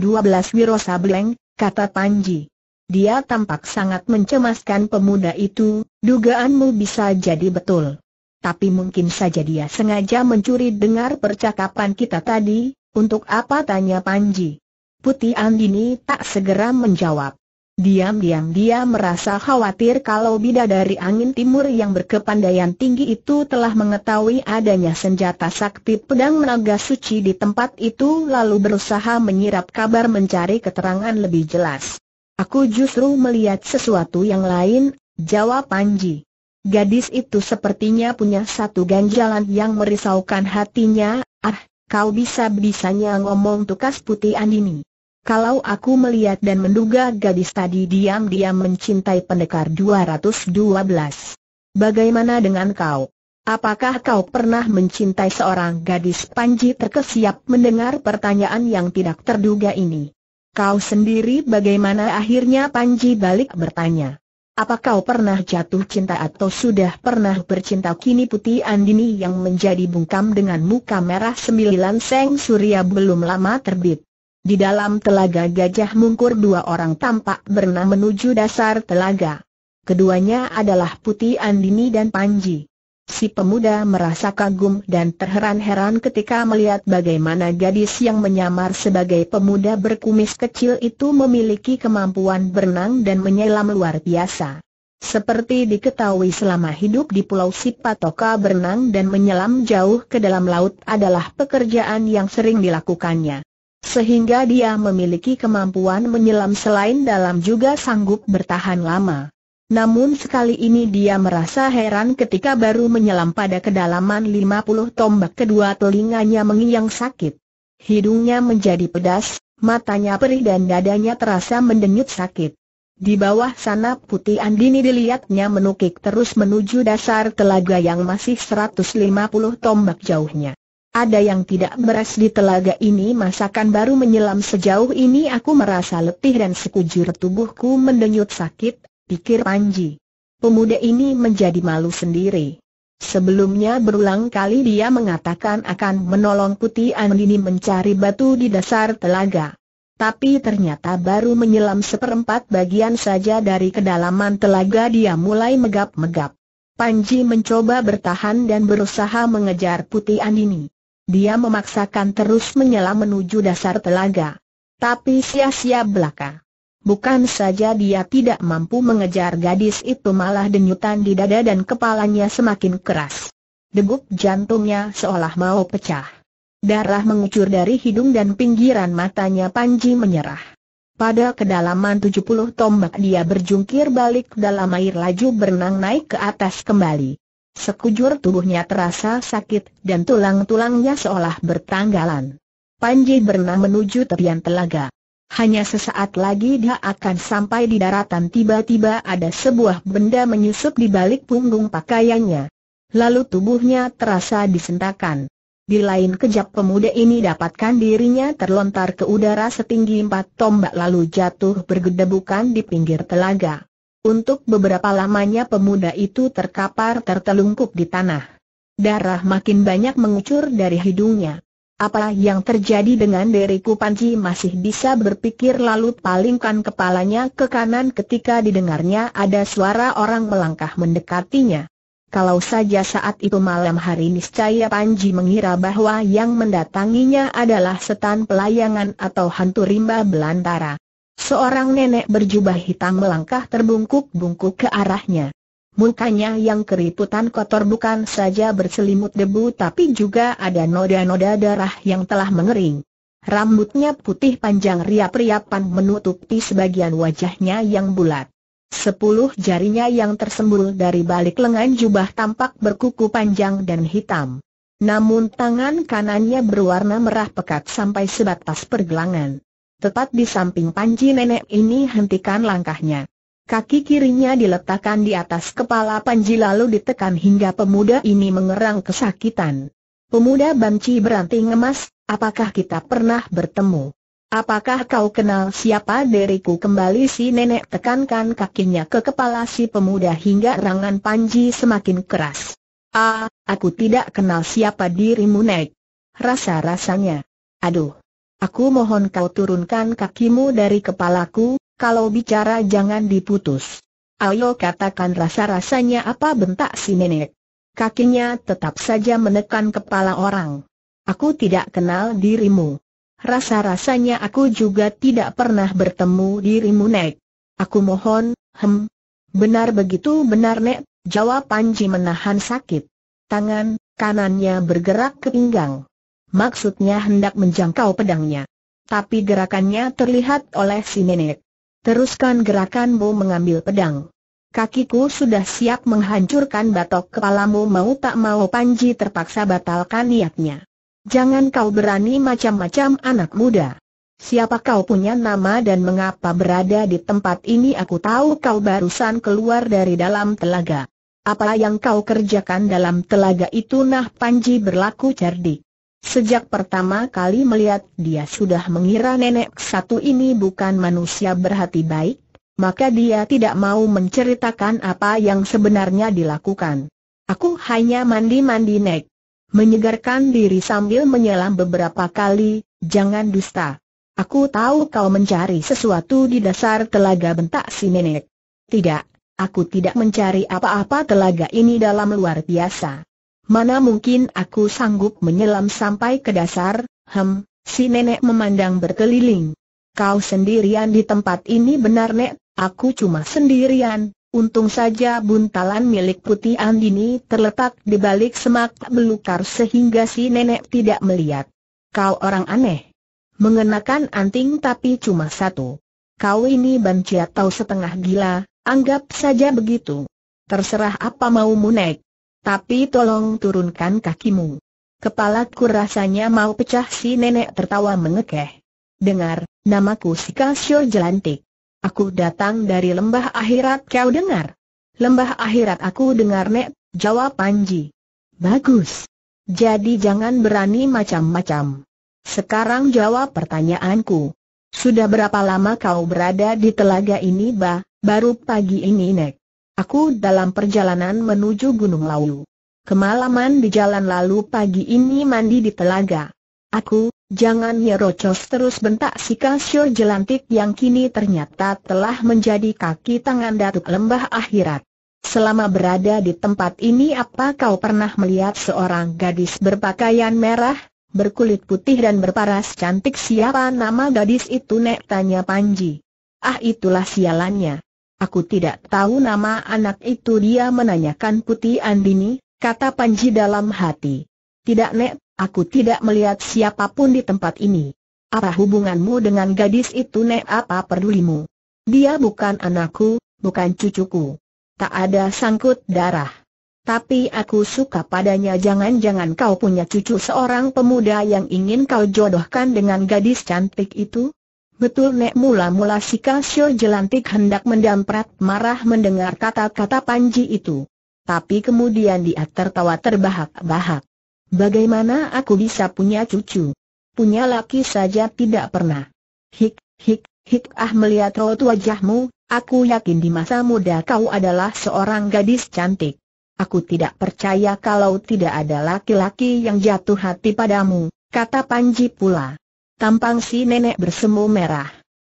Wiro Sableng, kata Panji. Dia tampak sangat mencemaskan pemuda itu, dugaanmu bisa jadi betul. Tapi mungkin saja dia sengaja mencuri dengar percakapan kita tadi, untuk apa tanya Panji. Putih Andini tak segera menjawab. Diam-diam dia merasa khawatir kalau bidadari angin timur yang berkepandaian tinggi itu telah mengetahui adanya senjata sakti pedang naga suci di tempat itu lalu berusaha menyirap kabar mencari keterangan lebih jelas. Aku justru melihat sesuatu yang lain, jawab Panji. Gadis itu sepertinya punya satu ganjalan yang merisaukan hatinya, ah, kau bisa-bisanya ngomong tukas putih Andini. Kalau aku melihat dan menduga gadis tadi diam-diam mencintai pendekar 212. Bagaimana dengan kau? Apakah kau pernah mencintai seorang gadis Panji terkesiap mendengar pertanyaan yang tidak terduga ini? Kau sendiri bagaimana akhirnya Panji balik bertanya? Apa kau pernah jatuh cinta atau sudah pernah bercinta kini Putih Andini yang menjadi bungkam dengan muka merah sembilan seng surya belum lama terbit? Di dalam telaga gajah mungkur dua orang tampak berenang menuju dasar telaga. Keduanya adalah Putih Andini dan Panji. Si pemuda merasa kagum dan terheran-heran ketika melihat bagaimana gadis yang menyamar sebagai pemuda berkumis kecil itu memiliki kemampuan berenang dan menyelam luar biasa. Seperti diketahui selama hidup di Pulau Sipatoka berenang dan menyelam jauh ke dalam laut adalah pekerjaan yang sering dilakukannya sehingga dia memiliki kemampuan menyelam selain dalam juga sanggup bertahan lama. Namun sekali ini dia merasa heran ketika baru menyelam pada kedalaman 50 tombak kedua telinganya mengiang sakit. Hidungnya menjadi pedas, matanya perih dan dadanya terasa mendenyut sakit. Di bawah sana Putih Andini dilihatnya menukik terus menuju dasar telaga yang masih 150 tombak jauhnya. Ada yang tidak beres di telaga ini masakan baru menyelam sejauh ini aku merasa letih dan sekujur tubuhku mendenyut sakit, pikir Panji. Pemuda ini menjadi malu sendiri. Sebelumnya berulang kali dia mengatakan akan menolong Putih Andini mencari batu di dasar telaga. Tapi ternyata baru menyelam seperempat bagian saja dari kedalaman telaga dia mulai megap-megap. Panji mencoba bertahan dan berusaha mengejar Putih Andini. Dia memaksakan terus menyelam menuju dasar telaga. Tapi sia-sia belaka. Bukan saja dia tidak mampu mengejar gadis itu malah denyutan di dada dan kepalanya semakin keras. Degup jantungnya seolah mau pecah. Darah mengucur dari hidung dan pinggiran matanya Panji menyerah. Pada kedalaman 70 tombak dia berjungkir balik dalam air laju berenang naik ke atas kembali. Sekujur tubuhnya terasa sakit dan tulang-tulangnya seolah bertanggalan. Panji berenang menuju tepian telaga. Hanya sesaat lagi dia akan sampai di daratan tiba-tiba ada sebuah benda menyusup di balik punggung pakaiannya. Lalu tubuhnya terasa disentakan. Di lain kejap pemuda ini dapatkan dirinya terlontar ke udara setinggi empat tombak lalu jatuh bergedebukan di pinggir telaga. Untuk beberapa lamanya pemuda itu terkapar tertelungkup di tanah. Darah makin banyak mengucur dari hidungnya. Apa yang terjadi dengan diriku Panji masih bisa berpikir lalu palingkan kepalanya ke kanan ketika didengarnya ada suara orang melangkah mendekatinya. Kalau saja saat itu malam hari niscaya Panji mengira bahwa yang mendatanginya adalah setan pelayangan atau hantu rimba belantara. Seorang nenek berjubah hitam melangkah terbungkuk-bungkuk ke arahnya. Mukanya yang keriputan kotor bukan saja berselimut debu tapi juga ada noda-noda darah yang telah mengering. Rambutnya putih panjang riap-riapan menutupi sebagian wajahnya yang bulat. Sepuluh jarinya yang tersembul dari balik lengan jubah tampak berkuku panjang dan hitam. Namun tangan kanannya berwarna merah pekat sampai sebatas pergelangan. Tepat di samping panji nenek ini hentikan langkahnya. Kaki kirinya diletakkan di atas kepala Panji lalu ditekan hingga pemuda ini mengerang kesakitan. Pemuda Banci beranting ngemas, apakah kita pernah bertemu? Apakah kau kenal siapa diriku kembali si nenek tekankan kakinya ke kepala si pemuda hingga rangan Panji semakin keras. Ah, aku tidak kenal siapa dirimu nek. Rasa-rasanya. Aduh, Aku mohon kau turunkan kakimu dari kepalaku, kalau bicara jangan diputus. Ayo katakan rasa-rasanya apa bentak si nenek. Kakinya tetap saja menekan kepala orang. Aku tidak kenal dirimu. Rasa-rasanya aku juga tidak pernah bertemu dirimu Nek. Aku mohon, hem. Benar begitu benar Nek, jawab Panji menahan sakit. Tangan kanannya bergerak ke pinggang maksudnya hendak menjangkau pedangnya. Tapi gerakannya terlihat oleh si nenek. Teruskan gerakanmu mengambil pedang. Kakiku sudah siap menghancurkan batok kepalamu mau tak mau Panji terpaksa batalkan niatnya. Jangan kau berani macam-macam anak muda. Siapa kau punya nama dan mengapa berada di tempat ini aku tahu kau barusan keluar dari dalam telaga. Apa yang kau kerjakan dalam telaga itu nah Panji berlaku cerdik. Sejak pertama kali melihat dia sudah mengira nenek satu ini bukan manusia berhati baik, maka dia tidak mau menceritakan apa yang sebenarnya dilakukan. Aku hanya mandi-mandi nek. Menyegarkan diri sambil menyelam beberapa kali, jangan dusta. Aku tahu kau mencari sesuatu di dasar telaga bentak si nenek. Tidak, aku tidak mencari apa-apa telaga ini dalam luar biasa. Mana mungkin aku sanggup menyelam sampai ke dasar, hem, si nenek memandang berkeliling. Kau sendirian di tempat ini benar nek, aku cuma sendirian, Untung saja buntalan milik Putih Andini terletak di balik semak belukar sehingga si nenek tidak melihat. Kau orang aneh. Mengenakan anting tapi cuma satu. Kau ini banci atau setengah gila, anggap saja begitu. Terserah apa mau munek. Tapi tolong turunkan kakimu. Kepalaku rasanya mau pecah si nenek tertawa mengekeh. Dengar, namaku si Kasio Jelantik. Aku datang dari lembah akhirat kau dengar. Lembah akhirat aku dengar nek, jawab Panji. Bagus. Jadi jangan berani macam-macam. Sekarang jawab pertanyaanku. Sudah berapa lama kau berada di telaga ini ba, baru pagi ini nek? Aku dalam perjalanan menuju Gunung Lawu. Kemalaman di jalan lalu pagi ini mandi di telaga. Aku, jangan nyerocos terus bentak si kasur jelantik yang kini ternyata telah menjadi kaki tangan datuk lembah akhirat. Selama berada di tempat ini apa kau pernah melihat seorang gadis berpakaian merah, berkulit putih dan berparas cantik siapa nama gadis itu nek tanya Panji. Ah itulah sialannya. Aku tidak tahu nama anak itu dia menanyakan Putih Andini, kata Panji dalam hati. Tidak Nek, aku tidak melihat siapapun di tempat ini. Apa hubunganmu dengan gadis itu Nek apa perlulimu? Dia bukan anakku, bukan cucuku. Tak ada sangkut darah. Tapi aku suka padanya jangan-jangan kau punya cucu seorang pemuda yang ingin kau jodohkan dengan gadis cantik itu? Betul Nek mula-mula si Kasio jelantik hendak mendamprat marah mendengar kata-kata Panji itu. Tapi kemudian dia tertawa terbahak-bahak. Bagaimana aku bisa punya cucu? Punya laki saja tidak pernah. Hik, hik, hik ah melihat raut wajahmu, aku yakin di masa muda kau adalah seorang gadis cantik. Aku tidak percaya kalau tidak ada laki-laki yang jatuh hati padamu, kata Panji pula. Tampang si nenek bersemu merah.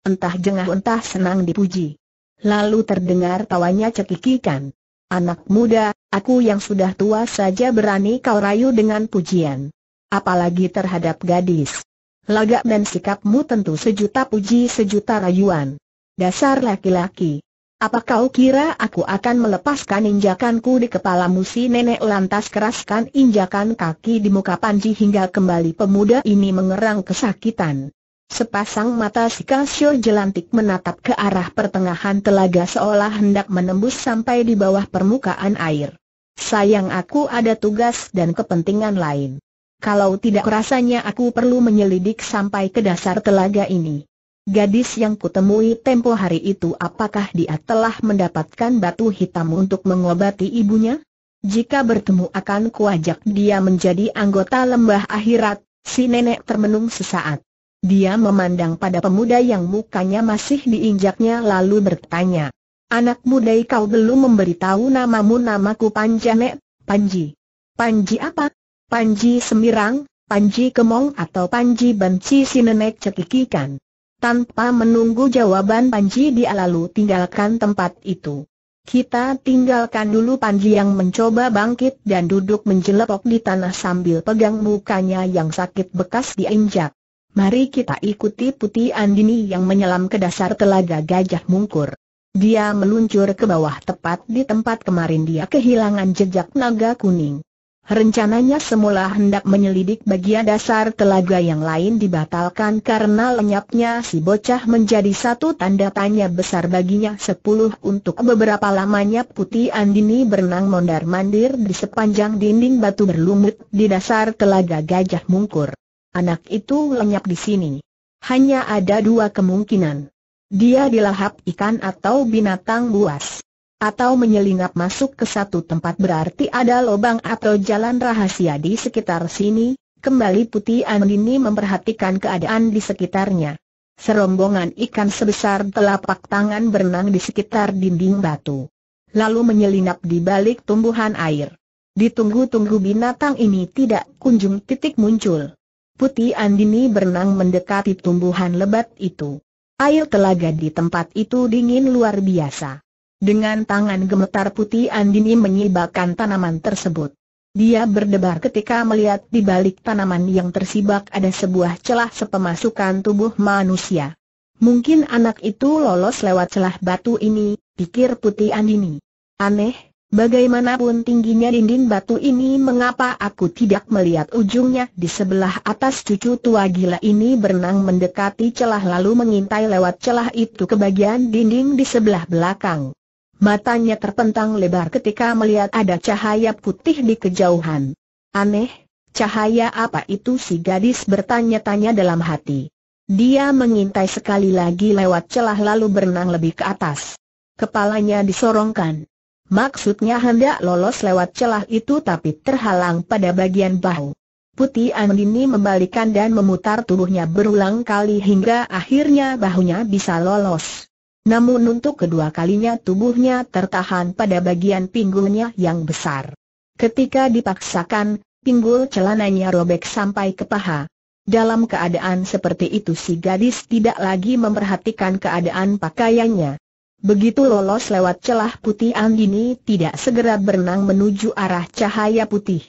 Entah jengah entah senang dipuji. Lalu terdengar tawanya cekikikan. Anak muda, aku yang sudah tua saja berani kau rayu dengan pujian. Apalagi terhadap gadis. Lagak dan sikapmu tentu sejuta puji sejuta rayuan. Dasar laki-laki. Apa kau kira aku akan melepaskan injakanku di kepala musi nenek lantas keraskan injakan kaki di muka Panji hingga kembali pemuda ini mengerang kesakitan. Sepasang mata si Kasio jelantik menatap ke arah pertengahan telaga seolah hendak menembus sampai di bawah permukaan air. Sayang aku ada tugas dan kepentingan lain. Kalau tidak rasanya aku perlu menyelidik sampai ke dasar telaga ini. Gadis yang kutemui tempo hari itu apakah dia telah mendapatkan batu hitam untuk mengobati ibunya? Jika bertemu akan kuajak dia menjadi anggota lembah akhirat, si nenek termenung sesaat. Dia memandang pada pemuda yang mukanya masih diinjaknya lalu bertanya. Anak muda kau belum memberitahu namamu namaku Panjanek, Panji. Panji apa? Panji Semirang, Panji Kemong atau Panji Benci si nenek cekikikan. Tanpa menunggu jawaban Panji dia lalu tinggalkan tempat itu. Kita tinggalkan dulu Panji yang mencoba bangkit dan duduk menjelepok di tanah sambil pegang mukanya yang sakit bekas diinjak. Mari kita ikuti Putih Andini yang menyelam ke dasar telaga gajah mungkur. Dia meluncur ke bawah tepat di tempat kemarin dia kehilangan jejak naga kuning. Rencananya semula hendak menyelidik bagian dasar telaga yang lain dibatalkan karena lenyapnya si bocah menjadi satu tanda tanya besar baginya sepuluh untuk beberapa lamanya Putih Andini berenang mondar-mandir di sepanjang dinding batu berlumut di dasar telaga gajah mungkur. Anak itu lenyap di sini. Hanya ada dua kemungkinan. Dia dilahap ikan atau binatang buas atau menyelinap masuk ke satu tempat berarti ada lubang atau jalan rahasia di sekitar sini, kembali Putih Andini memperhatikan keadaan di sekitarnya. Serombongan ikan sebesar telapak tangan berenang di sekitar dinding batu. Lalu menyelinap di balik tumbuhan air. Ditunggu-tunggu binatang ini tidak kunjung titik muncul. Putih Andini berenang mendekati tumbuhan lebat itu. Air telaga di tempat itu dingin luar biasa. Dengan tangan gemetar putih Andini menyibakkan tanaman tersebut. Dia berdebar ketika melihat di balik tanaman yang tersibak ada sebuah celah sepemasukan tubuh manusia. Mungkin anak itu lolos lewat celah batu ini, pikir putih Andini. Aneh, bagaimanapun tingginya dinding batu ini mengapa aku tidak melihat ujungnya di sebelah atas cucu tua gila ini berenang mendekati celah lalu mengintai lewat celah itu ke bagian dinding di sebelah belakang. Matanya terpentang lebar ketika melihat ada cahaya putih di kejauhan. Aneh, cahaya apa itu si gadis bertanya-tanya dalam hati. Dia mengintai sekali lagi lewat celah lalu berenang lebih ke atas. Kepalanya disorongkan. Maksudnya hendak lolos lewat celah itu tapi terhalang pada bagian bahu. Putih Andini membalikan dan memutar tubuhnya berulang kali hingga akhirnya bahunya bisa lolos. Namun untuk kedua kalinya tubuhnya tertahan pada bagian pinggulnya yang besar. Ketika dipaksakan, pinggul celananya robek sampai ke paha. Dalam keadaan seperti itu si gadis tidak lagi memperhatikan keadaan pakaiannya. Begitu lolos lewat celah putih Andini tidak segera berenang menuju arah cahaya putih.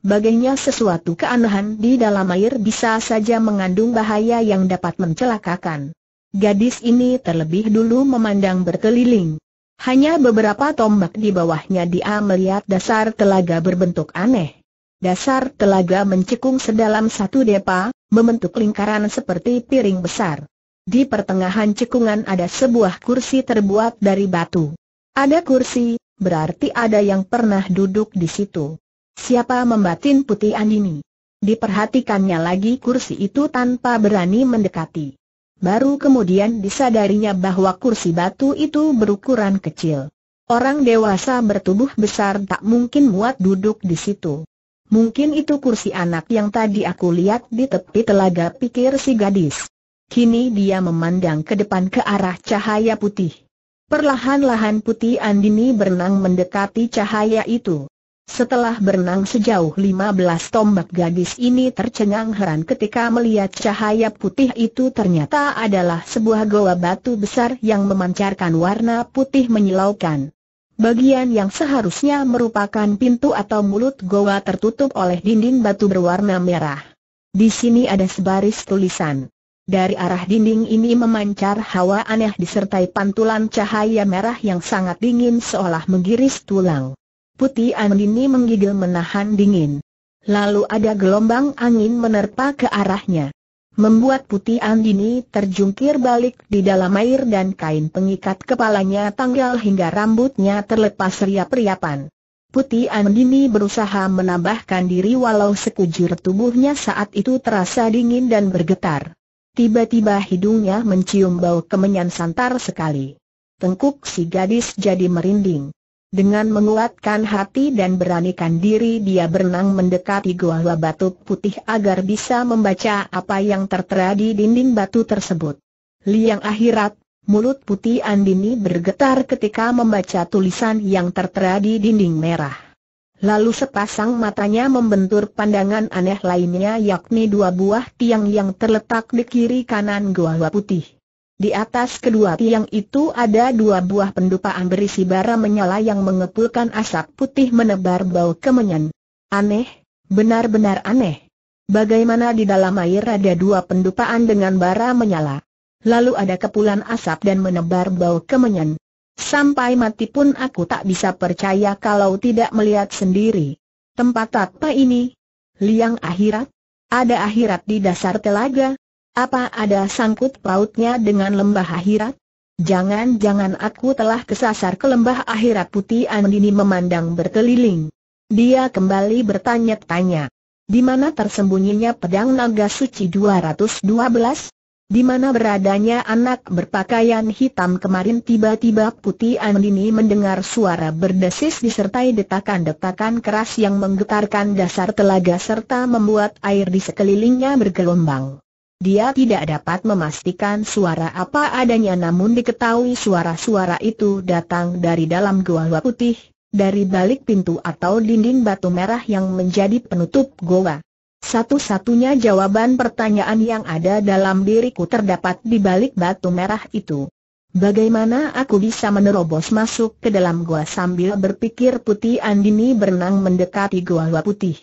Bagainya sesuatu keanehan di dalam air bisa saja mengandung bahaya yang dapat mencelakakan. Gadis ini terlebih dulu memandang berkeliling. Hanya beberapa tombak di bawahnya dia melihat dasar telaga berbentuk aneh. Dasar telaga mencekung sedalam satu depa, membentuk lingkaran seperti piring besar. Di pertengahan cekungan ada sebuah kursi terbuat dari batu. Ada kursi, berarti ada yang pernah duduk di situ. Siapa membatin putih Andini? Diperhatikannya lagi kursi itu tanpa berani mendekati. Baru kemudian disadarinya bahwa kursi batu itu berukuran kecil. Orang dewasa bertubuh besar tak mungkin muat duduk di situ. Mungkin itu kursi anak yang tadi aku lihat di tepi telaga pikir si gadis. Kini dia memandang ke depan ke arah cahaya putih. Perlahan-lahan putih Andini berenang mendekati cahaya itu. Setelah berenang sejauh 15 tombak gadis ini tercengang heran ketika melihat cahaya putih itu ternyata adalah sebuah goa batu besar yang memancarkan warna putih menyilaukan. Bagian yang seharusnya merupakan pintu atau mulut goa tertutup oleh dinding batu berwarna merah. Di sini ada sebaris tulisan. Dari arah dinding ini memancar hawa aneh disertai pantulan cahaya merah yang sangat dingin seolah menggiris tulang. Putih Andini menggigil menahan dingin. Lalu ada gelombang angin menerpa ke arahnya. Membuat Putih Andini terjungkir balik di dalam air dan kain pengikat kepalanya tanggal hingga rambutnya terlepas riap-riapan. Putih Andini berusaha menambahkan diri walau sekujur tubuhnya saat itu terasa dingin dan bergetar. Tiba-tiba hidungnya mencium bau kemenyan santar sekali. Tengkuk si gadis jadi merinding. Dengan menguatkan hati dan beranikan diri dia berenang mendekati Goa Batu Putih agar bisa membaca apa yang tertera di dinding batu tersebut. Liang akhirat, mulut putih Andini bergetar ketika membaca tulisan yang tertera di dinding merah. Lalu sepasang matanya membentur pandangan aneh lainnya yakni dua buah tiang yang terletak di kiri kanan Goa Putih. Di atas kedua tiang itu ada dua buah pendupaan berisi bara menyala yang mengepulkan asap putih menebar bau kemenyan. Aneh, benar-benar aneh. Bagaimana di dalam air ada dua pendupaan dengan bara menyala? Lalu ada kepulan asap dan menebar bau kemenyan. Sampai mati pun aku tak bisa percaya kalau tidak melihat sendiri. Tempat apa ini? Liang akhirat? Ada akhirat di dasar telaga? Apa ada sangkut pautnya dengan lembah akhirat? Jangan-jangan aku telah kesasar ke lembah akhirat putih Andini memandang berkeliling. Dia kembali bertanya-tanya. Di mana tersembunyinya pedang naga suci 212? Di mana beradanya anak berpakaian hitam kemarin tiba-tiba putih Andini mendengar suara berdesis disertai detakan-detakan keras yang menggetarkan dasar telaga serta membuat air di sekelilingnya bergelombang. Dia tidak dapat memastikan suara apa adanya namun diketahui suara-suara itu datang dari dalam gua goa putih, dari balik pintu atau dinding batu merah yang menjadi penutup goa. Satu-satunya jawaban pertanyaan yang ada dalam diriku terdapat di balik batu merah itu. Bagaimana aku bisa menerobos masuk ke dalam gua sambil berpikir putih Andini berenang mendekati gua goa putih.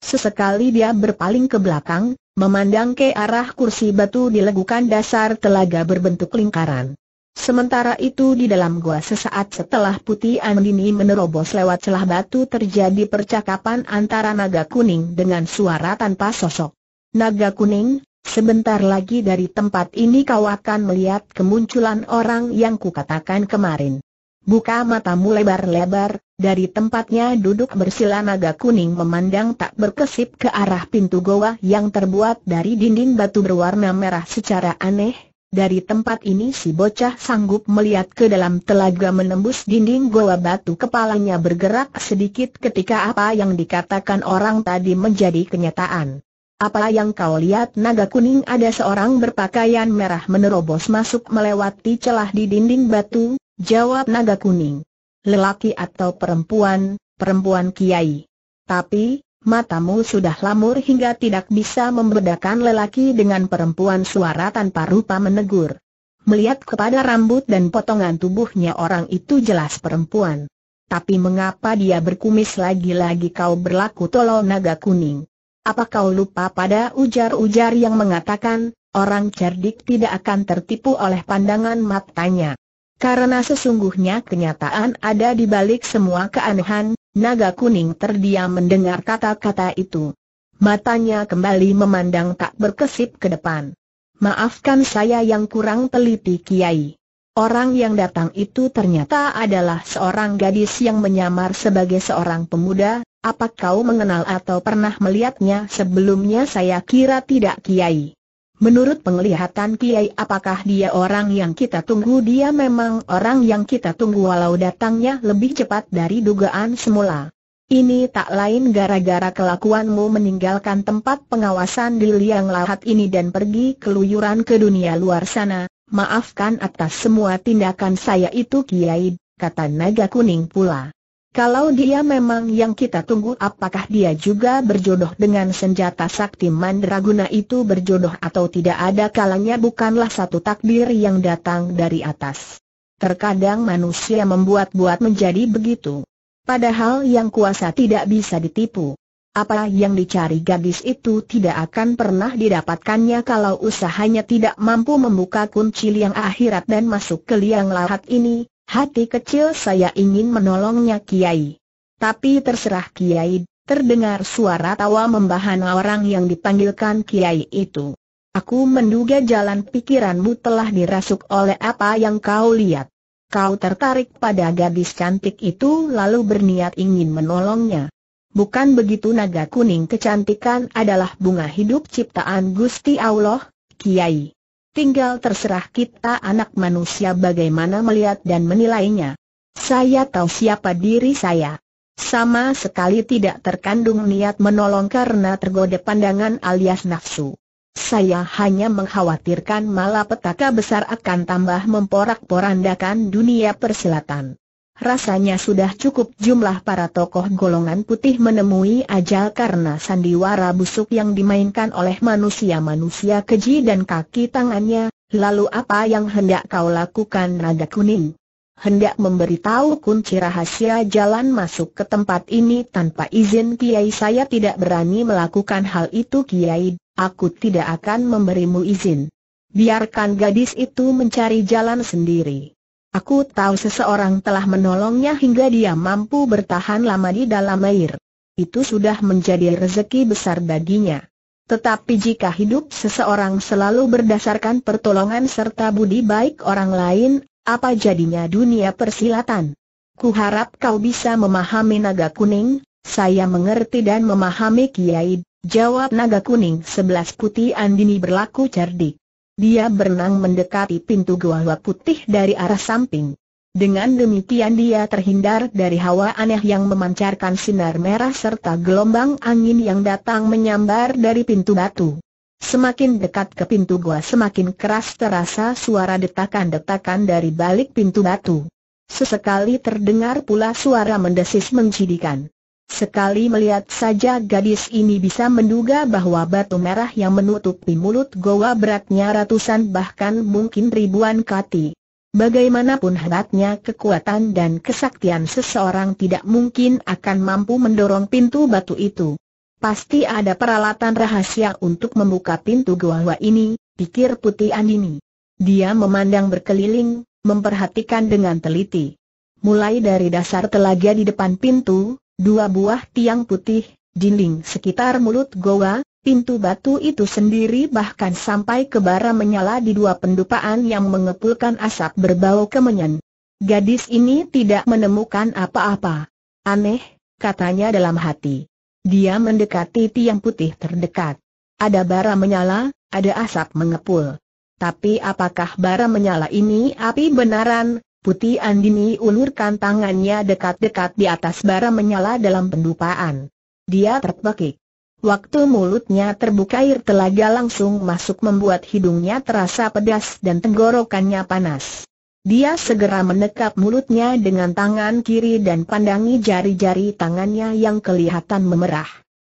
Sesekali dia berpaling ke belakang, Memandang ke arah kursi batu di legukan dasar telaga berbentuk lingkaran. Sementara itu di dalam gua sesaat setelah Putih Andini menerobos lewat celah batu terjadi percakapan antara naga kuning dengan suara tanpa sosok. Naga kuning, sebentar lagi dari tempat ini kau akan melihat kemunculan orang yang kukatakan kemarin. Buka matamu lebar-lebar, dari tempatnya duduk bersila naga kuning memandang tak berkesip ke arah pintu goa yang terbuat dari dinding batu berwarna merah secara aneh. Dari tempat ini si bocah sanggup melihat ke dalam telaga menembus dinding goa batu kepalanya bergerak sedikit ketika apa yang dikatakan orang tadi menjadi kenyataan. Apa yang kau lihat naga kuning ada seorang berpakaian merah menerobos masuk melewati celah di dinding batu, jawab naga kuning lelaki atau perempuan, perempuan kiai. Tapi, matamu sudah lamur hingga tidak bisa membedakan lelaki dengan perempuan suara tanpa rupa menegur. Melihat kepada rambut dan potongan tubuhnya orang itu jelas perempuan. Tapi mengapa dia berkumis lagi-lagi kau berlaku tolol naga kuning? Apa kau lupa pada ujar-ujar yang mengatakan, orang cerdik tidak akan tertipu oleh pandangan matanya? Karena sesungguhnya kenyataan ada di balik semua keanehan, naga kuning terdiam mendengar kata-kata itu. Matanya kembali memandang tak berkesip ke depan. Maafkan saya yang kurang teliti Kiai. Orang yang datang itu ternyata adalah seorang gadis yang menyamar sebagai seorang pemuda, apa kau mengenal atau pernah melihatnya sebelumnya saya kira tidak Kiai. Menurut penglihatan Kiai apakah dia orang yang kita tunggu? Dia memang orang yang kita tunggu walau datangnya lebih cepat dari dugaan semula. Ini tak lain gara-gara kelakuanmu meninggalkan tempat pengawasan di liang lahat ini dan pergi keluyuran ke dunia luar sana. Maafkan atas semua tindakan saya itu Kiai, kata naga kuning pula. Kalau dia memang yang kita tunggu apakah dia juga berjodoh dengan senjata sakti mandraguna itu berjodoh atau tidak ada kalanya bukanlah satu takdir yang datang dari atas. Terkadang manusia membuat-buat menjadi begitu. Padahal yang kuasa tidak bisa ditipu. Apa yang dicari gadis itu tidak akan pernah didapatkannya kalau usahanya tidak mampu membuka kunci liang akhirat dan masuk ke liang lahat ini, Hati kecil saya ingin menolongnya Kiai. Tapi terserah Kiai, terdengar suara tawa membahana orang yang dipanggilkan Kiai itu. Aku menduga jalan pikiranmu telah dirasuk oleh apa yang kau lihat. Kau tertarik pada gadis cantik itu lalu berniat ingin menolongnya. Bukan begitu naga kuning kecantikan adalah bunga hidup ciptaan Gusti Allah, Kiai tinggal terserah kita anak manusia bagaimana melihat dan menilainya. Saya tahu siapa diri saya. Sama sekali tidak terkandung niat menolong karena tergoda pandangan alias nafsu. Saya hanya mengkhawatirkan malapetaka besar akan tambah memporak-porandakan dunia persilatan. Rasanya sudah cukup jumlah para tokoh golongan putih menemui ajal karena sandiwara busuk yang dimainkan oleh manusia-manusia keji dan kaki tangannya, lalu apa yang hendak kau lakukan naga kuning? Hendak memberitahu kunci rahasia jalan masuk ke tempat ini tanpa izin Kiai saya tidak berani melakukan hal itu Kiai, aku tidak akan memberimu izin. Biarkan gadis itu mencari jalan sendiri. Aku tahu seseorang telah menolongnya hingga dia mampu bertahan lama di dalam air. Itu sudah menjadi rezeki besar baginya. Tetapi jika hidup seseorang selalu berdasarkan pertolongan serta budi baik orang lain, apa jadinya dunia persilatan? Kuharap kau bisa memahami naga kuning, saya mengerti dan memahami Kiai, jawab naga kuning sebelas putih Andini berlaku cerdik. Dia berenang mendekati pintu gua putih dari arah samping. Dengan demikian dia terhindar dari hawa aneh yang memancarkan sinar merah serta gelombang angin yang datang menyambar dari pintu batu. Semakin dekat ke pintu gua semakin keras terasa suara detakan-detakan dari balik pintu batu. Sesekali terdengar pula suara mendesis mencidikan. Sekali melihat saja gadis ini bisa menduga bahwa batu merah yang menutupi mulut goa beratnya ratusan bahkan mungkin ribuan kati. Bagaimanapun hebatnya kekuatan dan kesaktian seseorang tidak mungkin akan mampu mendorong pintu batu itu. Pasti ada peralatan rahasia untuk membuka pintu goa ini, pikir Putih Andini. Dia memandang berkeliling, memperhatikan dengan teliti. Mulai dari dasar telaga di depan pintu, dua buah tiang putih, dinding sekitar mulut goa, pintu batu itu sendiri bahkan sampai ke bara menyala di dua pendupaan yang mengepulkan asap berbau kemenyan. Gadis ini tidak menemukan apa-apa. Aneh, katanya dalam hati. Dia mendekati tiang putih terdekat. Ada bara menyala, ada asap mengepul. Tapi apakah bara menyala ini api benaran, Putih Andini ulurkan tangannya dekat-dekat di atas bara menyala dalam pendupaan. Dia terpekik. Waktu mulutnya terbuka air telaga langsung masuk membuat hidungnya terasa pedas dan tenggorokannya panas. Dia segera menekap mulutnya dengan tangan kiri dan pandangi jari-jari tangannya yang kelihatan memerah.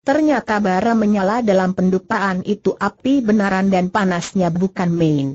Ternyata bara menyala dalam pendupaan itu api benaran dan panasnya bukan main.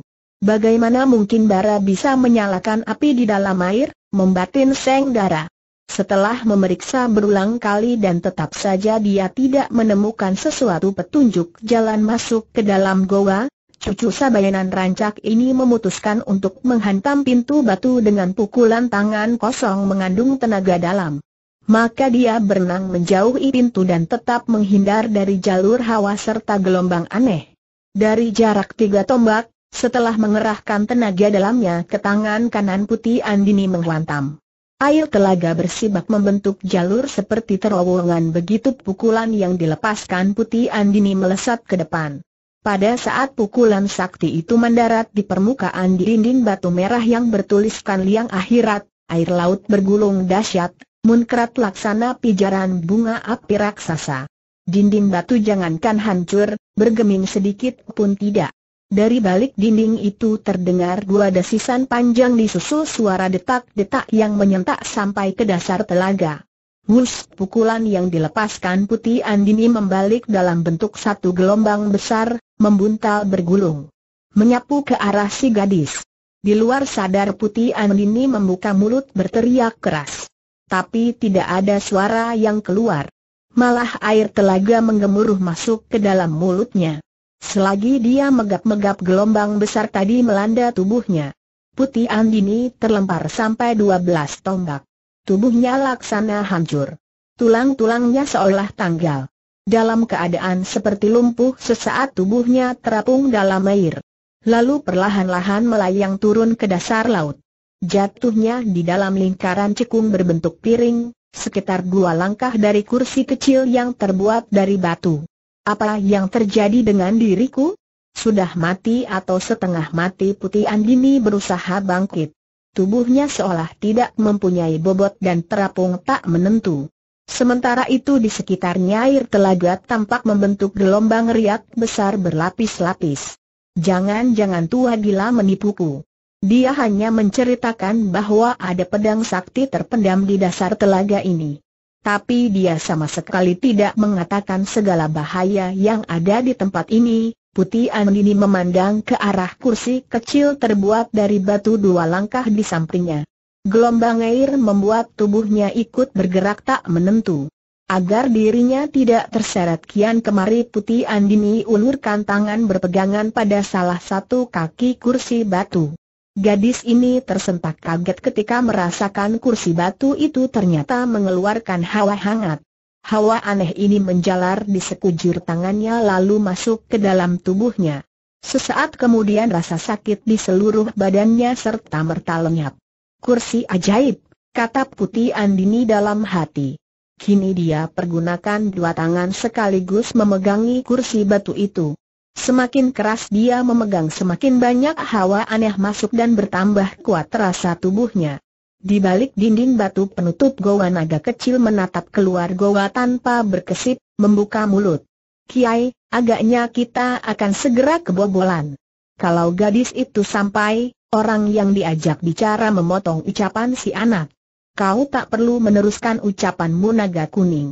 Bagaimana mungkin bara bisa menyalakan api di dalam air, membatin Seng Dara. Setelah memeriksa berulang kali dan tetap saja dia tidak menemukan sesuatu petunjuk jalan masuk ke dalam goa, cucu Sabayanan Rancak ini memutuskan untuk menghantam pintu batu dengan pukulan tangan kosong mengandung tenaga dalam. Maka dia berenang menjauhi pintu dan tetap menghindar dari jalur hawa serta gelombang aneh. Dari jarak tiga tombak, setelah mengerahkan tenaga dalamnya ke tangan kanan putih Andini menghantam. Air telaga bersibak membentuk jalur seperti terowongan begitu pukulan yang dilepaskan putih Andini melesat ke depan. Pada saat pukulan sakti itu mendarat di permukaan dinding batu merah yang bertuliskan liang akhirat, air laut bergulung dahsyat, munkrat laksana pijaran bunga api raksasa. Dinding batu jangankan hancur, bergeming sedikit pun tidak. Dari balik dinding itu terdengar dua desisan panjang disusul suara detak-detak yang menyentak sampai ke dasar telaga. Wus pukulan yang dilepaskan putih Andini membalik dalam bentuk satu gelombang besar, membuntal bergulung. Menyapu ke arah si gadis. Di luar sadar putih Andini membuka mulut berteriak keras. Tapi tidak ada suara yang keluar. Malah air telaga menggemuruh masuk ke dalam mulutnya. Selagi dia megap-megap gelombang besar tadi melanda tubuhnya. Putih Andini terlempar sampai 12 tombak. Tubuhnya laksana hancur. Tulang-tulangnya seolah tanggal. Dalam keadaan seperti lumpuh sesaat tubuhnya terapung dalam air. Lalu perlahan-lahan melayang turun ke dasar laut. Jatuhnya di dalam lingkaran cekung berbentuk piring, sekitar dua langkah dari kursi kecil yang terbuat dari batu. Apa yang terjadi dengan diriku? Sudah mati atau setengah mati Putih Andini berusaha bangkit. Tubuhnya seolah tidak mempunyai bobot dan terapung tak menentu. Sementara itu di sekitarnya air telaga tampak membentuk gelombang riak besar berlapis-lapis. Jangan-jangan tua gila menipuku. Dia hanya menceritakan bahwa ada pedang sakti terpendam di dasar telaga ini tapi dia sama sekali tidak mengatakan segala bahaya yang ada di tempat ini. Putih Andini memandang ke arah kursi kecil terbuat dari batu dua langkah di sampingnya. Gelombang air membuat tubuhnya ikut bergerak tak menentu. Agar dirinya tidak terseret kian kemari Putih Andini ulurkan tangan berpegangan pada salah satu kaki kursi batu. Gadis ini tersentak kaget ketika merasakan kursi batu itu ternyata mengeluarkan hawa hangat. Hawa aneh ini menjalar di sekujur tangannya lalu masuk ke dalam tubuhnya. Sesaat kemudian rasa sakit di seluruh badannya serta merta lenyap. Kursi ajaib, kata Putih Andini dalam hati. Kini dia pergunakan dua tangan sekaligus memegangi kursi batu itu. Semakin keras dia memegang semakin banyak hawa aneh masuk dan bertambah kuat terasa tubuhnya. Di balik dinding batu penutup goa naga kecil menatap keluar goa tanpa berkesip, membuka mulut. Kiai, agaknya kita akan segera kebobolan. Kalau gadis itu sampai, orang yang diajak bicara memotong ucapan si anak. Kau tak perlu meneruskan ucapanmu naga kuning.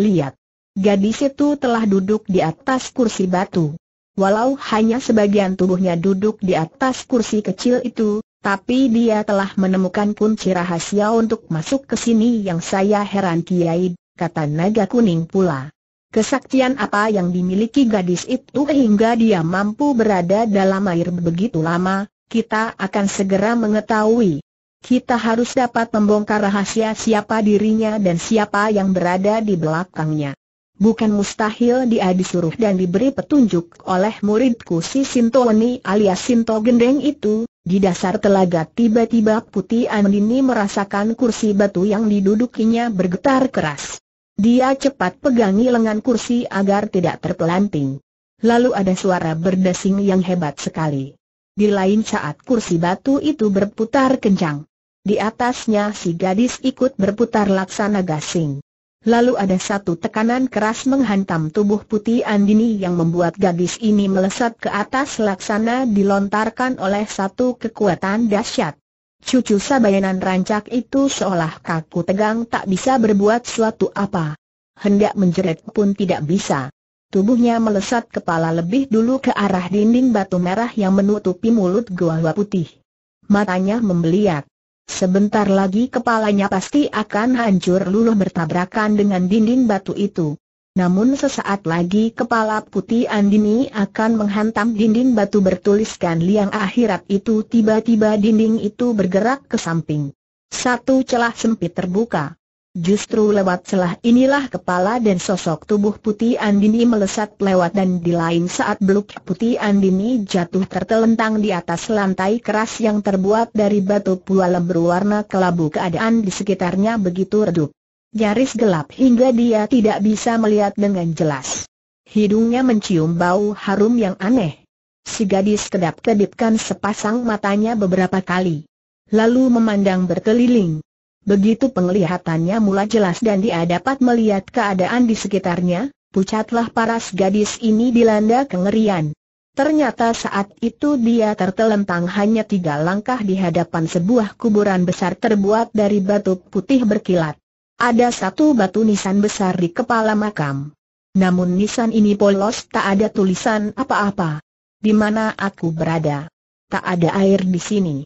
Lihat. Gadis itu telah duduk di atas kursi batu. Walau hanya sebagian tubuhnya duduk di atas kursi kecil itu, tapi dia telah menemukan kunci rahasia untuk masuk ke sini yang saya heran Kiai, kata naga kuning pula. Kesaktian apa yang dimiliki gadis itu hingga dia mampu berada dalam air begitu lama, kita akan segera mengetahui. Kita harus dapat membongkar rahasia siapa dirinya dan siapa yang berada di belakangnya. Bukan mustahil dia disuruh dan diberi petunjuk oleh muridku si Sintoni alias Sinto Gendeng itu. Di dasar telaga tiba-tiba Putih Andini merasakan kursi batu yang didudukinya bergetar keras. Dia cepat pegangi lengan kursi agar tidak terpelanting. Lalu ada suara berdesing yang hebat sekali. Di lain saat kursi batu itu berputar kencang. Di atasnya si gadis ikut berputar laksana gasing. Lalu ada satu tekanan keras menghantam tubuh putih Andini yang membuat gadis ini melesat ke atas laksana dilontarkan oleh satu kekuatan dahsyat. Cucu sabayanan rancak itu seolah kaku tegang tak bisa berbuat suatu apa. Hendak menjerit pun tidak bisa. Tubuhnya melesat kepala lebih dulu ke arah dinding batu merah yang menutupi mulut gua putih. Matanya membeliak. Sebentar lagi kepalanya pasti akan hancur luluh bertabrakan dengan dinding batu itu. Namun sesaat lagi kepala putih Andini akan menghantam dinding batu bertuliskan liang akhirat itu tiba-tiba dinding itu bergerak ke samping. Satu celah sempit terbuka. Justru lewat celah inilah kepala dan sosok tubuh putih Andini melesat lewat dan di lain saat beluk putih Andini jatuh tertelentang di atas lantai keras yang terbuat dari batu pualem berwarna kelabu keadaan di sekitarnya begitu redup. Nyaris gelap hingga dia tidak bisa melihat dengan jelas. Hidungnya mencium bau harum yang aneh. Si gadis kedap-kedipkan sepasang matanya beberapa kali. Lalu memandang berkeliling. Begitu penglihatannya mulai jelas dan dia dapat melihat keadaan di sekitarnya, pucatlah paras gadis ini dilanda kengerian. Ternyata saat itu dia tertelentang hanya tiga langkah di hadapan sebuah kuburan besar terbuat dari batu putih berkilat. Ada satu batu nisan besar di kepala makam. Namun nisan ini polos tak ada tulisan apa-apa. Di mana aku berada? Tak ada air di sini.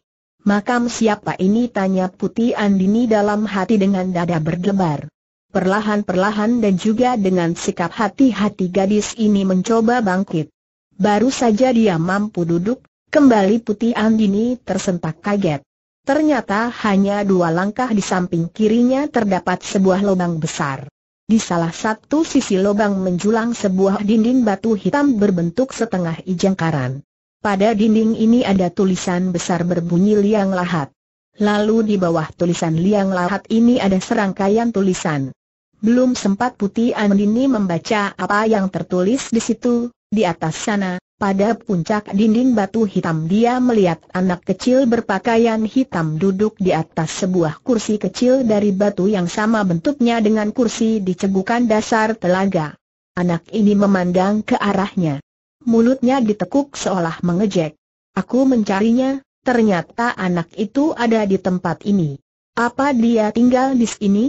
Makam siapa ini tanya Putih Andini dalam hati dengan dada berdebar. Perlahan-perlahan dan juga dengan sikap hati-hati gadis ini mencoba bangkit. Baru saja dia mampu duduk, kembali Putih Andini tersentak kaget. Ternyata hanya dua langkah di samping kirinya terdapat sebuah lubang besar. Di salah satu sisi lubang menjulang sebuah dinding batu hitam berbentuk setengah ijangkaran. Pada dinding ini ada tulisan besar berbunyi Liang Lahat. Lalu di bawah tulisan Liang Lahat ini ada serangkaian tulisan. Belum sempat Putih Andini membaca apa yang tertulis di situ, di atas sana, pada puncak dinding batu hitam dia melihat anak kecil berpakaian hitam duduk di atas sebuah kursi kecil dari batu yang sama bentuknya dengan kursi di cegukan dasar telaga. Anak ini memandang ke arahnya mulutnya ditekuk seolah mengejek. Aku mencarinya, ternyata anak itu ada di tempat ini. Apa dia tinggal di sini?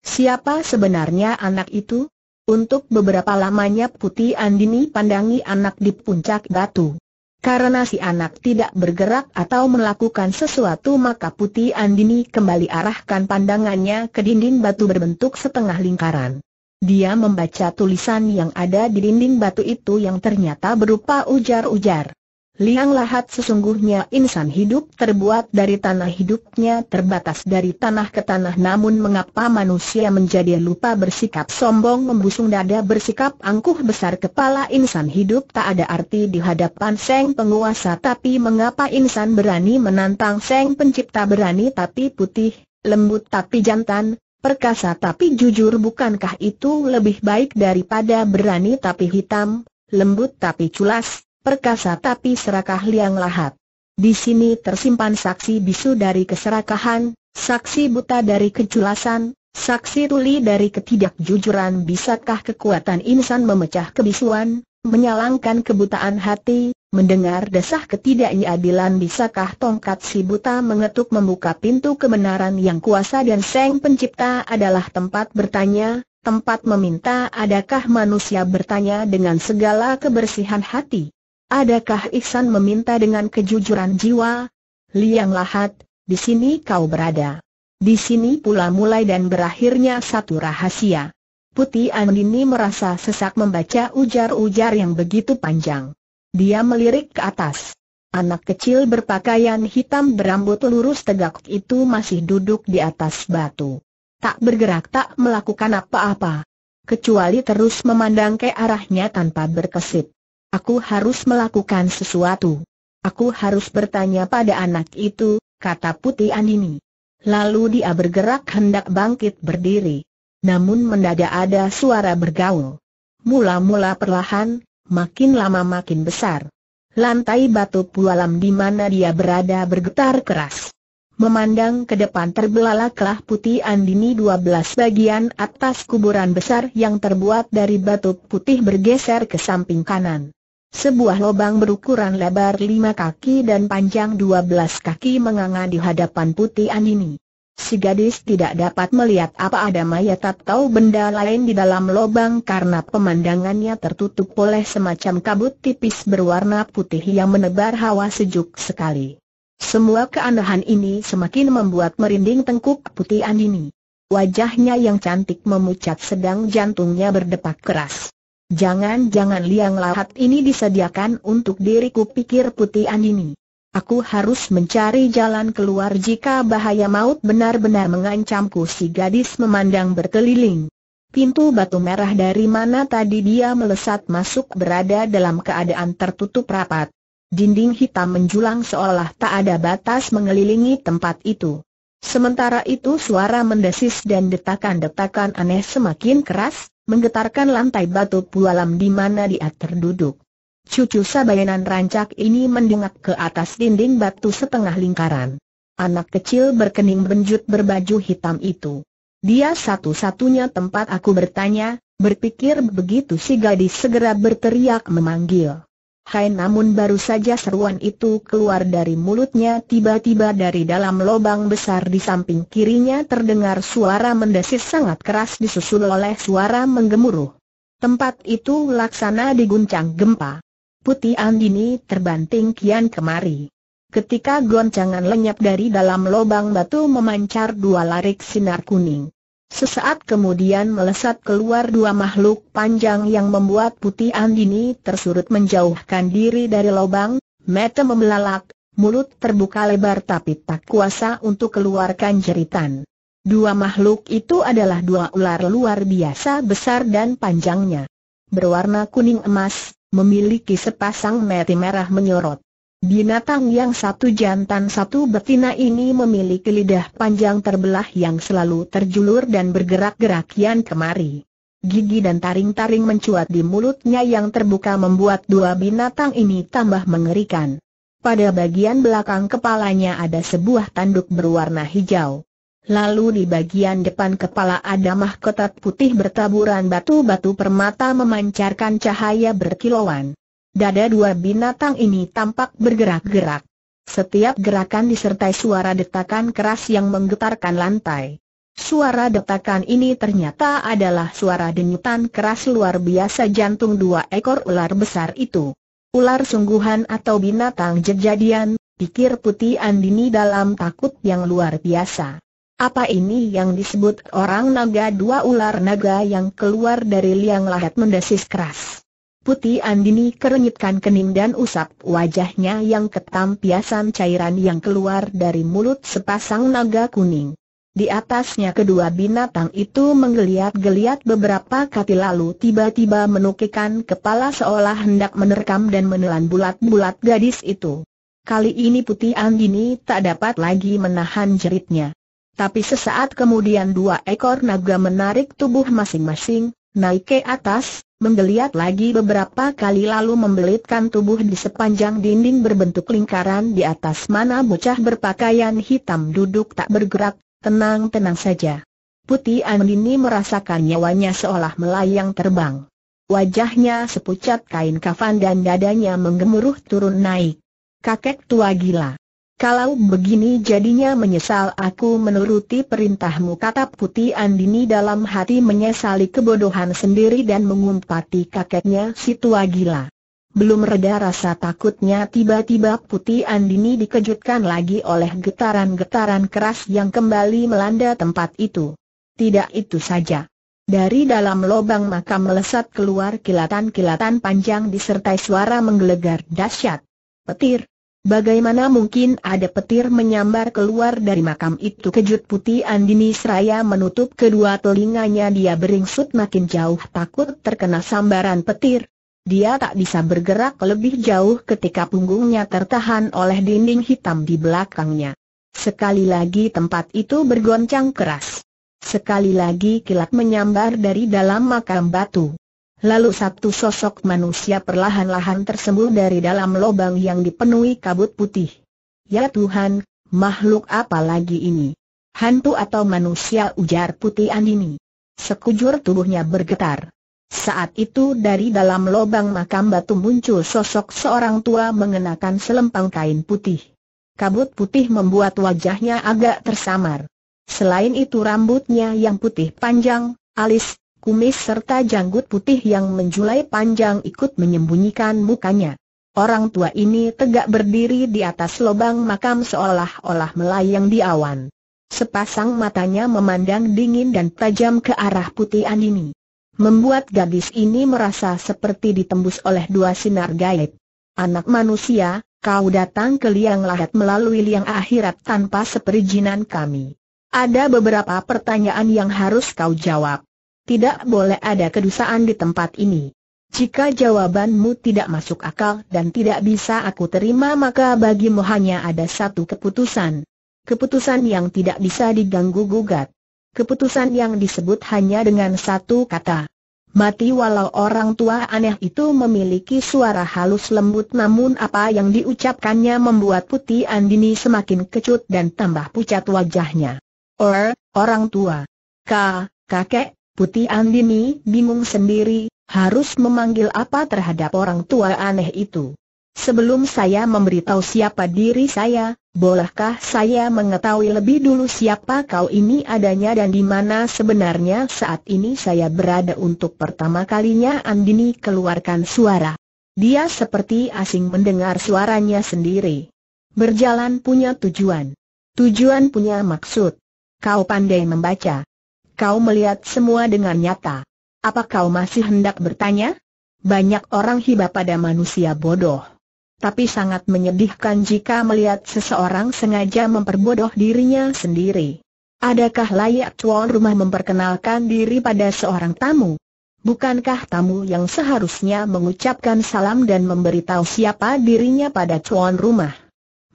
Siapa sebenarnya anak itu? Untuk beberapa lamanya Putih Andini pandangi anak di puncak batu. Karena si anak tidak bergerak atau melakukan sesuatu maka Putih Andini kembali arahkan pandangannya ke dinding batu berbentuk setengah lingkaran. Dia membaca tulisan yang ada di dinding batu itu yang ternyata berupa ujar-ujar. Liang Lahat sesungguhnya insan hidup terbuat dari tanah hidupnya terbatas dari tanah ke tanah namun mengapa manusia menjadi lupa bersikap sombong membusung dada bersikap angkuh besar kepala insan hidup tak ada arti di hadapan Seng penguasa tapi mengapa insan berani menantang Seng pencipta berani tapi putih, lembut tapi jantan, perkasa tapi jujur bukankah itu lebih baik daripada berani tapi hitam, lembut tapi culas, perkasa tapi serakah liang lahat. Di sini tersimpan saksi bisu dari keserakahan, saksi buta dari keculasan, saksi tuli dari ketidakjujuran bisakah kekuatan insan memecah kebisuan, menyalangkan kebutaan hati, mendengar desah ketidakadilan bisakah tongkat si buta mengetuk membuka pintu kebenaran yang kuasa dan seng pencipta adalah tempat bertanya, tempat meminta adakah manusia bertanya dengan segala kebersihan hati? Adakah ihsan meminta dengan kejujuran jiwa? Liang Lahat, di sini kau berada. Di sini pula mulai dan berakhirnya satu rahasia. Putih Andini merasa sesak membaca ujar-ujar yang begitu panjang. Dia melirik ke atas. Anak kecil berpakaian hitam berambut lurus tegak itu masih duduk di atas batu. Tak bergerak tak melakukan apa-apa. Kecuali terus memandang ke arahnya tanpa berkesip. Aku harus melakukan sesuatu. Aku harus bertanya pada anak itu, kata Putih Andini. Lalu dia bergerak hendak bangkit berdiri. Namun mendadak ada suara bergaul. Mula-mula perlahan, makin lama makin besar. Lantai batu pualam di mana dia berada bergetar keras. Memandang ke depan terbelalaklah putih Andini 12 bagian atas kuburan besar yang terbuat dari batu putih bergeser ke samping kanan. Sebuah lubang berukuran lebar 5 kaki dan panjang 12 kaki menganga di hadapan putih Andini. Si gadis tidak dapat melihat apa ada mayat atau benda lain di dalam lubang karena pemandangannya tertutup oleh semacam kabut tipis berwarna putih yang menebar hawa sejuk sekali. Semua keanehan ini semakin membuat merinding tengkuk putih Andini. Wajahnya yang cantik memucat sedang jantungnya berdepak keras. Jangan-jangan liang lahat ini disediakan untuk diriku pikir putih Andini. Aku harus mencari jalan keluar jika bahaya maut benar-benar mengancamku si gadis memandang berkeliling. Pintu batu merah dari mana tadi dia melesat masuk berada dalam keadaan tertutup rapat. Dinding hitam menjulang seolah tak ada batas mengelilingi tempat itu. Sementara itu suara mendesis dan detakan-detakan aneh semakin keras, menggetarkan lantai batu pualam di mana dia terduduk. Cucu Sabayanan rancak ini mendengak ke atas dinding batu setengah lingkaran. Anak kecil berkening benjut berbaju hitam itu. Dia satu-satunya tempat aku bertanya, berpikir begitu si gadis segera berteriak memanggil. Hai namun baru saja seruan itu keluar dari mulutnya tiba-tiba dari dalam lubang besar di samping kirinya terdengar suara mendesis sangat keras disusul oleh suara menggemuruh. Tempat itu laksana diguncang gempa. Putih Andini terbanting kian kemari. Ketika goncangan lenyap dari dalam lubang batu memancar dua larik sinar kuning. Sesaat kemudian melesat keluar dua makhluk panjang yang membuat Putih Andini tersurut menjauhkan diri dari lubang, mata membelalak, mulut terbuka lebar tapi tak kuasa untuk keluarkan jeritan. Dua makhluk itu adalah dua ular luar biasa besar dan panjangnya. Berwarna kuning emas, memiliki sepasang mata merah menyorot. Binatang yang satu jantan satu betina ini memiliki lidah panjang terbelah yang selalu terjulur dan bergerak-gerak yang kemari. Gigi dan taring-taring mencuat di mulutnya yang terbuka membuat dua binatang ini tambah mengerikan. Pada bagian belakang kepalanya ada sebuah tanduk berwarna hijau. Lalu di bagian depan kepala ada mahkota putih bertaburan batu-batu permata memancarkan cahaya berkilauan. Dada dua binatang ini tampak bergerak-gerak. Setiap gerakan disertai suara detakan keras yang menggetarkan lantai. Suara detakan ini ternyata adalah suara denyutan keras luar biasa jantung dua ekor ular besar itu. Ular sungguhan atau binatang jejadian, pikir putih Andini dalam takut yang luar biasa. Apa ini yang disebut orang naga dua ular naga yang keluar dari liang lahat mendesis keras? Putih Andini kerenyitkan kening dan usap wajahnya yang ketam piasan cairan yang keluar dari mulut sepasang naga kuning. Di atasnya kedua binatang itu menggeliat-geliat beberapa kali lalu tiba-tiba menukikan kepala seolah hendak menerkam dan menelan bulat-bulat gadis itu. Kali ini Putih Andini tak dapat lagi menahan jeritnya. Tapi sesaat kemudian dua ekor naga menarik tubuh masing-masing, naik ke atas, menggeliat lagi beberapa kali lalu membelitkan tubuh di sepanjang dinding berbentuk lingkaran di atas mana bocah berpakaian hitam duduk tak bergerak, tenang-tenang saja. Putih Andini merasakan nyawanya seolah melayang terbang. Wajahnya sepucat kain kafan dan dadanya menggemuruh turun naik. Kakek tua gila. Kalau begini jadinya menyesal aku menuruti perintahmu kata Putih Andini dalam hati menyesali kebodohan sendiri dan mengumpati kakeknya si tua gila. Belum reda rasa takutnya tiba-tiba Putih Andini dikejutkan lagi oleh getaran-getaran keras yang kembali melanda tempat itu. Tidak itu saja. Dari dalam lubang makam melesat keluar kilatan-kilatan panjang disertai suara menggelegar dahsyat. Petir, Bagaimana mungkin ada petir menyambar keluar dari makam itu? Kejut putih Andini Seraya menutup kedua telinganya dia beringsut makin jauh takut terkena sambaran petir. Dia tak bisa bergerak lebih jauh ketika punggungnya tertahan oleh dinding hitam di belakangnya. Sekali lagi tempat itu bergoncang keras. Sekali lagi kilat menyambar dari dalam makam batu. Lalu satu sosok manusia perlahan-lahan tersembul dari dalam lubang yang dipenuhi kabut putih. Ya Tuhan, makhluk apa lagi ini? Hantu atau manusia ujar putih Andini. Sekujur tubuhnya bergetar. Saat itu dari dalam lubang makam batu muncul sosok seorang tua mengenakan selempang kain putih. Kabut putih membuat wajahnya agak tersamar. Selain itu rambutnya yang putih panjang, alis, kumis serta janggut putih yang menjulai panjang ikut menyembunyikan mukanya. Orang tua ini tegak berdiri di atas lubang makam seolah-olah melayang di awan. Sepasang matanya memandang dingin dan tajam ke arah putih Andini. Membuat gadis ini merasa seperti ditembus oleh dua sinar gaib. Anak manusia, kau datang ke liang lahat melalui liang akhirat tanpa seperizinan kami. Ada beberapa pertanyaan yang harus kau jawab tidak boleh ada kedusaan di tempat ini. Jika jawabanmu tidak masuk akal dan tidak bisa aku terima maka bagimu hanya ada satu keputusan. Keputusan yang tidak bisa diganggu-gugat. Keputusan yang disebut hanya dengan satu kata. Mati walau orang tua aneh itu memiliki suara halus lembut namun apa yang diucapkannya membuat Putih Andini semakin kecut dan tambah pucat wajahnya. Or, orang tua. Ka, kakek, Putih Andini bingung sendiri, harus memanggil apa terhadap orang tua aneh itu. Sebelum saya memberitahu siapa diri saya, bolehkah saya mengetahui lebih dulu siapa kau ini adanya dan di mana sebenarnya saat ini saya berada untuk pertama kalinya Andini keluarkan suara. Dia seperti asing mendengar suaranya sendiri. Berjalan punya tujuan. Tujuan punya maksud. Kau pandai membaca kau melihat semua dengan nyata. Apa kau masih hendak bertanya? Banyak orang hibah pada manusia bodoh. Tapi sangat menyedihkan jika melihat seseorang sengaja memperbodoh dirinya sendiri. Adakah layak tuan rumah memperkenalkan diri pada seorang tamu? Bukankah tamu yang seharusnya mengucapkan salam dan memberitahu siapa dirinya pada tuan rumah?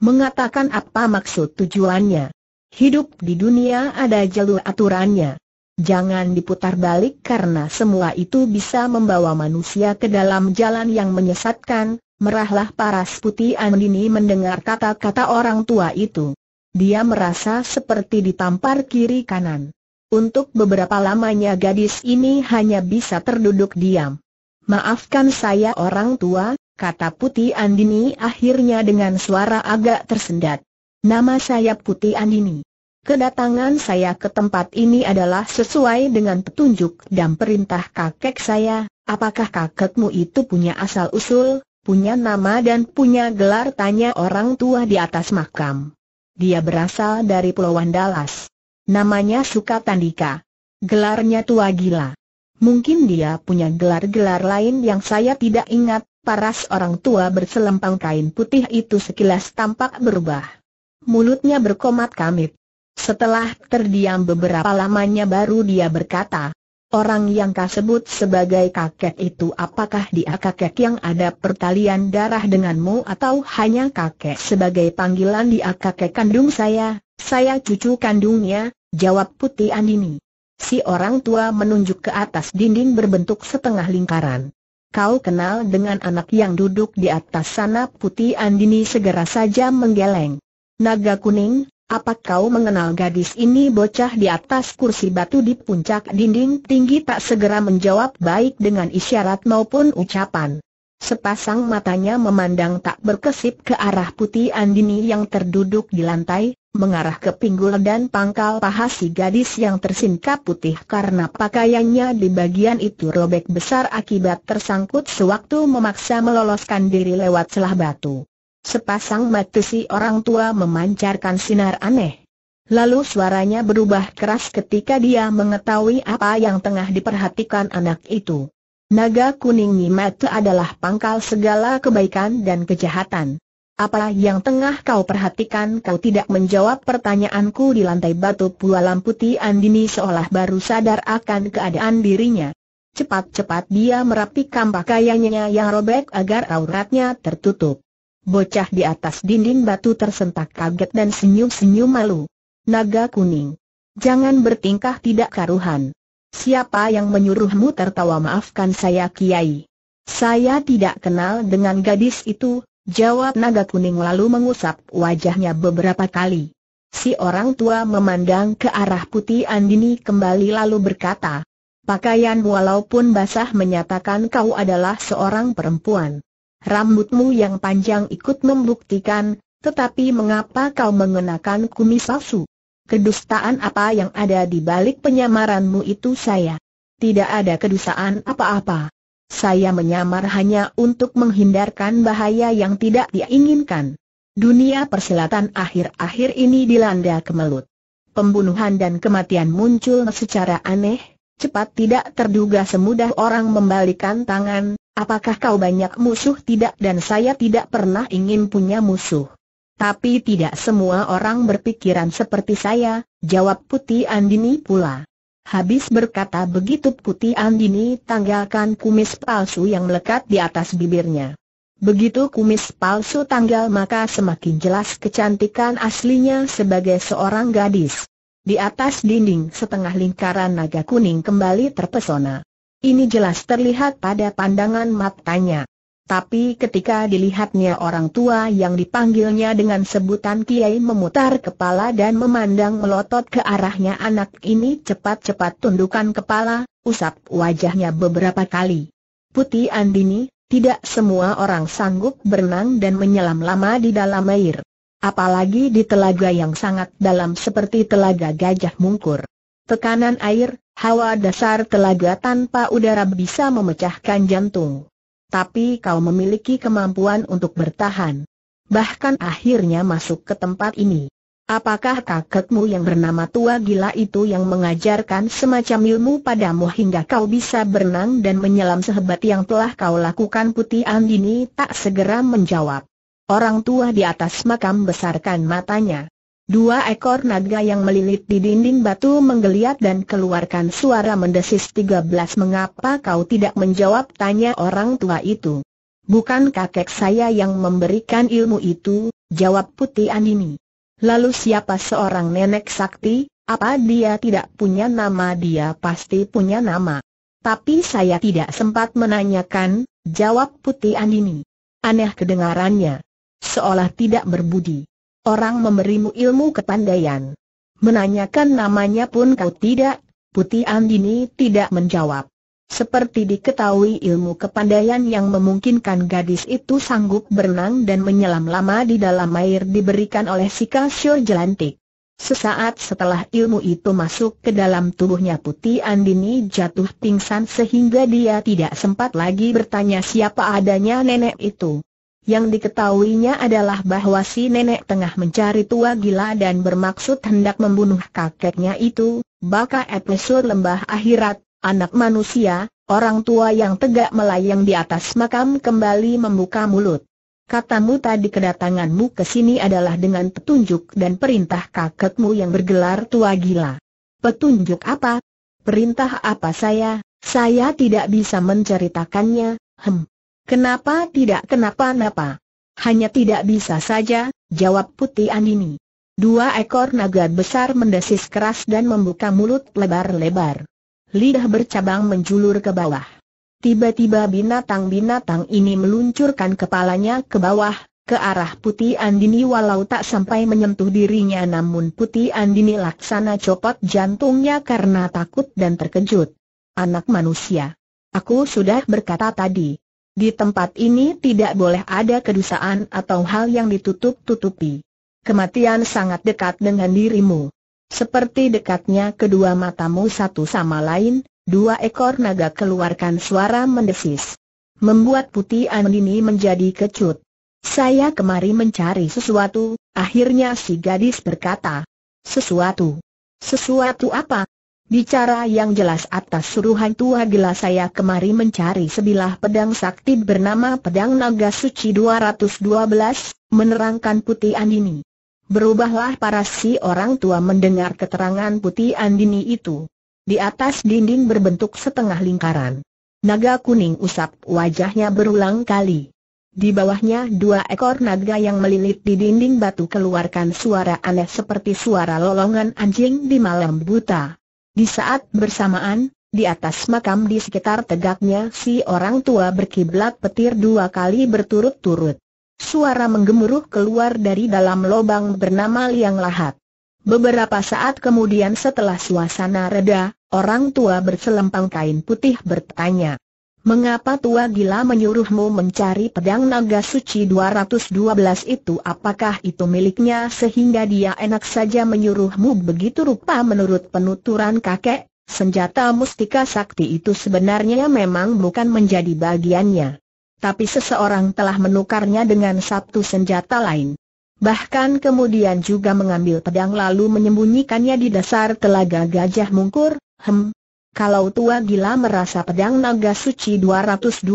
Mengatakan apa maksud tujuannya? Hidup di dunia ada jalur aturannya. Jangan diputar balik karena semua itu bisa membawa manusia ke dalam jalan yang menyesatkan, merahlah paras putih Andini mendengar kata-kata orang tua itu. Dia merasa seperti ditampar kiri kanan. Untuk beberapa lamanya gadis ini hanya bisa terduduk diam. Maafkan saya orang tua, kata Putih Andini akhirnya dengan suara agak tersendat. Nama saya Putih Andini. Kedatangan saya ke tempat ini adalah sesuai dengan petunjuk dan perintah kakek saya. Apakah kakekmu itu punya asal-usul, punya nama dan punya gelar tanya orang tua di atas makam. Dia berasal dari Pulau Andalas. Namanya Sukatandika. Gelarnya tua gila. Mungkin dia punya gelar-gelar lain yang saya tidak ingat. Paras orang tua berselempang kain putih itu sekilas tampak berubah. Mulutnya berkomat kamit. Setelah terdiam beberapa lamanya baru dia berkata, Orang yang kau sebut sebagai kakek itu apakah dia kakek yang ada pertalian darah denganmu atau hanya kakek sebagai panggilan dia kakek kandung saya, saya cucu kandungnya, jawab Putih Andini. Si orang tua menunjuk ke atas dinding berbentuk setengah lingkaran. Kau kenal dengan anak yang duduk di atas sana Putih Andini segera saja menggeleng. Naga kuning, apa kau mengenal gadis ini bocah di atas kursi batu di puncak dinding tinggi tak segera menjawab baik dengan isyarat maupun ucapan. Sepasang matanya memandang tak berkesip ke arah putih Andini yang terduduk di lantai, mengarah ke pinggul dan pangkal paha si gadis yang tersingkap putih karena pakaiannya di bagian itu robek besar akibat tersangkut sewaktu memaksa meloloskan diri lewat celah batu. Sepasang mata si orang tua memancarkan sinar aneh. Lalu suaranya berubah keras ketika dia mengetahui apa yang tengah diperhatikan anak itu. Naga kuning mata adalah pangkal segala kebaikan dan kejahatan. Apa yang tengah kau perhatikan kau tidak menjawab pertanyaanku di lantai batu pualam putih Andini seolah baru sadar akan keadaan dirinya. Cepat-cepat dia merapikan pakaiannya yang robek agar auratnya tertutup. Bocah di atas dinding batu tersentak kaget dan senyum-senyum malu. Naga kuning. Jangan bertingkah tidak karuhan. Siapa yang menyuruhmu tertawa maafkan saya Kiai? Saya tidak kenal dengan gadis itu, jawab naga kuning lalu mengusap wajahnya beberapa kali. Si orang tua memandang ke arah putih Andini kembali lalu berkata, Pakaian walaupun basah menyatakan kau adalah seorang perempuan. Rambutmu yang panjang ikut membuktikan, tetapi mengapa kau mengenakan kumis palsu? Kedustaan apa yang ada di balik penyamaranmu itu saya? Tidak ada kedustaan apa-apa. Saya menyamar hanya untuk menghindarkan bahaya yang tidak diinginkan. Dunia Perselatan akhir-akhir ini dilanda kemelut. Pembunuhan dan kematian muncul secara aneh, cepat tidak terduga semudah orang membalikan tangan, Apakah kau banyak musuh tidak dan saya tidak pernah ingin punya musuh. Tapi tidak semua orang berpikiran seperti saya, jawab Putih Andini pula. Habis berkata begitu Putih Andini tanggalkan kumis palsu yang melekat di atas bibirnya. Begitu kumis palsu tanggal maka semakin jelas kecantikan aslinya sebagai seorang gadis. Di atas dinding setengah lingkaran naga kuning kembali terpesona. Ini jelas terlihat pada pandangan matanya. Tapi ketika dilihatnya orang tua yang dipanggilnya dengan sebutan Kiai memutar kepala dan memandang melotot ke arahnya anak ini cepat-cepat tundukkan kepala, usap wajahnya beberapa kali. Putih Andini, tidak semua orang sanggup berenang dan menyelam lama di dalam air. Apalagi di telaga yang sangat dalam seperti telaga gajah mungkur. Tekanan air, Hawa dasar telaga tanpa udara bisa memecahkan jantung. Tapi kau memiliki kemampuan untuk bertahan. Bahkan akhirnya masuk ke tempat ini. Apakah kakekmu yang bernama tua gila itu yang mengajarkan semacam ilmu padamu hingga kau bisa berenang dan menyelam sehebat yang telah kau lakukan Putih Andini tak segera menjawab. Orang tua di atas makam besarkan matanya. Dua ekor naga yang melilit di dinding batu menggeliat dan keluarkan suara mendesis 13 mengapa kau tidak menjawab tanya orang tua itu. Bukan kakek saya yang memberikan ilmu itu, jawab putih Andini. Lalu siapa seorang nenek sakti, apa dia tidak punya nama dia pasti punya nama. Tapi saya tidak sempat menanyakan, jawab putih Andini. Aneh kedengarannya. Seolah tidak berbudi. Orang memberimu ilmu kepandaian. Menanyakan namanya pun kau tidak, Putih Andini tidak menjawab. Seperti diketahui ilmu kepandaian yang memungkinkan gadis itu sanggup berenang dan menyelam lama di dalam air diberikan oleh si Kasyo jelantik. Sesaat setelah ilmu itu masuk ke dalam tubuhnya Putih Andini jatuh pingsan sehingga dia tidak sempat lagi bertanya siapa adanya nenek itu. Yang diketahuinya adalah bahwa si nenek tengah mencari tua gila dan bermaksud hendak membunuh kakeknya itu, baka episode lembah akhirat, anak manusia, orang tua yang tegak melayang di atas makam kembali membuka mulut. Katamu tadi kedatanganmu ke sini adalah dengan petunjuk dan perintah kakekmu yang bergelar tua gila. Petunjuk apa? Perintah apa saya? Saya tidak bisa menceritakannya, hem. Kenapa tidak kenapa-napa? Hanya tidak bisa saja, jawab Putih Andini. Dua ekor naga besar mendesis keras dan membuka mulut lebar-lebar. Lidah bercabang menjulur ke bawah. Tiba-tiba binatang-binatang ini meluncurkan kepalanya ke bawah, ke arah Putih Andini walau tak sampai menyentuh dirinya namun Putih Andini laksana copot jantungnya karena takut dan terkejut. Anak manusia. Aku sudah berkata tadi, di tempat ini tidak boleh ada kedusaan atau hal yang ditutup-tutupi. Kematian sangat dekat dengan dirimu. Seperti dekatnya kedua matamu satu sama lain, dua ekor naga keluarkan suara mendesis. Membuat putih Andini menjadi kecut. Saya kemari mencari sesuatu, akhirnya si gadis berkata. Sesuatu? Sesuatu apa? Bicara yang jelas atas suruhan tua gila saya kemari mencari sebilah pedang sakti bernama Pedang Naga Suci 212, menerangkan Putih Andini. Berubahlah para si orang tua mendengar keterangan Putih Andini itu. Di atas dinding berbentuk setengah lingkaran. Naga kuning usap wajahnya berulang kali. Di bawahnya dua ekor naga yang melilit di dinding batu keluarkan suara aneh seperti suara lolongan anjing di malam buta. Di saat bersamaan, di atas makam di sekitar tegaknya si orang tua berkiblat petir dua kali berturut-turut. Suara menggemuruh keluar dari dalam lubang bernama Liang Lahat. Beberapa saat kemudian setelah suasana reda, orang tua berselempang kain putih bertanya, Mengapa tua gila menyuruhmu mencari pedang naga suci 212 itu apakah itu miliknya sehingga dia enak saja menyuruhmu begitu rupa menurut penuturan kakek, senjata mustika sakti itu sebenarnya memang bukan menjadi bagiannya. Tapi seseorang telah menukarnya dengan satu senjata lain. Bahkan kemudian juga mengambil pedang lalu menyembunyikannya di dasar telaga gajah mungkur, hem, kalau tua gila merasa pedang naga suci 212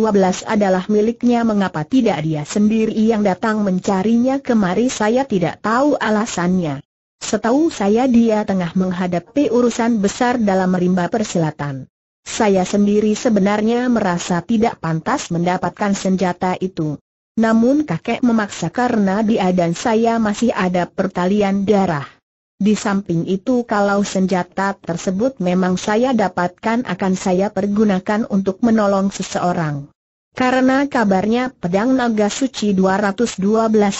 adalah miliknya mengapa tidak dia sendiri yang datang mencarinya kemari saya tidak tahu alasannya. Setahu saya dia tengah menghadapi urusan besar dalam rimba persilatan. Saya sendiri sebenarnya merasa tidak pantas mendapatkan senjata itu. Namun kakek memaksa karena dia dan saya masih ada pertalian darah. Di samping itu kalau senjata tersebut memang saya dapatkan akan saya pergunakan untuk menolong seseorang. Karena kabarnya pedang naga suci 212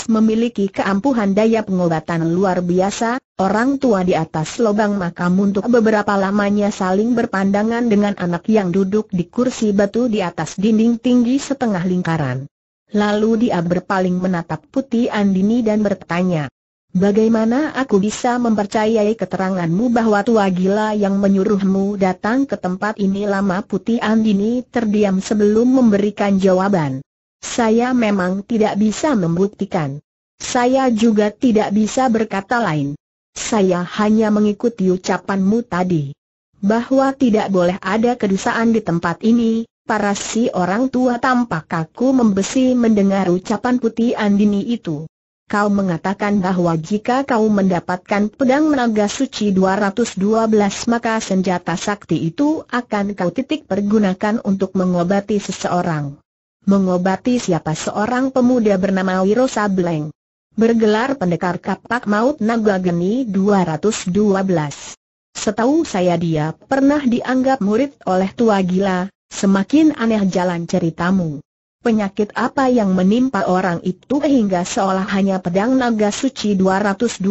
memiliki keampuhan daya pengobatan luar biasa, orang tua di atas lobang makam untuk beberapa lamanya saling berpandangan dengan anak yang duduk di kursi batu di atas dinding tinggi setengah lingkaran. Lalu dia berpaling menatap putih Andini dan bertanya, Bagaimana aku bisa mempercayai keteranganmu bahwa tua gila yang menyuruhmu datang ke tempat ini lama putih Andini terdiam sebelum memberikan jawaban. Saya memang tidak bisa membuktikan. Saya juga tidak bisa berkata lain. Saya hanya mengikuti ucapanmu tadi. Bahwa tidak boleh ada kedusaan di tempat ini, para si orang tua tampak kaku membesi mendengar ucapan putih Andini itu kau mengatakan bahwa jika kau mendapatkan pedang naga suci 212 maka senjata sakti itu akan kau titik pergunakan untuk mengobati seseorang. Mengobati siapa seorang pemuda bernama Wiro Sableng. Bergelar pendekar kapak maut naga geni 212. Setahu saya dia pernah dianggap murid oleh tua gila, semakin aneh jalan ceritamu. Penyakit apa yang menimpa orang itu hingga seolah hanya pedang naga suci 212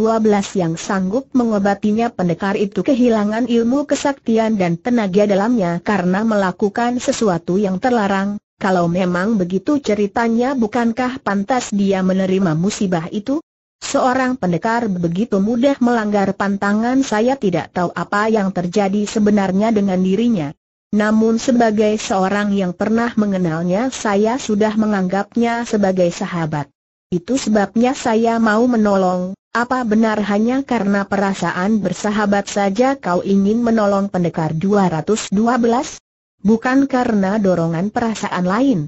yang sanggup mengobatinya pendekar itu kehilangan ilmu kesaktian dan tenaga dalamnya karena melakukan sesuatu yang terlarang. Kalau memang begitu ceritanya bukankah pantas dia menerima musibah itu? Seorang pendekar begitu mudah melanggar pantangan saya tidak tahu apa yang terjadi sebenarnya dengan dirinya. Namun sebagai seorang yang pernah mengenalnya saya sudah menganggapnya sebagai sahabat. Itu sebabnya saya mau menolong, apa benar hanya karena perasaan bersahabat saja kau ingin menolong pendekar 212? Bukan karena dorongan perasaan lain.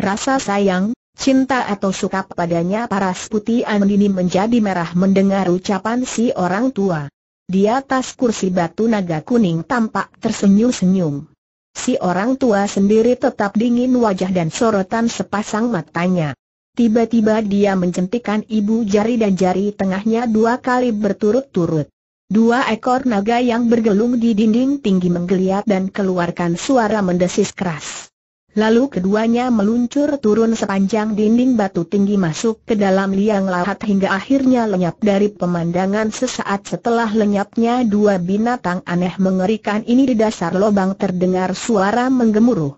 Rasa sayang, cinta atau suka padanya paras putih Andini menjadi merah mendengar ucapan si orang tua. Di atas kursi batu naga kuning tampak tersenyum-senyum. Si orang tua sendiri tetap dingin wajah dan sorotan sepasang matanya. Tiba-tiba dia mencentikan ibu jari dan jari tengahnya dua kali berturut-turut. Dua ekor naga yang bergelung di dinding tinggi menggeliat dan keluarkan suara mendesis keras. Lalu keduanya meluncur turun sepanjang dinding batu tinggi masuk ke dalam liang lahat hingga akhirnya lenyap dari pemandangan sesaat setelah lenyapnya dua binatang aneh mengerikan ini di dasar lubang terdengar suara menggemuruh.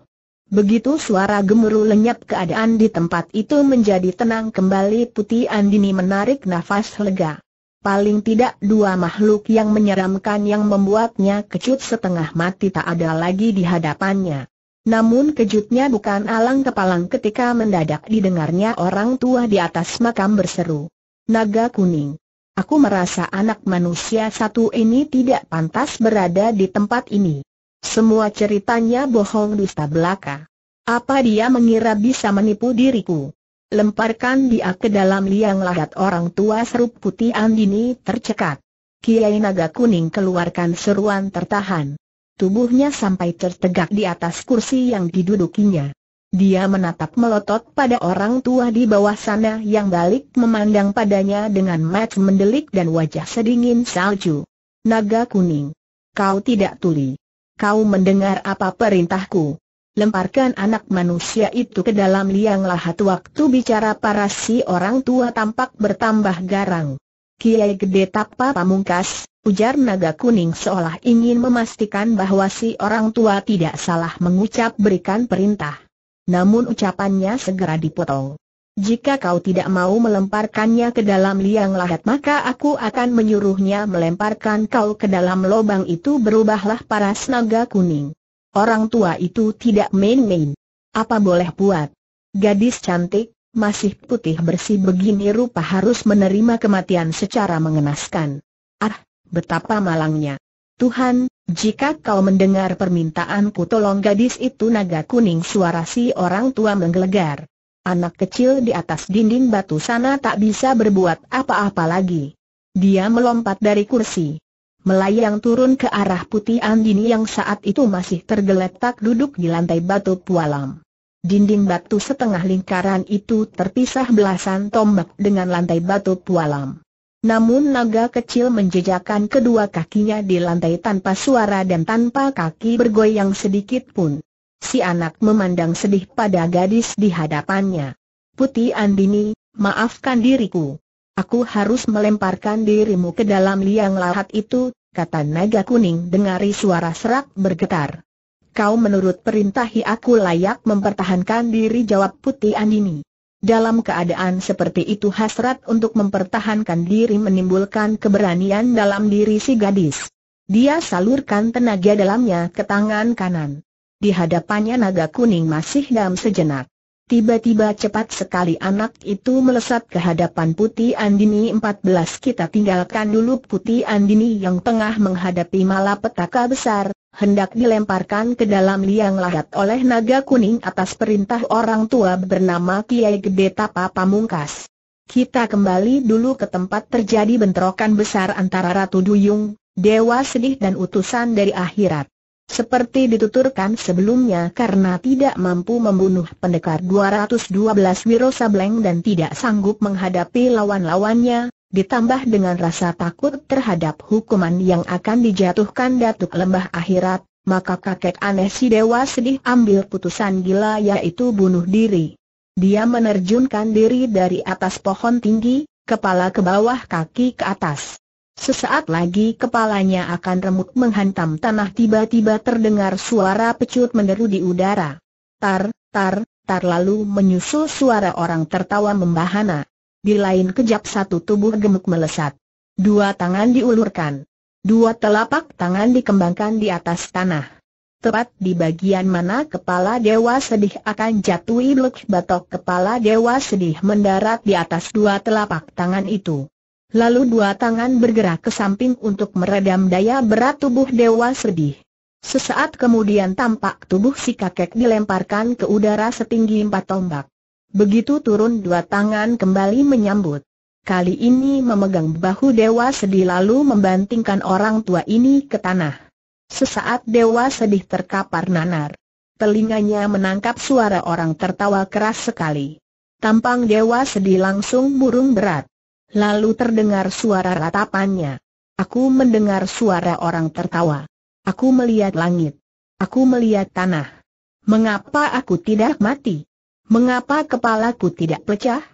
Begitu suara gemuruh lenyap keadaan di tempat itu menjadi tenang kembali Putih Andini menarik nafas lega. Paling tidak dua makhluk yang menyeramkan yang membuatnya kecut setengah mati tak ada lagi di hadapannya. Namun kejutnya bukan alang kepalang ketika mendadak didengarnya orang tua di atas makam berseru. Naga kuning. Aku merasa anak manusia satu ini tidak pantas berada di tempat ini. Semua ceritanya bohong dusta belaka. Apa dia mengira bisa menipu diriku? Lemparkan dia ke dalam liang lahat orang tua serup putih Andini tercekat. Kiai Naga Kuning keluarkan seruan tertahan. Tubuhnya sampai tertegak di atas kursi yang didudukinya. Dia menatap melotot pada orang tua di bawah sana yang balik memandang padanya dengan mata mendelik dan wajah sedingin salju. Naga kuning. Kau tidak tuli. Kau mendengar apa perintahku. Lemparkan anak manusia itu ke dalam liang lahat waktu bicara para si orang tua tampak bertambah garang. Kiai Gede Tapa Pamungkas, Ujar naga kuning seolah ingin memastikan bahwa si orang tua tidak salah mengucap berikan perintah. Namun ucapannya segera dipotong. Jika kau tidak mau melemparkannya ke dalam liang lahat maka aku akan menyuruhnya melemparkan kau ke dalam lubang itu berubahlah para naga kuning. Orang tua itu tidak main-main. Apa boleh buat? Gadis cantik, masih putih bersih begini rupa harus menerima kematian secara mengenaskan. Ah, betapa malangnya. Tuhan, jika kau mendengar permintaanku tolong gadis itu naga kuning suara si orang tua menggelegar. Anak kecil di atas dinding batu sana tak bisa berbuat apa-apa lagi. Dia melompat dari kursi. Melayang turun ke arah putih Andini yang saat itu masih tergeletak duduk di lantai batu pualam. Dinding batu setengah lingkaran itu terpisah belasan tombak dengan lantai batu pualam. Namun naga kecil menjejakkan kedua kakinya di lantai tanpa suara dan tanpa kaki bergoyang sedikit pun. Si anak memandang sedih pada gadis di hadapannya. Putih Andini, maafkan diriku. Aku harus melemparkan dirimu ke dalam liang lahat itu, kata naga kuning dengari suara serak bergetar. Kau menurut perintahi aku layak mempertahankan diri jawab Putih Andini. Dalam keadaan seperti itu hasrat untuk mempertahankan diri menimbulkan keberanian dalam diri si gadis. Dia salurkan tenaga dalamnya ke tangan kanan. Di hadapannya naga kuning masih dalam sejenak. Tiba-tiba cepat sekali anak itu melesat ke hadapan Putih Andini 14 kita tinggalkan dulu Putih Andini yang tengah menghadapi malapetaka besar, hendak dilemparkan ke dalam liang lahat oleh naga kuning atas perintah orang tua bernama Kiai Gede Tapa Pamungkas. Kita kembali dulu ke tempat terjadi bentrokan besar antara Ratu Duyung, Dewa Sedih dan utusan dari akhirat. Seperti dituturkan sebelumnya karena tidak mampu membunuh pendekar 212 Wiro Sableng dan tidak sanggup menghadapi lawan-lawannya, ditambah dengan rasa takut terhadap hukuman yang akan dijatuhkan Datuk Lembah Akhirat, maka kakek aneh si dewa sedih ambil putusan gila yaitu bunuh diri. Dia menerjunkan diri dari atas pohon tinggi, kepala ke bawah kaki ke atas. Sesaat lagi kepalanya akan remuk menghantam tanah tiba-tiba terdengar suara pecut menderu di udara. Tar, tar, tar lalu menyusul suara orang tertawa membahana. Di lain kejap satu tubuh gemuk melesat. Dua tangan diulurkan. Dua telapak tangan dikembangkan di atas tanah. Tepat di bagian mana kepala dewa sedih akan jatuh iluk batok kepala dewa sedih mendarat di atas dua telapak tangan itu. Lalu dua tangan bergerak ke samping untuk meredam daya berat tubuh Dewa Sedih. Sesaat kemudian tampak tubuh si kakek dilemparkan ke udara setinggi empat tombak. Begitu turun dua tangan kembali menyambut. Kali ini memegang bahu Dewa Sedih lalu membantingkan orang tua ini ke tanah. Sesaat Dewa Sedih terkapar nanar. Telinganya menangkap suara orang tertawa keras sekali. Tampang Dewa Sedih langsung burung berat. Lalu terdengar suara ratapannya. Aku mendengar suara orang tertawa. Aku melihat langit. Aku melihat tanah. Mengapa aku tidak mati? Mengapa kepalaku tidak pecah?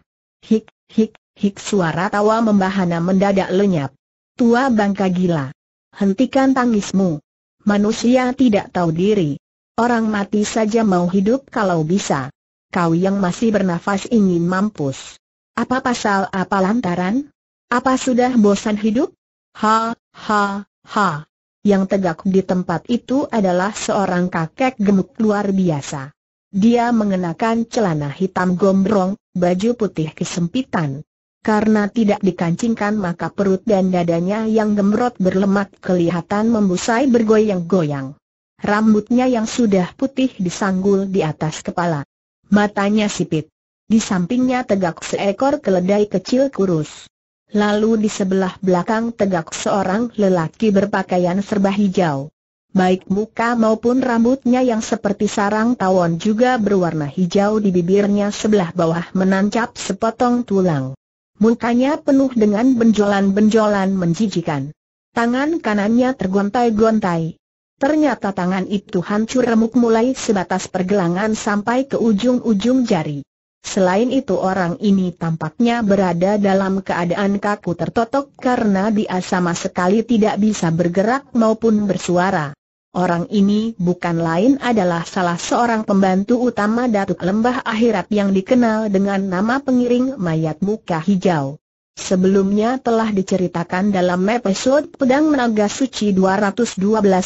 Hik, hik, hik suara tawa membahana mendadak lenyap. Tua bangka gila. Hentikan tangismu. Manusia tidak tahu diri. Orang mati saja mau hidup kalau bisa. Kau yang masih bernafas ingin mampus. Apa pasal apa lantaran? Apa sudah bosan hidup? Ha, ha, ha. Yang tegak di tempat itu adalah seorang kakek gemuk luar biasa. Dia mengenakan celana hitam gombrong, baju putih kesempitan. Karena tidak dikancingkan maka perut dan dadanya yang gemrot berlemak kelihatan membusai bergoyang-goyang. Rambutnya yang sudah putih disanggul di atas kepala. Matanya sipit. Di sampingnya tegak seekor keledai kecil kurus. Lalu di sebelah belakang tegak seorang lelaki berpakaian serba hijau. Baik muka maupun rambutnya yang seperti sarang tawon juga berwarna hijau di bibirnya sebelah bawah menancap sepotong tulang. Mukanya penuh dengan benjolan-benjolan menjijikan. Tangan kanannya tergontai-gontai. Ternyata tangan itu hancur remuk mulai sebatas pergelangan sampai ke ujung-ujung jari. Selain itu orang ini tampaknya berada dalam keadaan kaku tertotok karena dia sama sekali tidak bisa bergerak maupun bersuara. Orang ini bukan lain adalah salah seorang pembantu utama Datuk Lembah Akhirat yang dikenal dengan nama pengiring mayat muka hijau. Sebelumnya telah diceritakan dalam episode Pedang Naga Suci 212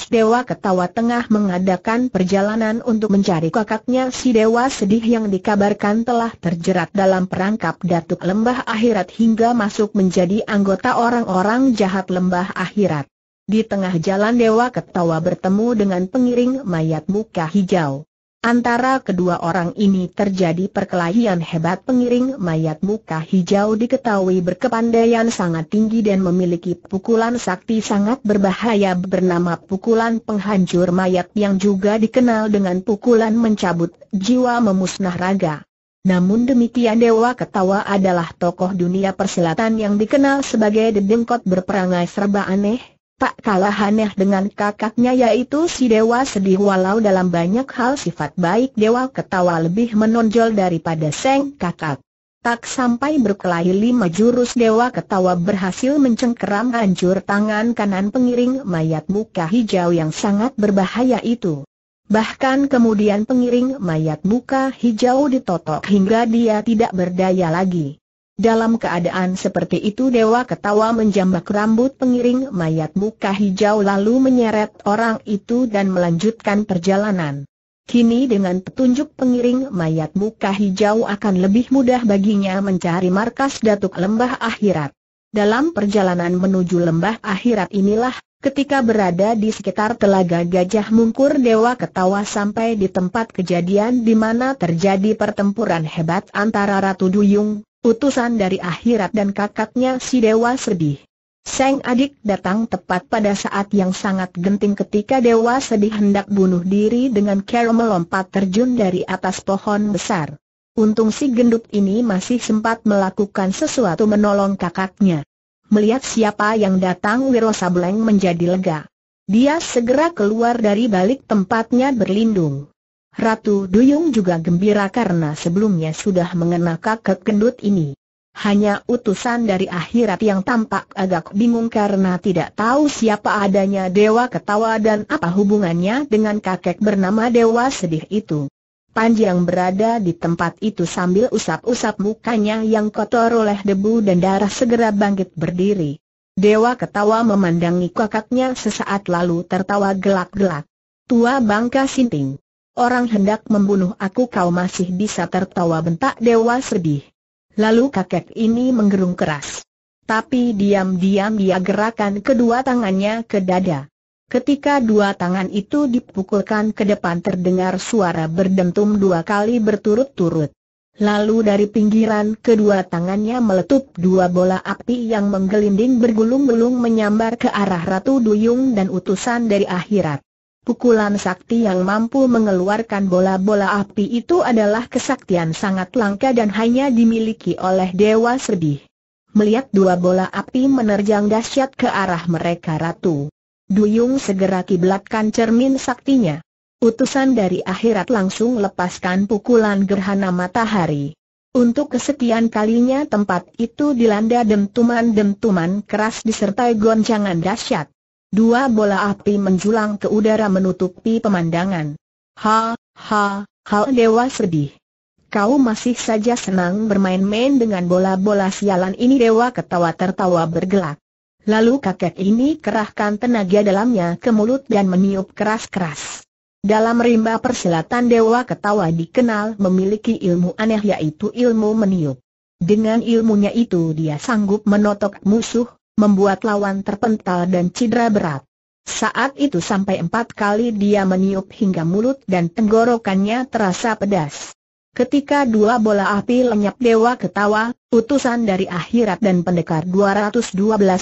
Dewa Ketawa Tengah mengadakan perjalanan untuk mencari kakaknya si Dewa Sedih yang dikabarkan telah terjerat dalam perangkap Datuk Lembah Akhirat hingga masuk menjadi anggota orang-orang jahat Lembah Akhirat. Di tengah jalan Dewa Ketawa bertemu dengan pengiring mayat muka hijau. Antara kedua orang ini terjadi perkelahian hebat pengiring mayat muka hijau diketahui berkepandaian sangat tinggi dan memiliki pukulan sakti sangat berbahaya bernama pukulan penghancur mayat yang juga dikenal dengan pukulan mencabut jiwa memusnah raga. Namun demikian Dewa Ketawa adalah tokoh dunia perselatan yang dikenal sebagai dedengkot berperangai serba aneh, Tak kalah aneh dengan kakaknya yaitu si Dewa Sedih walau dalam banyak hal sifat baik Dewa Ketawa lebih menonjol daripada Seng Kakak. Tak sampai berkelahi lima jurus Dewa Ketawa berhasil mencengkeram hancur tangan kanan pengiring mayat muka hijau yang sangat berbahaya itu. Bahkan kemudian pengiring mayat muka hijau ditotok hingga dia tidak berdaya lagi. Dalam keadaan seperti itu dewa ketawa menjambak rambut pengiring mayat muka hijau lalu menyeret orang itu dan melanjutkan perjalanan. Kini dengan petunjuk pengiring mayat muka hijau akan lebih mudah baginya mencari markas datuk lembah akhirat. Dalam perjalanan menuju lembah akhirat inilah, ketika berada di sekitar telaga gajah mungkur dewa ketawa sampai di tempat kejadian di mana terjadi pertempuran hebat antara Ratu Duyung, utusan dari akhirat dan kakaknya si Dewa Sedih. Seng adik datang tepat pada saat yang sangat genting ketika Dewa Sedih hendak bunuh diri dengan cara melompat terjun dari atas pohon besar. Untung si gendut ini masih sempat melakukan sesuatu menolong kakaknya. Melihat siapa yang datang Wiro Sableng menjadi lega. Dia segera keluar dari balik tempatnya berlindung. Ratu Duyung juga gembira karena sebelumnya sudah mengenal kakek gendut ini. Hanya utusan dari akhirat yang tampak agak bingung karena tidak tahu siapa adanya Dewa Ketawa dan apa hubungannya dengan kakek bernama Dewa Sedih itu. Panjang berada di tempat itu sambil usap-usap mukanya yang kotor oleh debu dan darah segera bangkit berdiri. Dewa Ketawa memandangi kakaknya sesaat lalu tertawa gelak-gelak. Tua Bangka Sinting Orang hendak membunuh aku kau masih bisa tertawa bentak dewa sedih. Lalu kakek ini menggerung keras. Tapi diam-diam dia gerakan kedua tangannya ke dada. Ketika dua tangan itu dipukulkan ke depan terdengar suara berdentum dua kali berturut-turut. Lalu dari pinggiran kedua tangannya meletup dua bola api yang menggelinding bergulung-gulung menyambar ke arah Ratu Duyung dan utusan dari akhirat. Pukulan sakti yang mampu mengeluarkan bola-bola api itu adalah kesaktian sangat langka dan hanya dimiliki oleh Dewa Sedih. Melihat dua bola api menerjang dahsyat ke arah mereka ratu. Duyung segera kiblatkan cermin saktinya. Utusan dari akhirat langsung lepaskan pukulan gerhana matahari. Untuk kesekian kalinya tempat itu dilanda dentuman-dentuman keras disertai goncangan dahsyat. Dua bola api menjulang ke udara menutupi pemandangan. Ha, ha, hal dewa sedih. Kau masih saja senang bermain-main dengan bola-bola sialan ini dewa ketawa tertawa bergelak. Lalu kakek ini kerahkan tenaga dalamnya ke mulut dan meniup keras-keras. Dalam rimba persilatan Dewa Ketawa dikenal memiliki ilmu aneh yaitu ilmu meniup. Dengan ilmunya itu dia sanggup menotok musuh, membuat lawan terpental dan cedera berat. Saat itu sampai empat kali dia meniup hingga mulut dan tenggorokannya terasa pedas. Ketika dua bola api lenyap dewa ketawa, utusan dari akhirat dan pendekar 212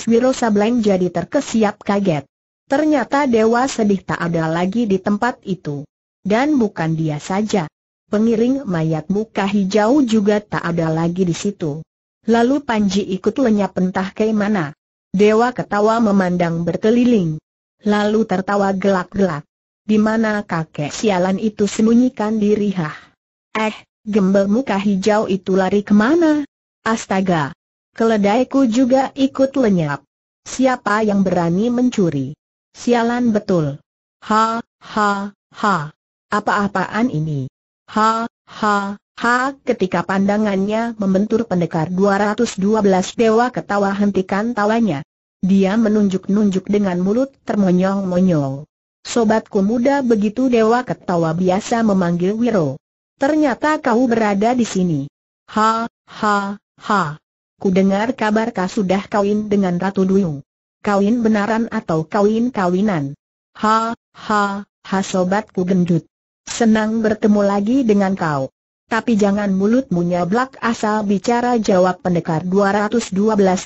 Wiro Sableng jadi terkesiap kaget. Ternyata dewa sedih tak ada lagi di tempat itu. Dan bukan dia saja. Pengiring mayat muka hijau juga tak ada lagi di situ. Lalu Panji ikut lenyap entah ke mana. Dewa ketawa memandang berkeliling. Lalu tertawa gelak-gelak. Di mana kakek sialan itu sembunyikan diri hah? Eh, gembel muka hijau itu lari kemana? Astaga! Keledaiku juga ikut lenyap. Siapa yang berani mencuri? Sialan betul. Ha, ha, ha. Apa-apaan ini? Ha, ha, Ha, ketika pandangannya membentur pendekar 212 dewa ketawa hentikan tawanya. Dia menunjuk-nunjuk dengan mulut termonyong-monyong. Sobatku muda begitu dewa ketawa biasa memanggil Wiro. Ternyata kau berada di sini. Ha, ha, ha. Ku dengar kabar kau sudah kawin dengan Ratu Duyung. Kawin benaran atau kawin kawinan? Ha, ha, ha sobatku gendut. Senang bertemu lagi dengan kau. Tapi jangan mulut mulutmu nyablak asal bicara jawab pendekar 212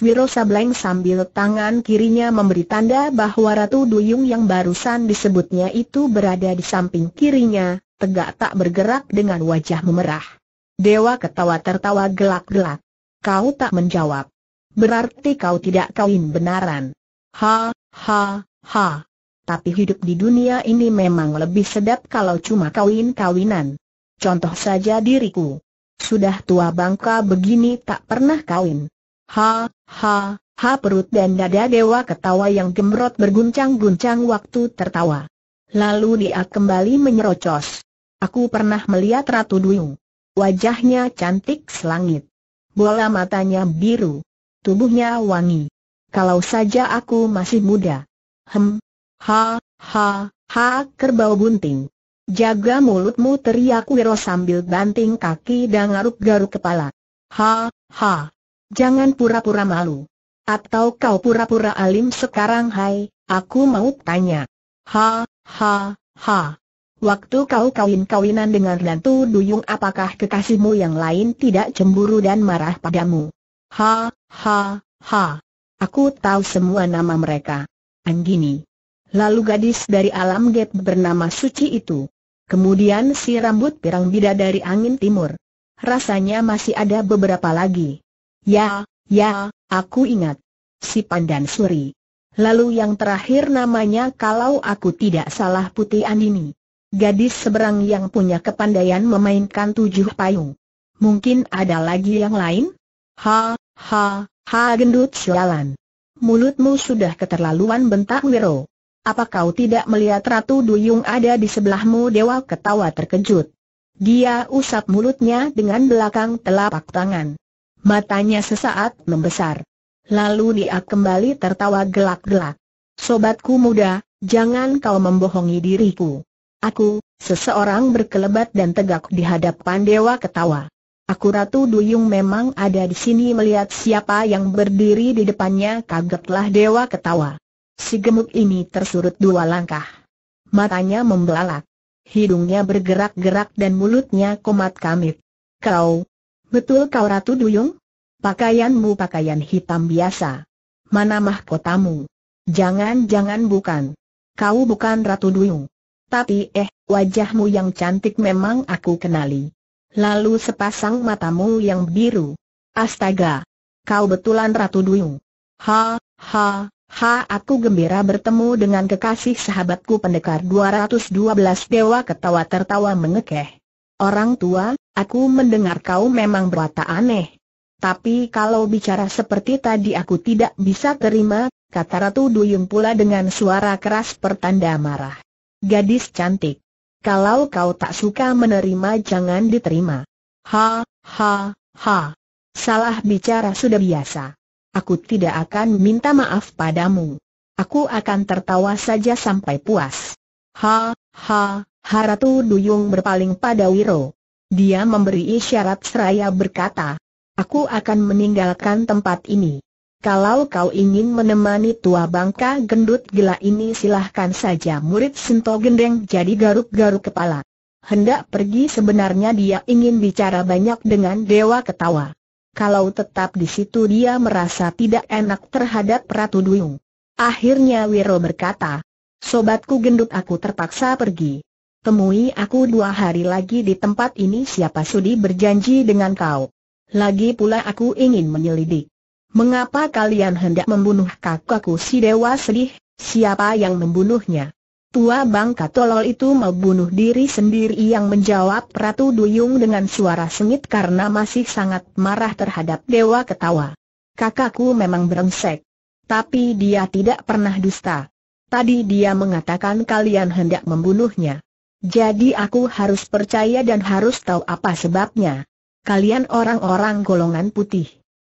Wiro Sableng sambil tangan kirinya memberi tanda bahwa Ratu Duyung yang barusan disebutnya itu berada di samping kirinya, tegak tak bergerak dengan wajah memerah. Dewa ketawa tertawa gelak-gelak. Kau tak menjawab. Berarti kau tidak kawin benaran. Ha, ha, ha. Tapi hidup di dunia ini memang lebih sedap kalau cuma kawin-kawinan. Contoh saja diriku. Sudah tua bangka begini tak pernah kawin. Ha, ha, ha perut dan dada dewa ketawa yang gemrot berguncang-guncang waktu tertawa. Lalu dia kembali menyerocos. Aku pernah melihat Ratu Duyung. Wajahnya cantik selangit. Bola matanya biru. Tubuhnya wangi. Kalau saja aku masih muda. Hem, ha, ha, ha, kerbau bunting. Jaga mulutmu teriak Wiro sambil banting kaki dan garuk-garuk kepala. Ha, ha. Jangan pura-pura malu. Atau kau pura-pura alim sekarang hai, aku mau tanya. Ha, ha, ha. Waktu kau kawin-kawinan dengan Rantu Duyung apakah kekasihmu yang lain tidak cemburu dan marah padamu? Ha, ha, ha. Aku tahu semua nama mereka. Anggini. Lalu gadis dari alam gap bernama Suci itu. Kemudian si rambut pirang bidadari angin timur. Rasanya masih ada beberapa lagi. Ya, ya, aku ingat. Si Pandan Suri. Lalu yang terakhir namanya kalau aku tidak salah Putih Andini. Gadis seberang yang punya kepandaian memainkan tujuh payung. Mungkin ada lagi yang lain? Ha, ha, ha gendut sialan. Mulutmu sudah keterlaluan bentak Wiro. Apa kau tidak melihat Ratu Duyung ada di sebelahmu Dewa ketawa terkejut. Dia usap mulutnya dengan belakang telapak tangan. Matanya sesaat membesar. Lalu dia kembali tertawa gelak-gelak. Sobatku muda, jangan kau membohongi diriku. Aku, seseorang berkelebat dan tegak di hadapan Dewa ketawa. Aku Ratu Duyung memang ada di sini melihat siapa yang berdiri di depannya kagetlah Dewa ketawa. Si gemuk ini tersurut dua langkah. Matanya membelalak. Hidungnya bergerak-gerak dan mulutnya komat kamit. Kau, betul kau Ratu Duyung? Pakaianmu pakaian hitam biasa. Mana mahkotamu? Jangan-jangan bukan. Kau bukan Ratu Duyung. Tapi eh, wajahmu yang cantik memang aku kenali. Lalu sepasang matamu yang biru. Astaga! Kau betulan Ratu Duyung. Ha, ha, Ha aku gembira bertemu dengan kekasih sahabatku pendekar 212 dewa ketawa tertawa mengekeh. Orang tua, aku mendengar kau memang berata aneh. Tapi kalau bicara seperti tadi aku tidak bisa terima, kata Ratu Duyung pula dengan suara keras pertanda marah. Gadis cantik. Kalau kau tak suka menerima jangan diterima. Ha, ha, ha. Salah bicara sudah biasa aku tidak akan minta maaf padamu. Aku akan tertawa saja sampai puas. Ha, ha, ha Ratu Duyung berpaling pada Wiro. Dia memberi isyarat seraya berkata, Aku akan meninggalkan tempat ini. Kalau kau ingin menemani tua bangka gendut gila ini silahkan saja murid Sento Gendeng jadi garuk-garuk kepala. Hendak pergi sebenarnya dia ingin bicara banyak dengan Dewa Ketawa kalau tetap di situ dia merasa tidak enak terhadap Ratu Duyung. Akhirnya Wiro berkata, Sobatku gendut aku terpaksa pergi. Temui aku dua hari lagi di tempat ini siapa sudi berjanji dengan kau. Lagi pula aku ingin menyelidik. Mengapa kalian hendak membunuh kakakku si Dewa Sedih? Siapa yang membunuhnya? Tua bangka tolol itu membunuh diri sendiri yang menjawab Ratu Duyung dengan suara sengit karena masih sangat marah terhadap Dewa Ketawa. Kakakku memang berengsek. Tapi dia tidak pernah dusta. Tadi dia mengatakan kalian hendak membunuhnya. Jadi aku harus percaya dan harus tahu apa sebabnya. Kalian orang-orang golongan putih.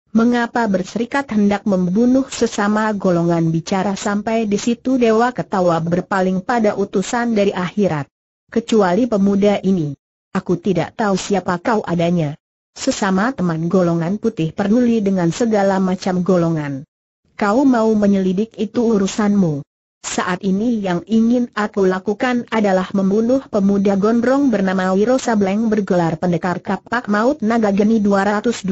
Mengapa berserikat hendak membunuh sesama golongan bicara sampai di situ dewa ketawa berpaling pada utusan dari akhirat. Kecuali pemuda ini. Aku tidak tahu siapa kau adanya. Sesama teman golongan putih peduli dengan segala macam golongan. Kau mau menyelidik itu urusanmu. Saat ini yang ingin aku lakukan adalah membunuh pemuda gondrong bernama Wiro Sableng bergelar pendekar kapak maut naga geni 212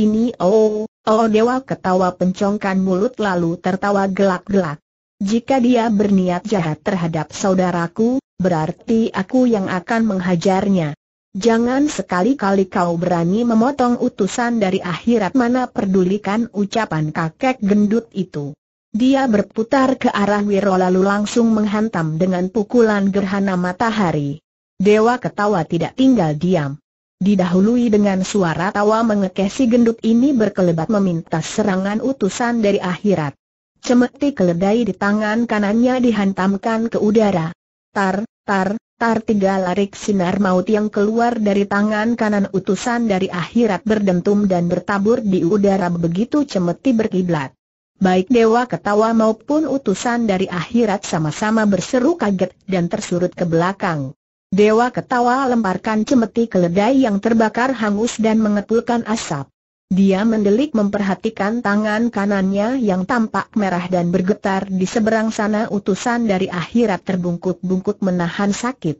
ini Oh, oh dewa ketawa pencongkan mulut lalu tertawa gelak-gelak Jika dia berniat jahat terhadap saudaraku, berarti aku yang akan menghajarnya Jangan sekali-kali kau berani memotong utusan dari akhirat mana perdulikan ucapan kakek gendut itu dia berputar ke arah Wiro lalu langsung menghantam dengan pukulan gerhana matahari. Dewa ketawa tidak tinggal diam. Didahului dengan suara tawa mengekeh si gendut ini berkelebat meminta serangan utusan dari akhirat. Cemeti keledai di tangan kanannya dihantamkan ke udara. Tar, tar, tar tiga larik sinar maut yang keluar dari tangan kanan utusan dari akhirat berdentum dan bertabur di udara begitu cemeti berkiblat. Baik dewa ketawa maupun utusan dari akhirat sama-sama berseru kaget dan tersurut ke belakang. Dewa ketawa lemparkan cemeti keledai yang terbakar hangus dan mengepulkan asap. Dia mendelik memperhatikan tangan kanannya yang tampak merah dan bergetar di seberang sana utusan dari akhirat terbungkuk-bungkuk menahan sakit.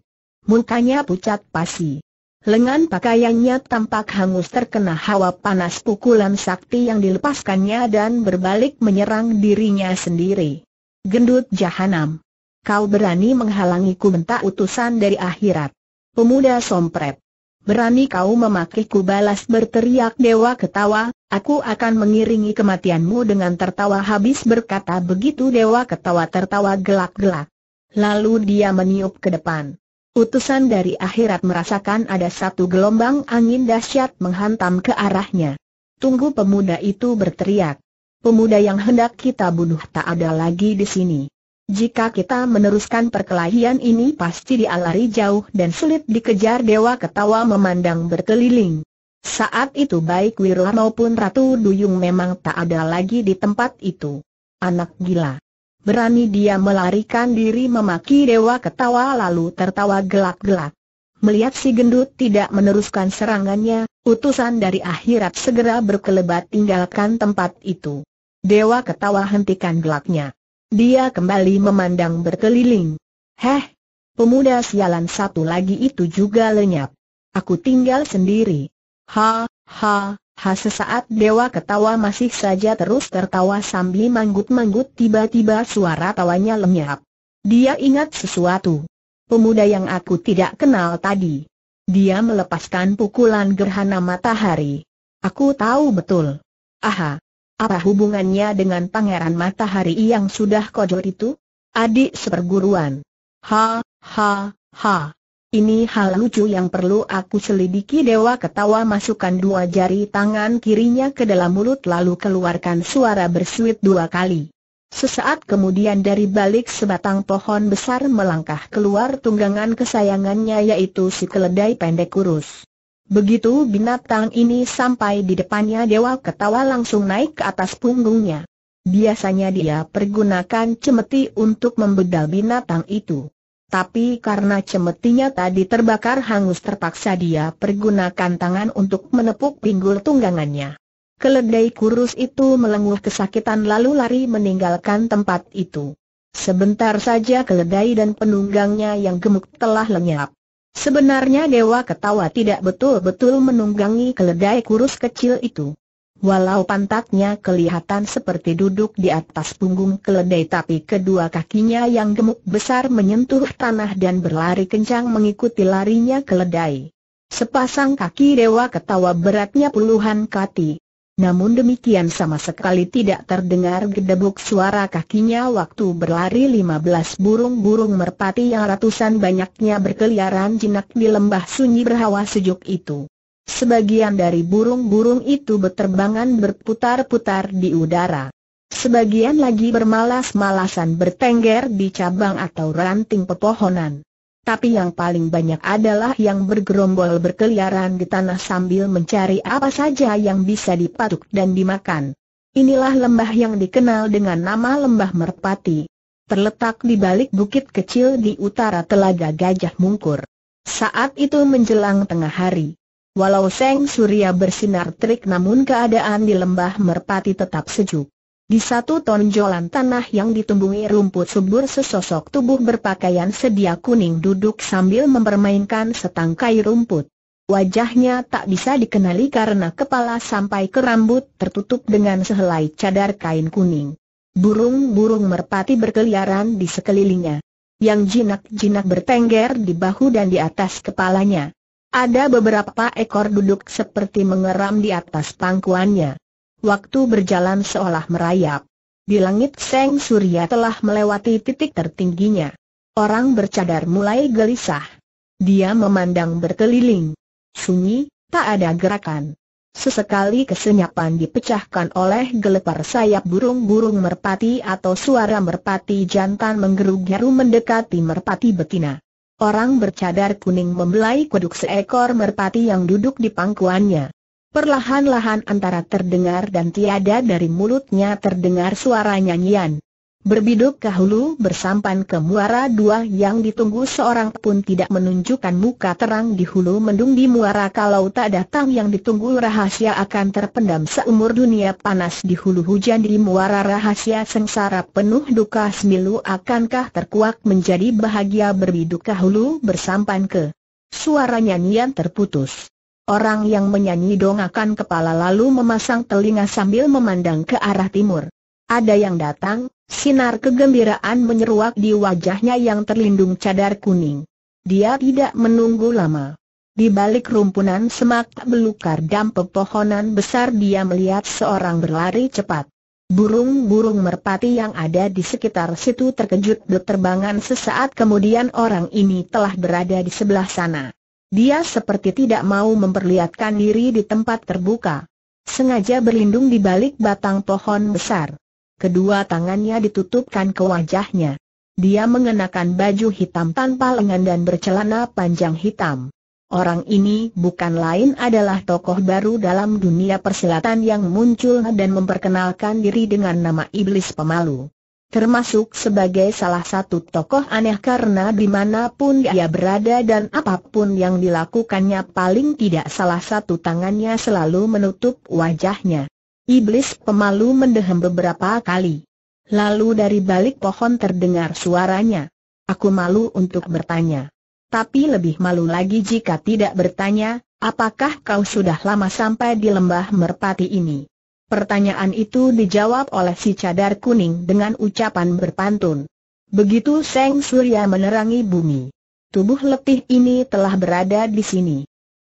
Mukanya pucat pasi. Lengan pakaiannya tampak hangus terkena hawa panas pukulan sakti yang dilepaskannya dan berbalik menyerang dirinya sendiri. Gendut Jahanam. Kau berani menghalangiku bentak utusan dari akhirat. Pemuda sompret. Berani kau memakiku balas berteriak dewa ketawa, aku akan mengiringi kematianmu dengan tertawa habis berkata begitu dewa ketawa tertawa gelak-gelak. Lalu dia meniup ke depan. Utusan dari akhirat merasakan ada satu gelombang angin dahsyat menghantam ke arahnya. Tunggu pemuda itu berteriak. Pemuda yang hendak kita bunuh tak ada lagi di sini. Jika kita meneruskan perkelahian ini pasti dialari jauh dan sulit dikejar dewa ketawa memandang berkeliling. Saat itu baik Wirla maupun Ratu Duyung memang tak ada lagi di tempat itu. Anak gila. Berani dia melarikan diri memaki dewa ketawa lalu tertawa gelak-gelak. Melihat si gendut tidak meneruskan serangannya, utusan dari akhirat segera berkelebat tinggalkan tempat itu. Dewa ketawa hentikan gelaknya. Dia kembali memandang berkeliling. Heh, pemuda sialan satu lagi itu juga lenyap. Aku tinggal sendiri. Ha, ha, Hah, sesaat dewa ketawa masih saja terus tertawa sambil manggut-manggut tiba-tiba suara tawanya lenyap. Dia ingat sesuatu. Pemuda yang aku tidak kenal tadi. Dia melepaskan pukulan gerhana matahari. Aku tahu betul. Aha. Apa hubungannya dengan pangeran matahari yang sudah kojor itu? Adik seperguruan. Ha, ha, ha. Ini hal lucu yang perlu aku selidiki Dewa ketawa masukkan dua jari tangan kirinya ke dalam mulut lalu keluarkan suara bersuit dua kali. Sesaat kemudian dari balik sebatang pohon besar melangkah keluar tunggangan kesayangannya yaitu si keledai pendek kurus. Begitu binatang ini sampai di depannya Dewa ketawa langsung naik ke atas punggungnya. Biasanya dia pergunakan cemeti untuk membedal binatang itu tapi karena cemetinya tadi terbakar hangus terpaksa dia pergunakan tangan untuk menepuk pinggul tunggangannya. Keledai kurus itu melenguh kesakitan lalu lari meninggalkan tempat itu. Sebentar saja keledai dan penunggangnya yang gemuk telah lenyap. Sebenarnya Dewa Ketawa tidak betul-betul menunggangi keledai kurus kecil itu. Walau pantatnya kelihatan seperti duduk di atas punggung keledai tapi kedua kakinya yang gemuk besar menyentuh tanah dan berlari kencang mengikuti larinya keledai. Sepasang kaki dewa ketawa beratnya puluhan kati. Namun demikian sama sekali tidak terdengar gedebuk suara kakinya waktu berlari 15 burung-burung merpati yang ratusan banyaknya berkeliaran jinak di lembah sunyi berhawa sejuk itu. Sebagian dari burung-burung itu berterbangan berputar-putar di udara. Sebagian lagi bermalas-malasan bertengger di cabang atau ranting pepohonan. Tapi yang paling banyak adalah yang bergerombol berkeliaran di tanah sambil mencari apa saja yang bisa dipatuk dan dimakan. Inilah lembah yang dikenal dengan nama Lembah Merpati. Terletak di balik bukit kecil di utara Telaga Gajah Mungkur. Saat itu menjelang tengah hari. Walau Seng Surya bersinar terik namun keadaan di lembah merpati tetap sejuk. Di satu tonjolan tanah yang ditumbuhi rumput subur sesosok tubuh berpakaian sedia kuning duduk sambil mempermainkan setangkai rumput. Wajahnya tak bisa dikenali karena kepala sampai ke rambut tertutup dengan sehelai cadar kain kuning. Burung-burung merpati berkeliaran di sekelilingnya. Yang jinak-jinak bertengger di bahu dan di atas kepalanya. Ada beberapa ekor duduk seperti mengeram di atas pangkuannya. Waktu berjalan seolah merayap. Di langit Seng Surya telah melewati titik tertingginya. Orang bercadar mulai gelisah. Dia memandang berkeliling. Sunyi, tak ada gerakan. Sesekali kesenyapan dipecahkan oleh gelepar sayap burung-burung merpati atau suara merpati jantan menggeru-geru mendekati merpati betina. Orang bercadar kuning membelai kuduk seekor merpati yang duduk di pangkuannya. Perlahan-lahan antara terdengar dan tiada dari mulutnya terdengar suara nyanyian. Berbiduk ke hulu bersampan ke muara dua yang ditunggu seorang pun tidak menunjukkan muka terang di hulu mendung di muara kalau tak datang yang ditunggu rahasia akan terpendam seumur dunia panas di hulu hujan di muara rahasia sengsara penuh duka semilu akankah terkuak menjadi bahagia berbiduk ke hulu bersampan ke Suara nyanyian terputus Orang yang menyanyi dongakan kepala lalu memasang telinga sambil memandang ke arah timur Ada yang datang, Sinar kegembiraan menyeruak di wajahnya yang terlindung cadar kuning. Dia tidak menunggu lama. Di balik rumpunan semak belukar dan pepohonan besar dia melihat seorang berlari cepat. Burung-burung merpati yang ada di sekitar situ terkejut berterbangan sesaat kemudian orang ini telah berada di sebelah sana. Dia seperti tidak mau memperlihatkan diri di tempat terbuka. Sengaja berlindung di balik batang pohon besar kedua tangannya ditutupkan ke wajahnya. Dia mengenakan baju hitam tanpa lengan dan bercelana panjang hitam. Orang ini bukan lain adalah tokoh baru dalam dunia persilatan yang muncul dan memperkenalkan diri dengan nama Iblis Pemalu. Termasuk sebagai salah satu tokoh aneh karena dimanapun dia berada dan apapun yang dilakukannya paling tidak salah satu tangannya selalu menutup wajahnya. Iblis pemalu mendehem beberapa kali. Lalu dari balik pohon terdengar suaranya. Aku malu untuk bertanya. Tapi lebih malu lagi jika tidak bertanya, apakah kau sudah lama sampai di lembah merpati ini? Pertanyaan itu dijawab oleh si cadar kuning dengan ucapan berpantun. Begitu Seng Surya menerangi bumi. Tubuh letih ini telah berada di sini.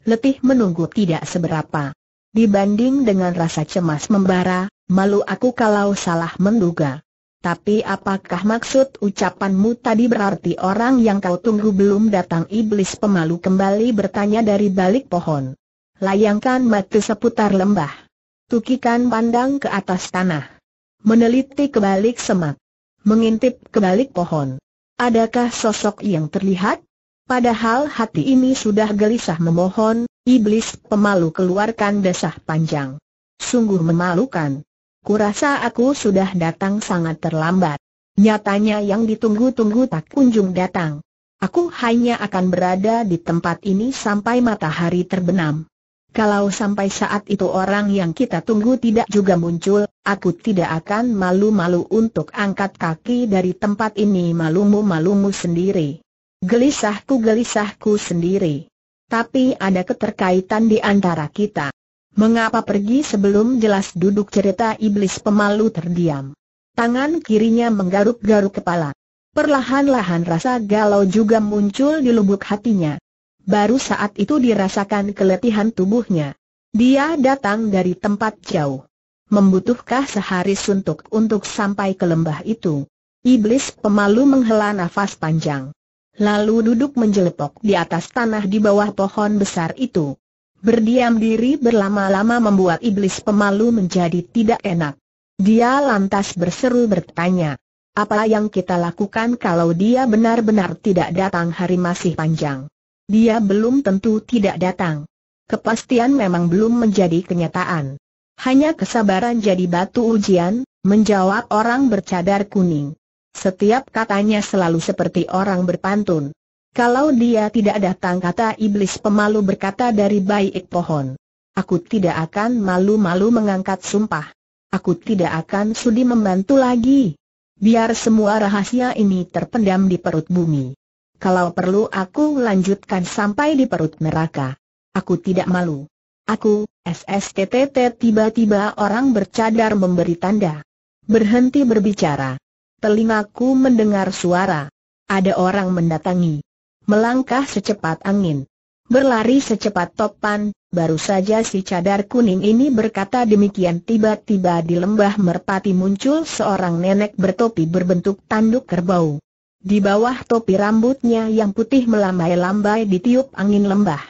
Letih menunggu tidak seberapa. Dibanding dengan rasa cemas membara, malu aku kalau salah menduga. Tapi apakah maksud ucapanmu tadi berarti orang yang kau tunggu belum datang iblis pemalu kembali bertanya dari balik pohon. Layangkan mata seputar lembah. Tukikan pandang ke atas tanah. Meneliti ke balik semak. Mengintip ke balik pohon. Adakah sosok yang terlihat? Padahal hati ini sudah gelisah memohon, Iblis pemalu keluarkan desah panjang. Sungguh memalukan. Kurasa aku sudah datang sangat terlambat. Nyatanya yang ditunggu-tunggu tak kunjung datang. Aku hanya akan berada di tempat ini sampai matahari terbenam. Kalau sampai saat itu orang yang kita tunggu tidak juga muncul, aku tidak akan malu-malu untuk angkat kaki dari tempat ini malumu-malumu sendiri. Gelisahku gelisahku sendiri tapi ada keterkaitan di antara kita. Mengapa pergi sebelum jelas duduk cerita iblis pemalu terdiam? Tangan kirinya menggaruk-garuk kepala. Perlahan-lahan rasa galau juga muncul di lubuk hatinya. Baru saat itu dirasakan keletihan tubuhnya. Dia datang dari tempat jauh. Membutuhkah sehari suntuk untuk sampai ke lembah itu? Iblis pemalu menghela nafas panjang lalu duduk menjelepok di atas tanah di bawah pohon besar itu. Berdiam diri berlama-lama membuat iblis pemalu menjadi tidak enak. Dia lantas berseru bertanya, apa yang kita lakukan kalau dia benar-benar tidak datang hari masih panjang? Dia belum tentu tidak datang. Kepastian memang belum menjadi kenyataan. Hanya kesabaran jadi batu ujian, menjawab orang bercadar kuning. Setiap katanya selalu seperti orang berpantun. Kalau dia tidak datang kata iblis pemalu berkata dari baik pohon. Aku tidak akan malu-malu mengangkat sumpah. Aku tidak akan sudi membantu lagi. Biar semua rahasia ini terpendam di perut bumi. Kalau perlu aku lanjutkan sampai di perut neraka. Aku tidak malu. Aku, SSTTT tiba-tiba orang bercadar memberi tanda. Berhenti berbicara telingaku mendengar suara. Ada orang mendatangi. Melangkah secepat angin. Berlari secepat topan, baru saja si cadar kuning ini berkata demikian tiba-tiba di lembah merpati muncul seorang nenek bertopi berbentuk tanduk kerbau. Di bawah topi rambutnya yang putih melambai-lambai ditiup angin lembah.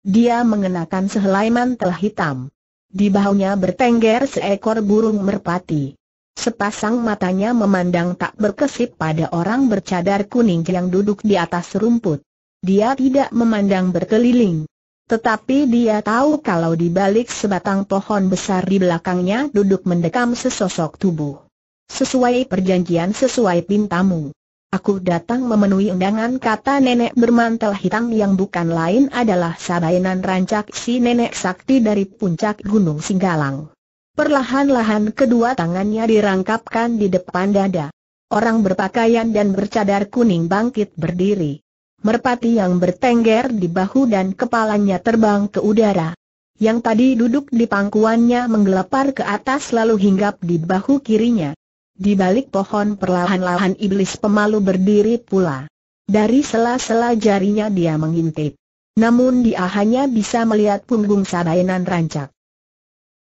Dia mengenakan sehelai mantel hitam. Di bahunya bertengger seekor burung merpati. Sepasang matanya memandang tak berkesip pada orang bercadar kuning yang duduk di atas rumput. Dia tidak memandang berkeliling. Tetapi dia tahu kalau di balik sebatang pohon besar di belakangnya duduk mendekam sesosok tubuh. Sesuai perjanjian sesuai pintamu. Aku datang memenuhi undangan kata nenek bermantel hitam yang bukan lain adalah Sabainan Rancak si nenek sakti dari puncak Gunung Singgalang. Perlahan-lahan kedua tangannya dirangkapkan di depan dada. Orang berpakaian dan bercadar kuning bangkit berdiri. Merpati yang bertengger di bahu dan kepalanya terbang ke udara. Yang tadi duduk di pangkuannya menggelepar ke atas lalu hinggap di bahu kirinya. Di balik pohon perlahan-lahan iblis pemalu berdiri pula. Dari sela-sela jarinya dia mengintip. Namun dia hanya bisa melihat punggung sabainan rancak.